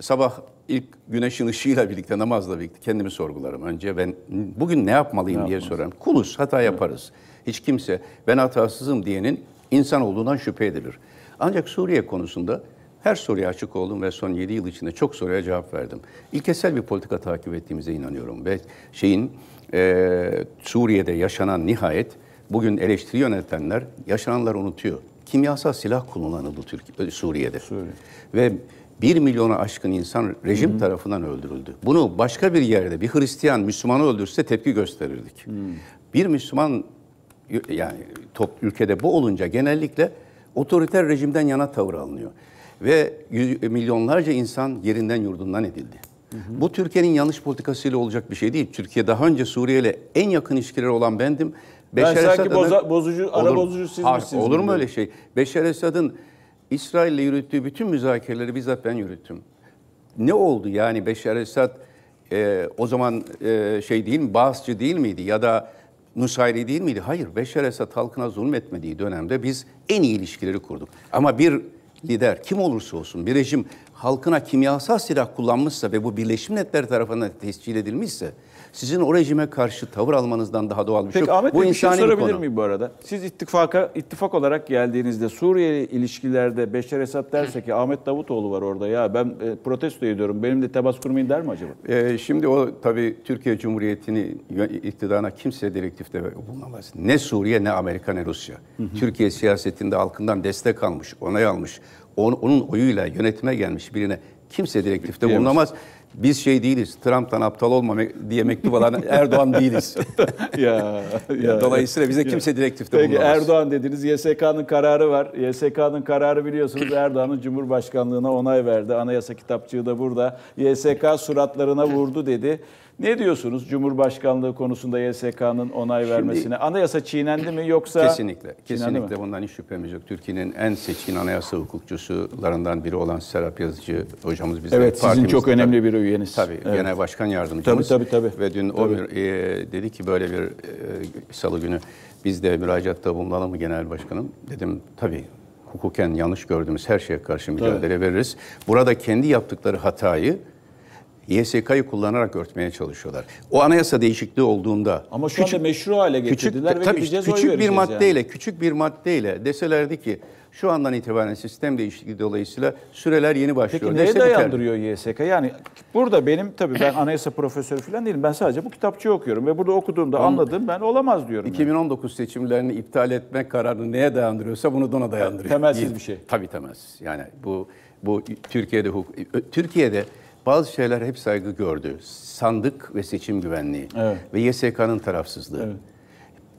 sabah ilk güneşin ışığıyla birlikte, namazla birlikte kendimi sorgularım. Önce ben bugün ne yapmalıyım ne diye yapmaz. sorarım. Kuluz, hata yaparız. Hiç kimse ben hatasızım diyenin insan olduğundan şüphe edilir. Ancak Suriye konusunda her soruya açık oldum ve son 7 yıl içinde çok soruya cevap verdim. İlkesel bir politika takip ettiğimize inanıyorum ve şeyin e, Suriye'de yaşanan nihayet bugün eleştiri yönetenler yaşananlar unutuyor. Kimyasal silah kullanıldı Türkiye, Suriye'de. Suriye. Ve 1 milyona aşkın insan rejim Hı-hı. tarafından öldürüldü. Bunu başka bir yerde bir Hristiyan Müslümanı öldürse tepki gösterirdik. Hı. Bir Müslüman yani top, ülkede bu olunca genellikle otoriter rejimden yana tavır alınıyor. Ve yüz, milyonlarca insan yerinden yurdundan edildi. Hı hı. Bu Türkiye'nin yanlış politikasıyla olacak bir şey değil. Türkiye daha önce Suriye ile en yakın ilişkileri olan bendim. Beşer ben sanki boza, bozucu, ara olur, bozucu siz har, misiniz? Olur mu öyle şey? Beşer Esad'ın İsrail ile yürüttüğü bütün müzakereleri bizzat ben yürüttüm. Ne oldu yani Beşer Esad e, o zaman e, şey değil mi, Bağızcı değil miydi ya da Nusayri değil miydi? Hayır, Beşer Esad halkına zulmetmediği dönemde biz en iyi ilişkileri kurduk. Ama bir lider kim olursa olsun bir rejim halkına kimyasal silah kullanmışsa ve bu Birleşmiş Milletler tarafından tescil edilmişse sizin o rejime karşı tavır almanızdan daha doğal bir şey Peki, şey yok. Ahmet bu Bey, insani şey bir şey sorabilir miyim bu arada? Siz ittifaka ittifak olarak geldiğinizde Suriye ilişkilerde Beşer Esad derse ki Ahmet Davutoğlu var orada ya ben e, protesto ediyorum benim de tebas kurmayın der mi acaba? E, şimdi o tabii Türkiye Cumhuriyeti'ni iktidarına kimse direktifte bulunamaz. Ne Suriye ne Amerika ne Rusya. Hı hı. Türkiye siyasetinde halkından destek almış, onay almış, on, onun oyuyla yönetime gelmiş birine kimse direktifte bulunamaz. Biz şey değiliz, Trump'tan aptal olma diye mektup alan Erdoğan değiliz. ya, ya, Dolayısıyla bize kimse ya. direktifte Peki, bulunamaz. Erdoğan dediniz, YSK'nın kararı var. YSK'nın kararı biliyorsunuz Erdoğan'ın Cumhurbaşkanlığına onay verdi. Anayasa kitapçığı da burada. YSK suratlarına vurdu dedi. Ne diyorsunuz Cumhurbaşkanlığı konusunda YSK'nın onay Şimdi, vermesine? Anayasa çiğnendi mi yoksa? Kesinlikle. Kesinlikle mi? bundan hiç şüphemiz yok. Türkiye'nin en seçkin anayasa hukukçularından biri olan Serap Yazıcı hocamız bizde. Evet sizin çok önemli bir üyeniz. Tabii evet. genel başkan yardımcımız. Tabii tabii. tabii. Ve dün tabii. o bir, e, dedi ki böyle bir e, salı günü biz de müracaatta bulunalım mı genel başkanım? Dedim tabii hukuken yanlış gördüğümüz her şeye karşı mücadele Tabii. veririz. Burada kendi yaptıkları hatayı YSK'yı kullanarak örtmeye çalışıyorlar. O anayasa değişikliği olduğunda ama şu küçük, anda meşru hale getirdiler küçük, ve tabii gideceğiz, küçük bir maddeyle yani. küçük bir maddeyle deselerdi ki şu andan itibaren sistem değişikliği dolayısıyla süreler yeni başlıyor. Peki neye Dese dayandırıyor biter. YSK? Yani burada benim tabii ben anayasa profesörü falan değilim. Ben sadece bu kitapçığı okuyorum ve burada okuduğumda anladığım ben olamaz diyorum. 2019 yani. seçimlerini iptal etme kararını neye dayandırıyorsa bunu da ona dayandırıyor. Temelsiz bir şey. Tabii temelsiz. Yani bu bu Türkiye'de hukuk, Türkiye'de bazı şeyler hep saygı gördü. Sandık ve seçim güvenliği evet. ve YSK'nın tarafsızlığı. Evet.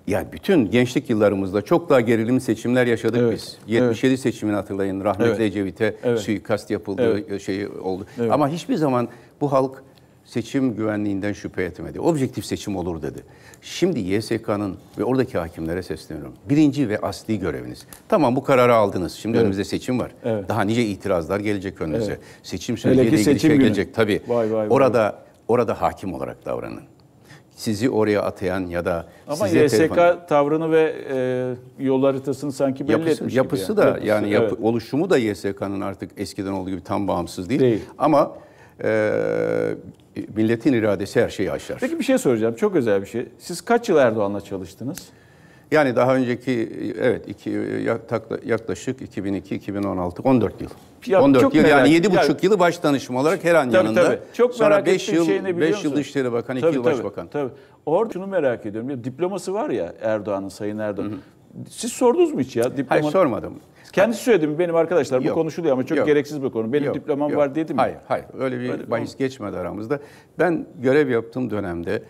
Ya bütün gençlik yıllarımızda çok daha gerilimli seçimler yaşadık evet, biz. 77 evet. seçimini hatırlayın. Rahmetli evet. Ecevit'e evet. suikast yapıldı, evet. şey oldu. Evet. Ama hiçbir zaman bu halk seçim güvenliğinden şüphe etmedi. Objektif seçim olur dedi. Şimdi YSK'nın ve oradaki hakimlere sesleniyorum. Birinci ve asli göreviniz. Tamam bu kararı aldınız. Şimdi evet. önümüzde seçim var. Evet. Daha nice itirazlar gelecek önünüze. Evet. Seçim süreciyle ilgili seçim şey gelecek tabii. Vay, vay, orada vay. orada hakim olarak davranın. Sizi oraya atayan ya da Ama size YSK telefon... tavrını ve e, yol haritasını sanki belli yapısı, etmiş yapısı gibi. Da, yapısı da yani yapı, oluşumu da YSK'nın artık eskiden olduğu gibi tam bağımsız değil. değil. Ama e, milletin iradesi her şeyi aşar. Peki bir şey soracağım. Çok özel bir şey. Siz kaç yıl Erdoğan'la çalıştınız? Yani daha önceki evet iki, yaklaşık 2002-2016 14 yıl. Ya, 14 yıl yani 7,5 yani, yılı baş danışma olarak her an tabii, yanında. Tabii. Çok Sonra merak 5 yıl 5 şey yıl Dışişleri Bakanı, 2 yıl tabii, Başbakan. Tabii. Orada şunu merak ediyorum. Ya, diploması var ya Erdoğan'ın Sayın Erdoğan. Hı hı. Siz sordunuz mu hiç ya diploma? Hayır sormadım. Kendisi söyledi mi benim arkadaşlar bu Yok. konuşuluyor ama çok Yok. gereksiz bir konu. Benim Yok, diplomam yok. var dedi mi? Hayır, hayır. Öyle bir Öyle- bahis geçmedi aramızda. Ben görev yaptığım dönemde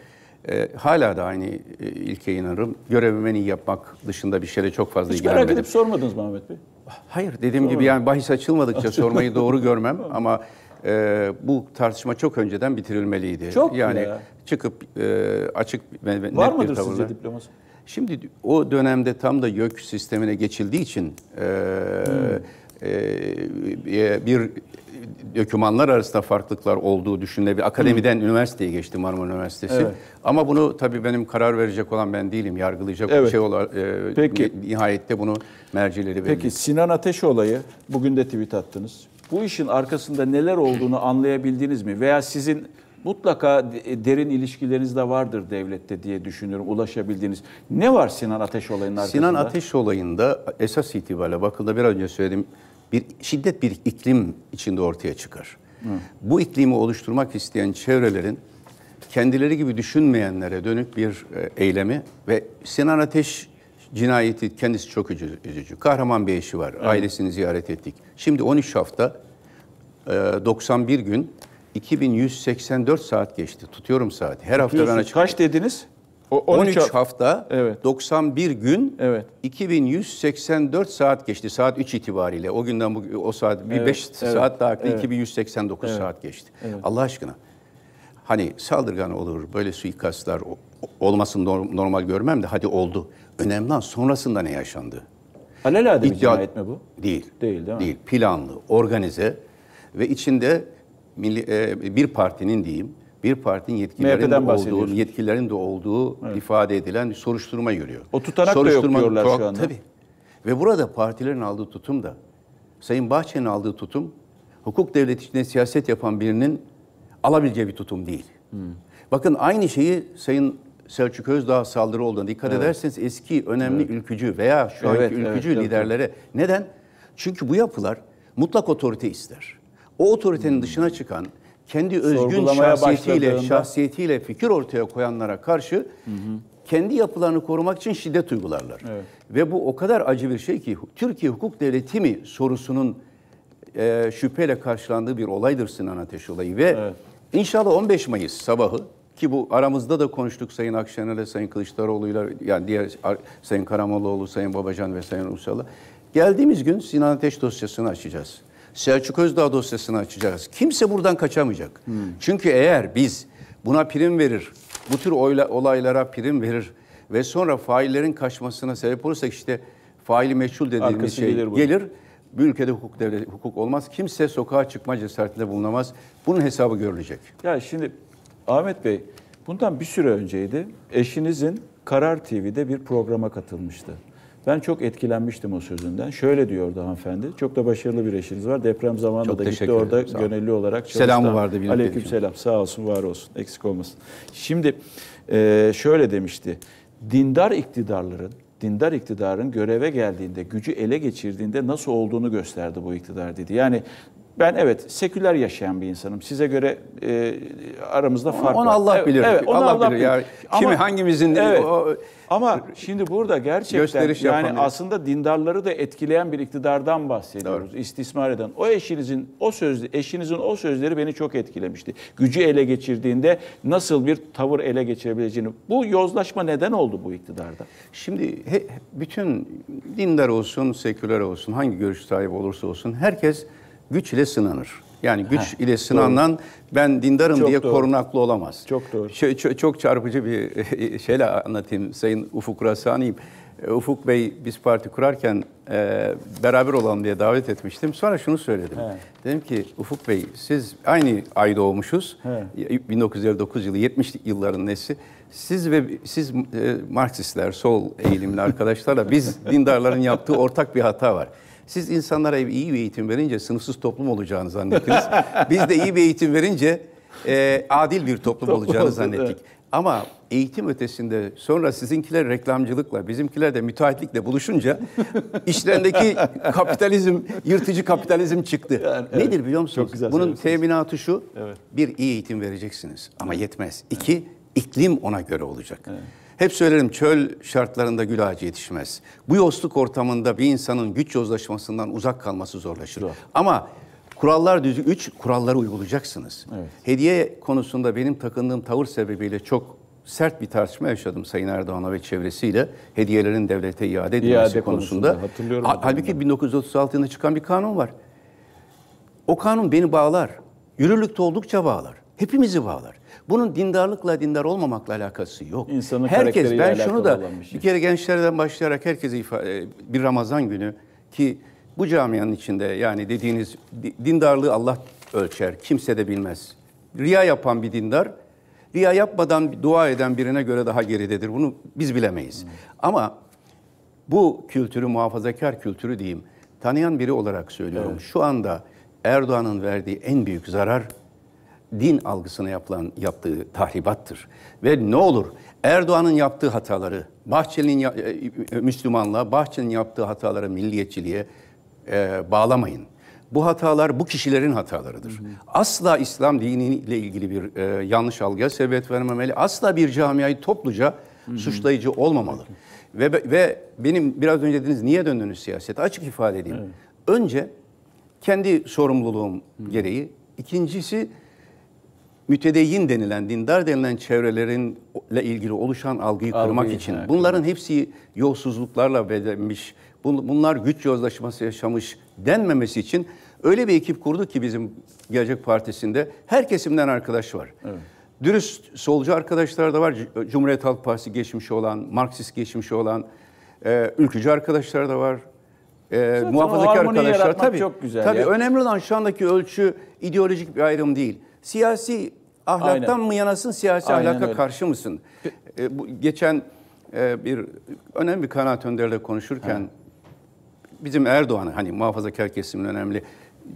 e, hala da aynı e, ilkeye inanırım. Görevimi en iyi yapmak dışında bir şeyle çok fazla Hiç merak ilgilenmedim. edip sormadınız mı Ahmet Bey? Hayır, dediğim gibi yani bahis açılmadıkça sormayı doğru görmem ama e, bu tartışma çok önceden bitirilmeliydi. Çok yani ya? çıkıp e, açık ve ve net Var mıdır sizce diploması? Şimdi o dönemde tam da YÖK sistemine geçildiği için e, hmm. e, bir dokümanlar arasında farklılıklar olduğu düşünülebilir. Akademiden hmm. üniversiteye geçti Marmara Üniversitesi. Evet. Ama bunu tabii benim karar verecek olan ben değilim. Yargılayacak evet. bir şey olarak e, Peki. nihayette bunu mercileri belli. Peki Sinan Ateş olayı bugün de tweet attınız. Bu işin arkasında neler olduğunu anlayabildiniz mi? Veya sizin mutlaka e, derin ilişkileriniz de vardır devlette diye düşünüyorum ulaşabildiğiniz. Ne var Sinan Ateş olayının arkasında? Sinan Ateş olayında esas itibariyle bakıldığında biraz önce söyledim bir şiddet bir iklim içinde ortaya çıkar. Hı. Bu iklimi oluşturmak isteyen çevrelerin kendileri gibi düşünmeyenlere dönük bir e, eylemi ve Sinan Ateş cinayeti kendisi çok üzücü. Kahraman bir eşi var. Evet. Ailesini ziyaret ettik. Şimdi 13 hafta 91 e, gün 2184 saat geçti. Tutuyorum saati. Her hafta ben Diyorsun, Kaç dediniz? O 13, 13 hafta, Evet. 91 gün, Evet. 2184 saat geçti saat 3 itibariyle. O günden bu o saat bir Evet, 5 evet, saat daha arttı. evet. 2189 saat geçti. Allah aşkına. Hani saldırgan olur, böyle suikastlar o- olmasını normal görmem de hadi oldu. Önemli olan sonrasında ne yaşandı? Alelade bir cinayet mi bu? Değil. Değil, değil mi? Değil. Planlı, organize ve içinde milli, e, bir partinin diyeyim, bir partinin yetkililerin de olduğu, yetkililerin de olduğu evet. ifade edilen bir soruşturma yürüyor. O tutanak soruşturma, da yok diyorlar şu anda. Tabii. Ve burada partilerin aldığı tutum da, Sayın Bahçe'nin aldığı tutum, hukuk devleti içinde siyaset yapan birinin alabileceği bir tutum değil. Hmm. Bakın aynı şeyi Sayın Selçuk Özdağ saldırı olduğuna dikkat evet. ederseniz eski önemli evet. ülkücü veya şu anki ülkücü evet, liderlere. Evet. Neden? Çünkü bu yapılar mutlak otorite ister o otoritenin dışına çıkan kendi özgün şahsiyetiyle, şahsiyetiyle fikir ortaya koyanlara karşı hı hı. kendi yapılarını korumak için şiddet uygularlar. Evet. Ve bu o kadar acı bir şey ki Türkiye hukuk devleti mi sorusunun e, şüpheyle karşılandığı bir olaydır Sinan Ateş olayı. Ve evet. inşallah 15 Mayıs sabahı ki bu aramızda da konuştuk Sayın Akşener'le, Sayın Kılıçdaroğlu'yla, yani diğer Sayın Karamollaoğlu, Sayın Babacan ve Sayın Ulusal'la. Geldiğimiz gün Sinan Ateş dosyasını açacağız. Selçuk Özdağ dosyasını açacağız. Kimse buradan kaçamayacak. Hmm. Çünkü eğer biz buna prim verir, bu tür olaylara prim verir ve sonra faillerin kaçmasına sebep olursak işte faili meçhul dediğimiz Arkası şey gelir. Bu. gelir bu ülkede hukuk devlet hukuk olmaz. Kimse sokağa çıkma cesaretinde bulunamaz. Bunun hesabı görülecek. Ya şimdi Ahmet Bey bundan bir süre önceydi. Eşinizin Karar TV'de bir programa katılmıştı. Ben çok etkilenmiştim o sözünden. Şöyle diyordu hanımefendi. Çok da başarılı bir eşiniz var. Deprem zamanında çok da gitti ederim. orada gönüllü olarak çalıştı. Selamı vardı benim. Aleyküm benim. selam. Sağ olsun, var olsun. Eksik olmasın. Şimdi e, şöyle demişti. Dindar iktidarların dindar iktidarın göreve geldiğinde, gücü ele geçirdiğinde nasıl olduğunu gösterdi bu iktidar dedi. Yani ben evet seküler yaşayan bir insanım. Size göre e, aramızda onu, fark onu var. Allah evet, bilir. Evet, onu Allah, Allah bilir. bilir. Yani ama, kimi hangimizin e, evet, o, ama şimdi burada gerçekten yani yapanıyor. aslında dindarları da etkileyen bir iktidardan bahsediyoruz. Doğru. İstismar eden. O eşinizin o söz eşinizin o sözleri beni çok etkilemişti. Gücü ele geçirdiğinde nasıl bir tavır ele geçirebileceğini. Bu yozlaşma neden oldu bu iktidarda? Şimdi he, bütün dindar olsun, seküler olsun, hangi görüş sahibi olursa olsun herkes güç ile sınanır. Yani güç Heh, ile sınanan doğru. ben dindarım çok diye doğru. korunaklı olamaz. Çok doğru. Ç- çok, çarpıcı bir şeyle anlatayım Sayın Ufuk Rasani'yim. E, Ufuk Bey biz parti kurarken e, beraber olalım diye davet etmiştim. Sonra şunu söyledim. He. Dedim ki Ufuk Bey siz aynı ay doğmuşuz. He. 1909 yılı 70 yılların nesi. Siz ve siz e, Marksistler, sol eğilimli arkadaşlarla biz dindarların yaptığı ortak bir hata var. Siz insanlara iyi bir eğitim verince sınıfsız toplum olacağını zannettiniz. Biz de iyi bir eğitim verince e, adil bir toplum olacağını zannettik. Ama eğitim ötesinde sonra sizinkiler reklamcılıkla, bizimkiler de müteahhitlikle buluşunca işlerindeki kapitalizm, yırtıcı kapitalizm çıktı. Yani, evet. Nedir biliyor musunuz? Bunun teminatı şu, evet. bir iyi eğitim vereceksiniz ama yetmez. İki, iklim ona göre olacak. Evet. Hep söylerim çöl şartlarında gül ağacı yetişmez. Bu yosluk ortamında bir insanın güç yozlaşmasından uzak kalması zorlaşır. Doğru. Ama kurallar düzü üç kuralları uygulayacaksınız. Evet. Hediye konusunda benim takındığım tavır sebebiyle çok sert bir tartışma yaşadım Sayın Erdoğan'a ve çevresiyle hediyelerin devlete iade edilmesi iade konusunda. konusunda. Hatırlıyorum. Halbuki 1936 yılında çıkan bir kanun var. O kanun beni bağlar. Yürürlükte oldukça bağlar. Hepimizi bağlar. Bunun dindarlıkla dindar olmamakla alakası yok. İnsanın Herkes ben şunu da şey. bir kere gençlerden başlayarak herkese ifade, bir Ramazan günü ki bu camianın içinde yani dediğiniz dindarlığı Allah ölçer. Kimse de bilmez. Riya yapan bir dindar riya yapmadan dua eden birine göre daha geridedir. Bunu biz bilemeyiz. Hmm. Ama bu kültürü muhafazakar kültürü diyeyim. Tanıyan biri olarak söylüyorum. Evet. Şu anda Erdoğan'ın verdiği en büyük zarar din algısına yapılan yaptığı tahribattır. Ve ne olur Erdoğan'ın yaptığı hataları, Bahçeli'nin ya, e, e, Müslümanlığa, Bahçeli'nin yaptığı hataları milliyetçiliğe e, bağlamayın. Bu hatalar bu kişilerin hatalarıdır. Hı hı. Asla İslam diniyle ilgili bir e, yanlış algıya sebep vermemeli. Asla bir camiayı topluca hı hı. suçlayıcı olmamalı. Ve ve benim biraz önce dediniz niye döndünüz siyasete? Açık ifade edeyim. Evet. Önce kendi sorumluluğum hı. gereği, ikincisi mütedeyyin denilen, dindar denilen çevrelerinle ilgili oluşan algıyı Algı, kırmak için. Evet. Bunların hepsi yolsuzluklarla bedenmiş, bunlar güç yozlaşması yaşamış denmemesi için öyle bir ekip kurduk ki bizim Gelecek Partisi'nde her kesimden arkadaş var. Evet. Dürüst solcu arkadaşlar da var. E, Cumhuriyet Halk Partisi geçmişi olan, Marksist geçmişi olan, e, ülkücü arkadaşlar da var. E, muhafazakar arkadaşlar tabii. Çok güzel tabii ya. önemli olan şu andaki ölçü ideolojik bir ayrım değil siyasi ahlaktan Aynen. mı yanasın, siyasi Aynen ahlaka öyle. karşı mısın? E, bu, geçen e, bir önemli bir kanaat önderle konuşurken ha. bizim Erdoğan'ı hani muhafazakar kesimin önemli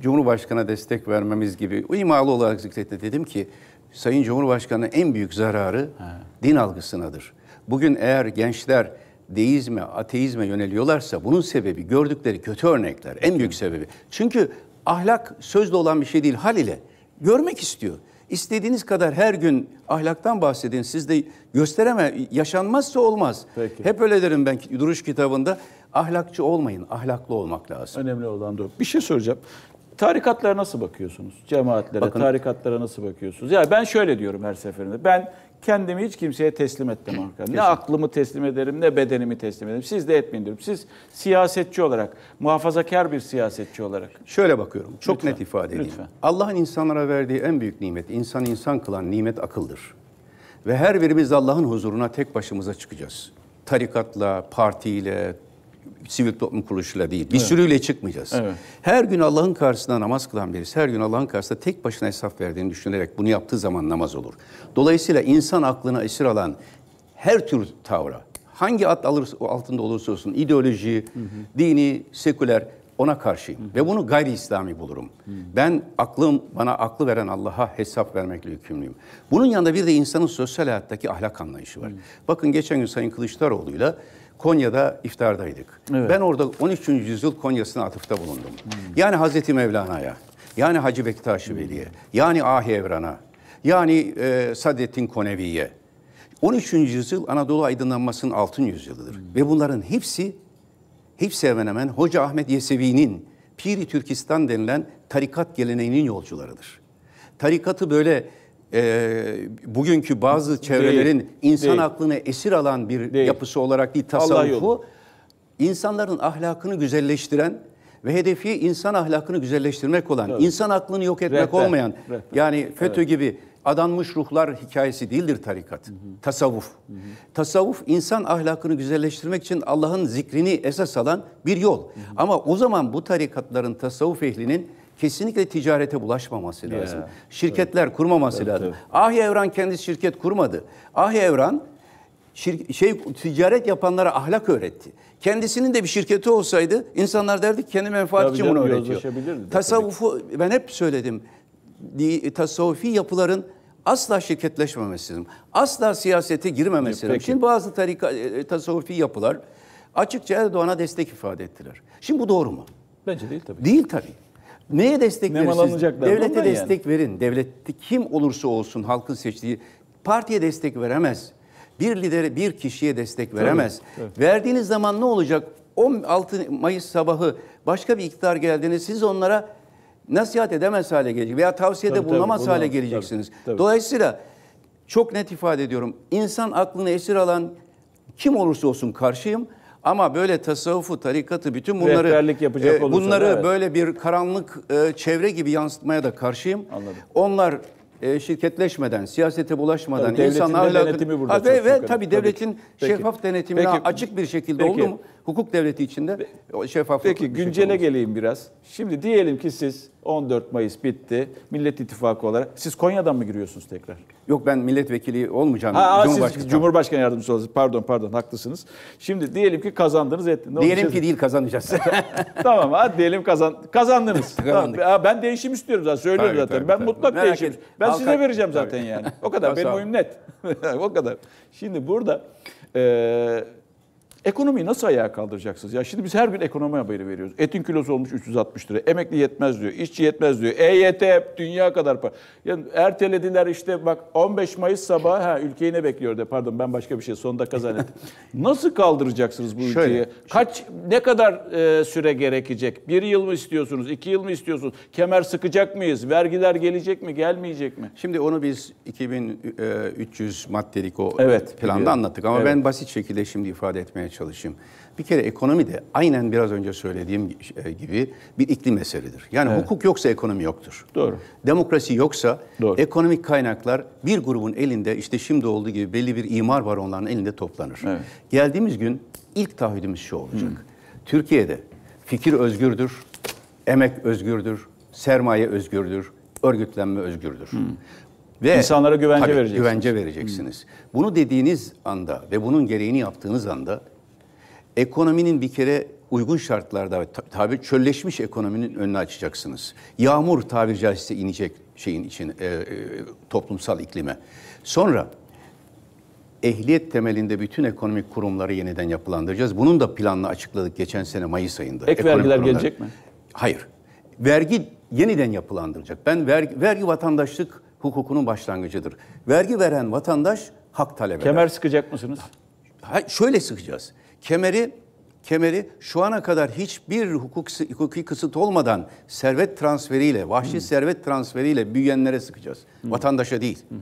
Cumhurbaşkanı'na destek vermemiz gibi imalı olarak zikretti. Dedim ki Sayın Cumhurbaşkanı'nın en büyük zararı ha. din algısınadır. Bugün eğer gençler deizme, ateizme yöneliyorlarsa bunun sebebi gördükleri kötü örnekler en büyük sebebi. Çünkü ahlak sözlü olan bir şey değil, hal ile görmek istiyor. İstediğiniz kadar her gün ahlaktan bahsedin. Siz de göstereme yaşanmazsa olmaz. Peki. Hep öyle derim ben duruş kitabında. Ahlakçı olmayın, ahlaklı olmak lazım. Önemli olan da Bir şey soracağım. Tarikatlara nasıl bakıyorsunuz? Cemaatlere, Bakın, tarikatlara nasıl bakıyorsunuz? Ya ben şöyle diyorum her seferinde. Ben kendimi hiç kimseye teslim etmem arkadaşlar. Ne aklımı teslim ederim ne bedenimi teslim ederim. Siz de etmeyin diyorum. Siz siyasetçi olarak, muhafazakar bir siyasetçi olarak. Şöyle bakıyorum. Çok lütfen, net ifade edeyim. Lütfen. Allah'ın insanlara verdiği en büyük nimet, insan insan kılan nimet akıldır. Ve her birimiz Allah'ın huzuruna tek başımıza çıkacağız. Tarikatla, partiyle, sivil toplum kuruluşuyla değil. Bir evet. sürüyle çıkmayacağız. Evet. Her gün Allah'ın karşısında namaz kılan birisi her gün Allah'ın karşısında tek başına hesap verdiğini düşünerek bunu yaptığı zaman namaz olur. Dolayısıyla insan aklına esir alan her tür tavra hangi at alır, altında olursa olsun ideoloji, hı hı. dini, seküler ona karşıyım. Hı hı. Ve bunu gayri İslami bulurum. Hı. Ben aklım, bana aklı veren Allah'a hesap vermekle yükümlüyüm. Bunun yanında bir de insanın sosyal hayattaki ahlak anlayışı var. Hı. Bakın geçen gün Sayın Kılıçdaroğlu'yla Konya'da iftardaydık. Evet. Ben orada 13. yüzyıl Konya'sına atıfta bulundum. Hmm. Yani Hazreti Mevlana'ya, yani Hacı Bektaş-ı Veli'ye, yani Ahi Evran'a, yani e, Sadettin Konevi'ye. 13. yüzyıl Anadolu aydınlanmasının altın yüzyılıdır. Hmm. Ve bunların hepsi, hepsi hemen hemen Hoca Ahmet Yesevi'nin Piri Türkistan denilen tarikat geleneğinin yolcularıdır. Tarikatı böyle e, bugünkü bazı çevrelerin değil, insan değil. aklını esir alan bir değil. yapısı olarak değil tasavvufu insanların ahlakını güzelleştiren ve hedefi insan ahlakını güzelleştirmek olan, evet. insan aklını yok etmek rehber, olmayan rehber. yani FETÖ evet. gibi adanmış ruhlar hikayesi değildir tarikat. Hı hı. Tasavvuf. Hı hı. Tasavvuf insan ahlakını güzelleştirmek için Allah'ın zikrini esas alan bir yol. Hı hı. Ama o zaman bu tarikatların tasavvuf ehlinin kesinlikle ticarete bulaşmaması yeah. Şirketler evet. kurmaması evet, lazım. Evet. Ahi Evran kendisi şirket kurmadı. Ahi Evran şir- şey ticaret yapanlara ahlak öğretti. Kendisinin de bir şirketi olsaydı insanlar derdi ki kendi menfaat Tabii için bunu öğretiyor. Tasavvufu ben hep söyledim. Tasavvufi yapıların asla şirketleşmemesi lazım. Asla siyasete girmemesi lazım. Şimdi bazı tarika, e, e, tasavvufi yapılar açıkça Erdoğan'a destek ifade ettiler. Şimdi bu doğru mu? Bence değil tabii. Değil tabii. Neye destek verirsiniz? Devlete destek yani. verin. Devlette kim olursa olsun halkın seçtiği partiye destek veremez. Bir lidere, bir kişiye destek veremez. Tabii, tabii. Verdiğiniz zaman ne olacak? 16 Mayıs sabahı başka bir iktidar geldiğinde siz onlara nasihat edemez hale gelecek veya tavsiyede tabii, bulunamaz tabii, hale bulunamaz, geleceksiniz. Tabii, tabii. Dolayısıyla çok net ifade ediyorum. İnsan aklını esir alan kim olursa olsun karşıyım ama böyle tasavvufu, tarikatı bütün bunları Rehberlik yapacak e, bunları evet. böyle bir karanlık e, çevre gibi yansıtmaya da karşıyım. Anladım. Onlar e, şirketleşmeden, siyasete bulaşmadan tabii insan ahlakını denetimi burada ha, ve, ve tabii devletin tabii. şeffaf denetimine peki, açık bir şekilde peki, oldu mu? Hukuk devleti içinde şeffaf Peki güncele geleyim biraz. Şimdi diyelim ki siz 14 Mayıs bitti. Millet İttifakı olarak. Siz Konya'dan mı giriyorsunuz tekrar? Yok ben milletvekili olmayacağım. Ha, Cumhurbaşkanı. Siz Cumhurbaşkanı yardımcısı olacaksınız. Pardon pardon haklısınız. Şimdi diyelim ki kazandınız. Ettiniz. diyelim ki değil kazanacağız. tamam hadi diyelim kazan kazandınız. tamam, ben değişim istiyorum zaten. Söylüyorum tabii, zaten. Tabii, ben tabii. mutlak Merak değişim. Et. Ben Halka... size vereceğim zaten yani. O kadar. Benim oyum net. o kadar. Şimdi burada e, Ekonomiyi nasıl ayağa kaldıracaksınız? Ya şimdi biz her gün ekonomi haberi veriyoruz. Etin kilosu olmuş 360 lira. Emekli yetmez diyor. işçi yetmez diyor. EYT dünya kadar para. Yani ertelediler işte bak 15 Mayıs sabahı ha ülkeyi ne bekliyor de pardon ben başka bir şey son dakika zannettim. nasıl kaldıracaksınız bu Şöyle, ülkeyi? Kaç ne kadar e, süre gerekecek? Bir yıl mı istiyorsunuz? iki yıl mı istiyorsunuz? Kemer sıkacak mıyız? Vergiler gelecek mi? Gelmeyecek mi? Şimdi onu biz 2300 e, maddelik o evet, planında biliyorum. anlattık ama evet. ben basit şekilde şimdi ifade etmeye anlatmaya çalışayım. Bir kere ekonomi de aynen biraz önce söylediğim e, gibi bir iklim eseridir. Yani evet. hukuk yoksa ekonomi yoktur. Doğru. Demokrasi yoksa Doğru. ekonomik kaynaklar bir grubun elinde işte şimdi olduğu gibi belli bir imar var onların elinde toplanır. Evet. Geldiğimiz gün ilk taahhüdümüz şu olacak. Hmm. Türkiye'de fikir özgürdür, emek özgürdür, sermaye özgürdür, örgütlenme özgürdür. Hmm. Ve insanlara güvence tabii, vereceksiniz. Güvence vereceksiniz. Hmm. Bunu dediğiniz anda ve bunun gereğini yaptığınız anda ekonominin bir kere uygun şartlarda tabi çölleşmiş ekonominin önünü açacaksınız. Yağmur tabiri caizse inecek şeyin için e, e, toplumsal iklime. Sonra ehliyet temelinde bütün ekonomik kurumları yeniden yapılandıracağız. Bunun da planını açıkladık geçen sene Mayıs ayında. Ek ekonomik vergiler kurumları. gelecek mi? Hayır. Vergi yeniden yapılandıracak. Ben vergi, vergi vatandaşlık hukukunun başlangıcıdır. Vergi veren vatandaş hak talep eder. Kemer sıkacak mısınız? Ha, şöyle sıkacağız. Kemeri kemeri şu ana kadar hiçbir hukuki, hukuki kısıt olmadan servet transferiyle, vahşi hmm. servet transferiyle büyüyenlere sıkacağız. Hmm. Vatandaşa değil. Hmm.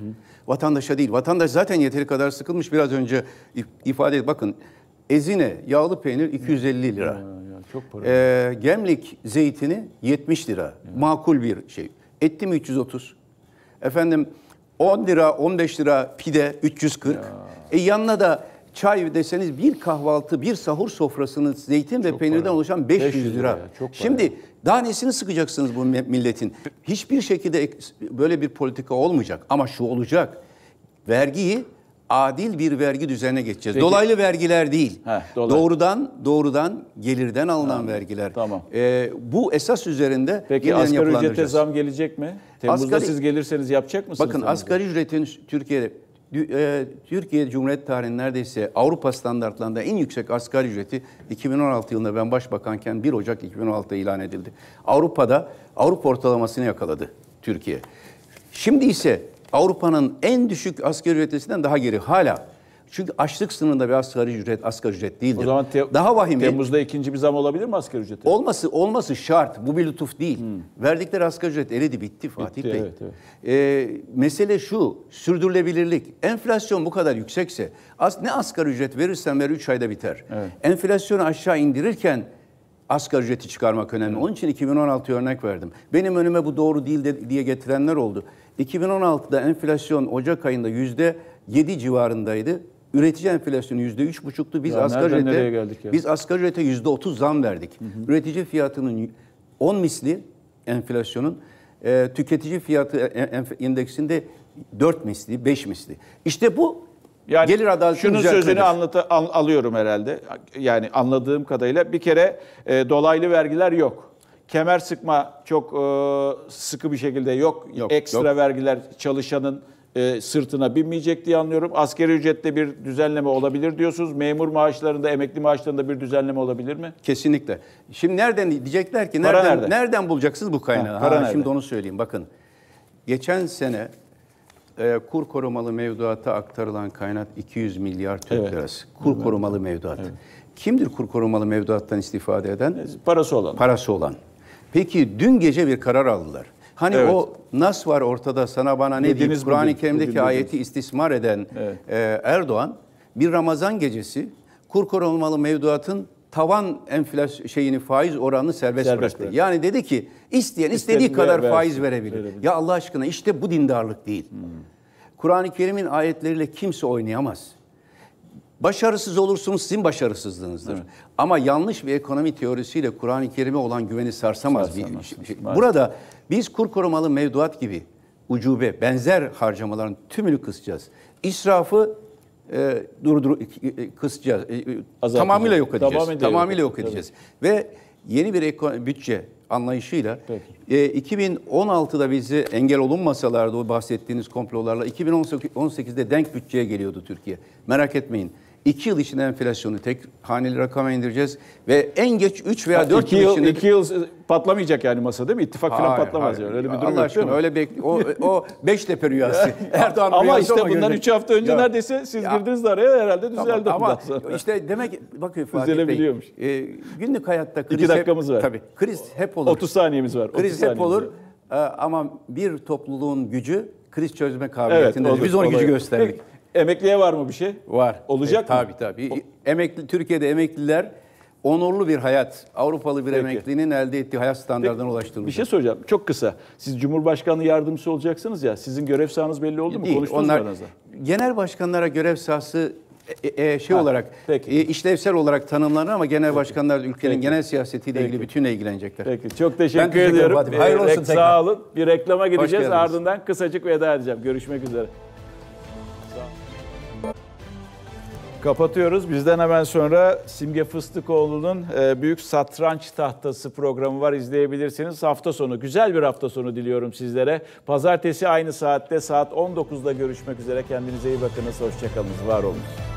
Vatandaşa değil. Vatandaş zaten yeteri kadar sıkılmış. Biraz önce ifade et bakın. Ezine yağlı peynir 250 lira. Ya, ya, çok para. Ee, gemlik zeytini 70 lira. Ya. Makul bir şey. etti mi 330. Efendim 10 lira, 15 lira pide 340. Ya. E yanına da çay deseniz bir kahvaltı, bir sahur sofrasının zeytin ve çok peynirden para. oluşan 500, 500 lira. Çok Şimdi para. daha nesini sıkacaksınız bu milletin? Hiçbir şekilde böyle bir politika olmayacak ama şu olacak. Vergiyi adil bir vergi düzenine geçeceğiz. Peki. Dolaylı vergiler değil. Heh, dolaylı. Doğrudan doğrudan gelirden alınan tamam. vergiler. Tamam. Ee, bu esas üzerinde Peki asgari ücrete zam gelecek mi? Temmuz'da asgari, siz gelirseniz yapacak mısınız? Bakın asgari ücretin Türkiye'de e, Türkiye Cumhuriyet tarihinin neredeyse Avrupa standartlarında en yüksek asgari ücreti 2016 yılında ben başbakanken 1 Ocak 2016'da ilan edildi. Avrupa'da Avrupa ortalamasını yakaladı Türkiye. Şimdi ise Avrupa'nın en düşük asgari ücretinden daha geri hala çünkü açlık sınırında bir asgari ücret asgari ücret değildir. O zaman te- daha vahim. Temmuz'da ikinci bir zam olabilir mi asgari ücrete? Olması olması şart. Bu bir lütuf değil. Hmm. Verdikleri asgari ücret eridi bitti Fatih bitti, Bey. Evet, evet. Ee, mesele şu. Sürdürülebilirlik. Enflasyon bu kadar yüksekse as- ne asgari ücret verirsen ver 3 ayda biter. Evet. Enflasyonu aşağı indirirken asgari ücreti çıkarmak önemli. Onun için 2016 örnek verdim. Benim önüme bu doğru değil de, diye getirenler oldu. 2016'da enflasyon Ocak ayında yüzde 7 civarındaydı. Üretici enflasyonu yüzde üç buçuktu. Biz ya asgari ücrete biz asgari ücrete yüzde otuz zam verdik. Hı hı. Üretici fiyatının on misli enflasyonun e, tüketici fiyatı e, e, en, endeksinde dört misli, beş misli. İşte bu yani gelir adaleti şunun sözünü anlata, an, alıyorum herhalde. Yani anladığım kadarıyla bir kere e, dolaylı vergiler yok. Kemer sıkma çok e, sıkı bir şekilde yok. yok Ekstra yok. vergiler çalışanın e, sırtına binmeyecek diye anlıyorum. Askeri ücrette bir düzenleme olabilir diyorsunuz. Memur maaşlarında, emekli maaşlarında bir düzenleme olabilir mi? Kesinlikle. Şimdi nereden diyecekler ki nereden nerede? nereden bulacaksınız bu kaynağı? Ha, ha, şimdi onu söyleyeyim. Bakın. Geçen sene e, kur korumalı mevduata aktarılan kaynak 200 milyar Türk evet. lirası. Kur evet. korumalı mevduat. Evet. Kimdir kur korumalı mevduattan istifade eden? Parası olan. Parası olan. Peki dün gece bir karar aldılar. Hani evet. o nas var ortada sana bana ne diyeyim Kur'an-ı Kerim'deki ayeti istismar eden evet. e, Erdoğan bir Ramazan gecesi kur korunmalı mevduatın tavan enflasyon şeyini faiz oranını serbest, serbest bıraktı. Bırak. Yani dedi ki isteyen istediği kadar ver, faiz verebilir. verebilir. Ya Allah aşkına işte bu dindarlık değil. Hmm. Kur'an-ı Kerim'in ayetleriyle kimse oynayamaz. Başarısız olursunuz sizin başarısızlığınızdır. Evet. Ama yanlış bir ekonomi teorisiyle Kur'an-ı Kerim'e olan güveni sarsamaz. sarsamaz. Bir, şey. Burada biz kur korumalı mevduat gibi ucube, benzer harcamaların tümünü kısacağız. İsrafı e, durdur e, e, kısacağız. E, e tamamıyla yok edeceğiz. Tamam tamamıyla yok edeceğiz. Evet. Ve yeni bir ekonomi, bütçe anlayışıyla e, 2016'da bizi engel olunmasalardı o bahsettiğiniz komplolarla 2018'de denk bütçeye geliyordu Türkiye. Merak etmeyin. 2 yıl içinde enflasyonu tek haneli rakama indireceğiz ve en geç 3 veya 4 yıl, yıl içinde 2 yıl patlamayacak yani masa değil mi? İttifak hayır, falan patlamaz hayır. yani. Öyle bir durum Allah aşkına, öyle bekli o o Beştepe rüyası. Erdoğan ama rüyası işte bundan 3 hafta önce ya, neredeyse siz ya, girdiniz de araya herhalde düzeldi tamam, ama sonra. işte demek bakın Fatih Bey. E, günlük hayatta kriz 2 dakikamız hep, var. Tabii. Kriz hep olur. 30 saniyemiz var. 30 kriz hep olur. Var. E, ama bir topluluğun gücü kriz çözme kabiliyetindedir. Evet, Biz onu gücü gösterdik. Peki. Emekliye var mı bir şey? Var. Olacak e, tabii, mı? Tabii tabii. Emekli, Türkiye'de emekliler onurlu bir hayat, Avrupalı bir Peki. emeklinin elde ettiği hayat standartlarına ulaştırılacak. Bir şey soracağım, çok kısa. Siz Cumhurbaşkanı yardımcısı olacaksınız ya, sizin görev sahanız belli oldu mu? Değil, Konuştunuz onlar, mu aranızda? Genel başkanlara görev sahası e, e, şey ha, olarak, peki. E, işlevsel olarak tanımlanır ama genel peki. başkanlar ülkenin peki. genel siyasetiyle peki. ilgili bütünle ilgilenecekler. Peki, çok teşekkür, teşekkür ediyorum. Hayırlı olsun. Ee, sağ olun. Bir reklama gideceğiz, ardından kısacık veda edeceğim. Görüşmek üzere. Kapatıyoruz. Bizden hemen sonra Simge Fıstıkoğlu'nun e, Büyük Satranç Tahtası programı var. İzleyebilirsiniz. Hafta sonu, güzel bir hafta sonu diliyorum sizlere. Pazartesi aynı saatte saat 19'da görüşmek üzere. Kendinize iyi bakınız. Hoşçakalınız. Var olun.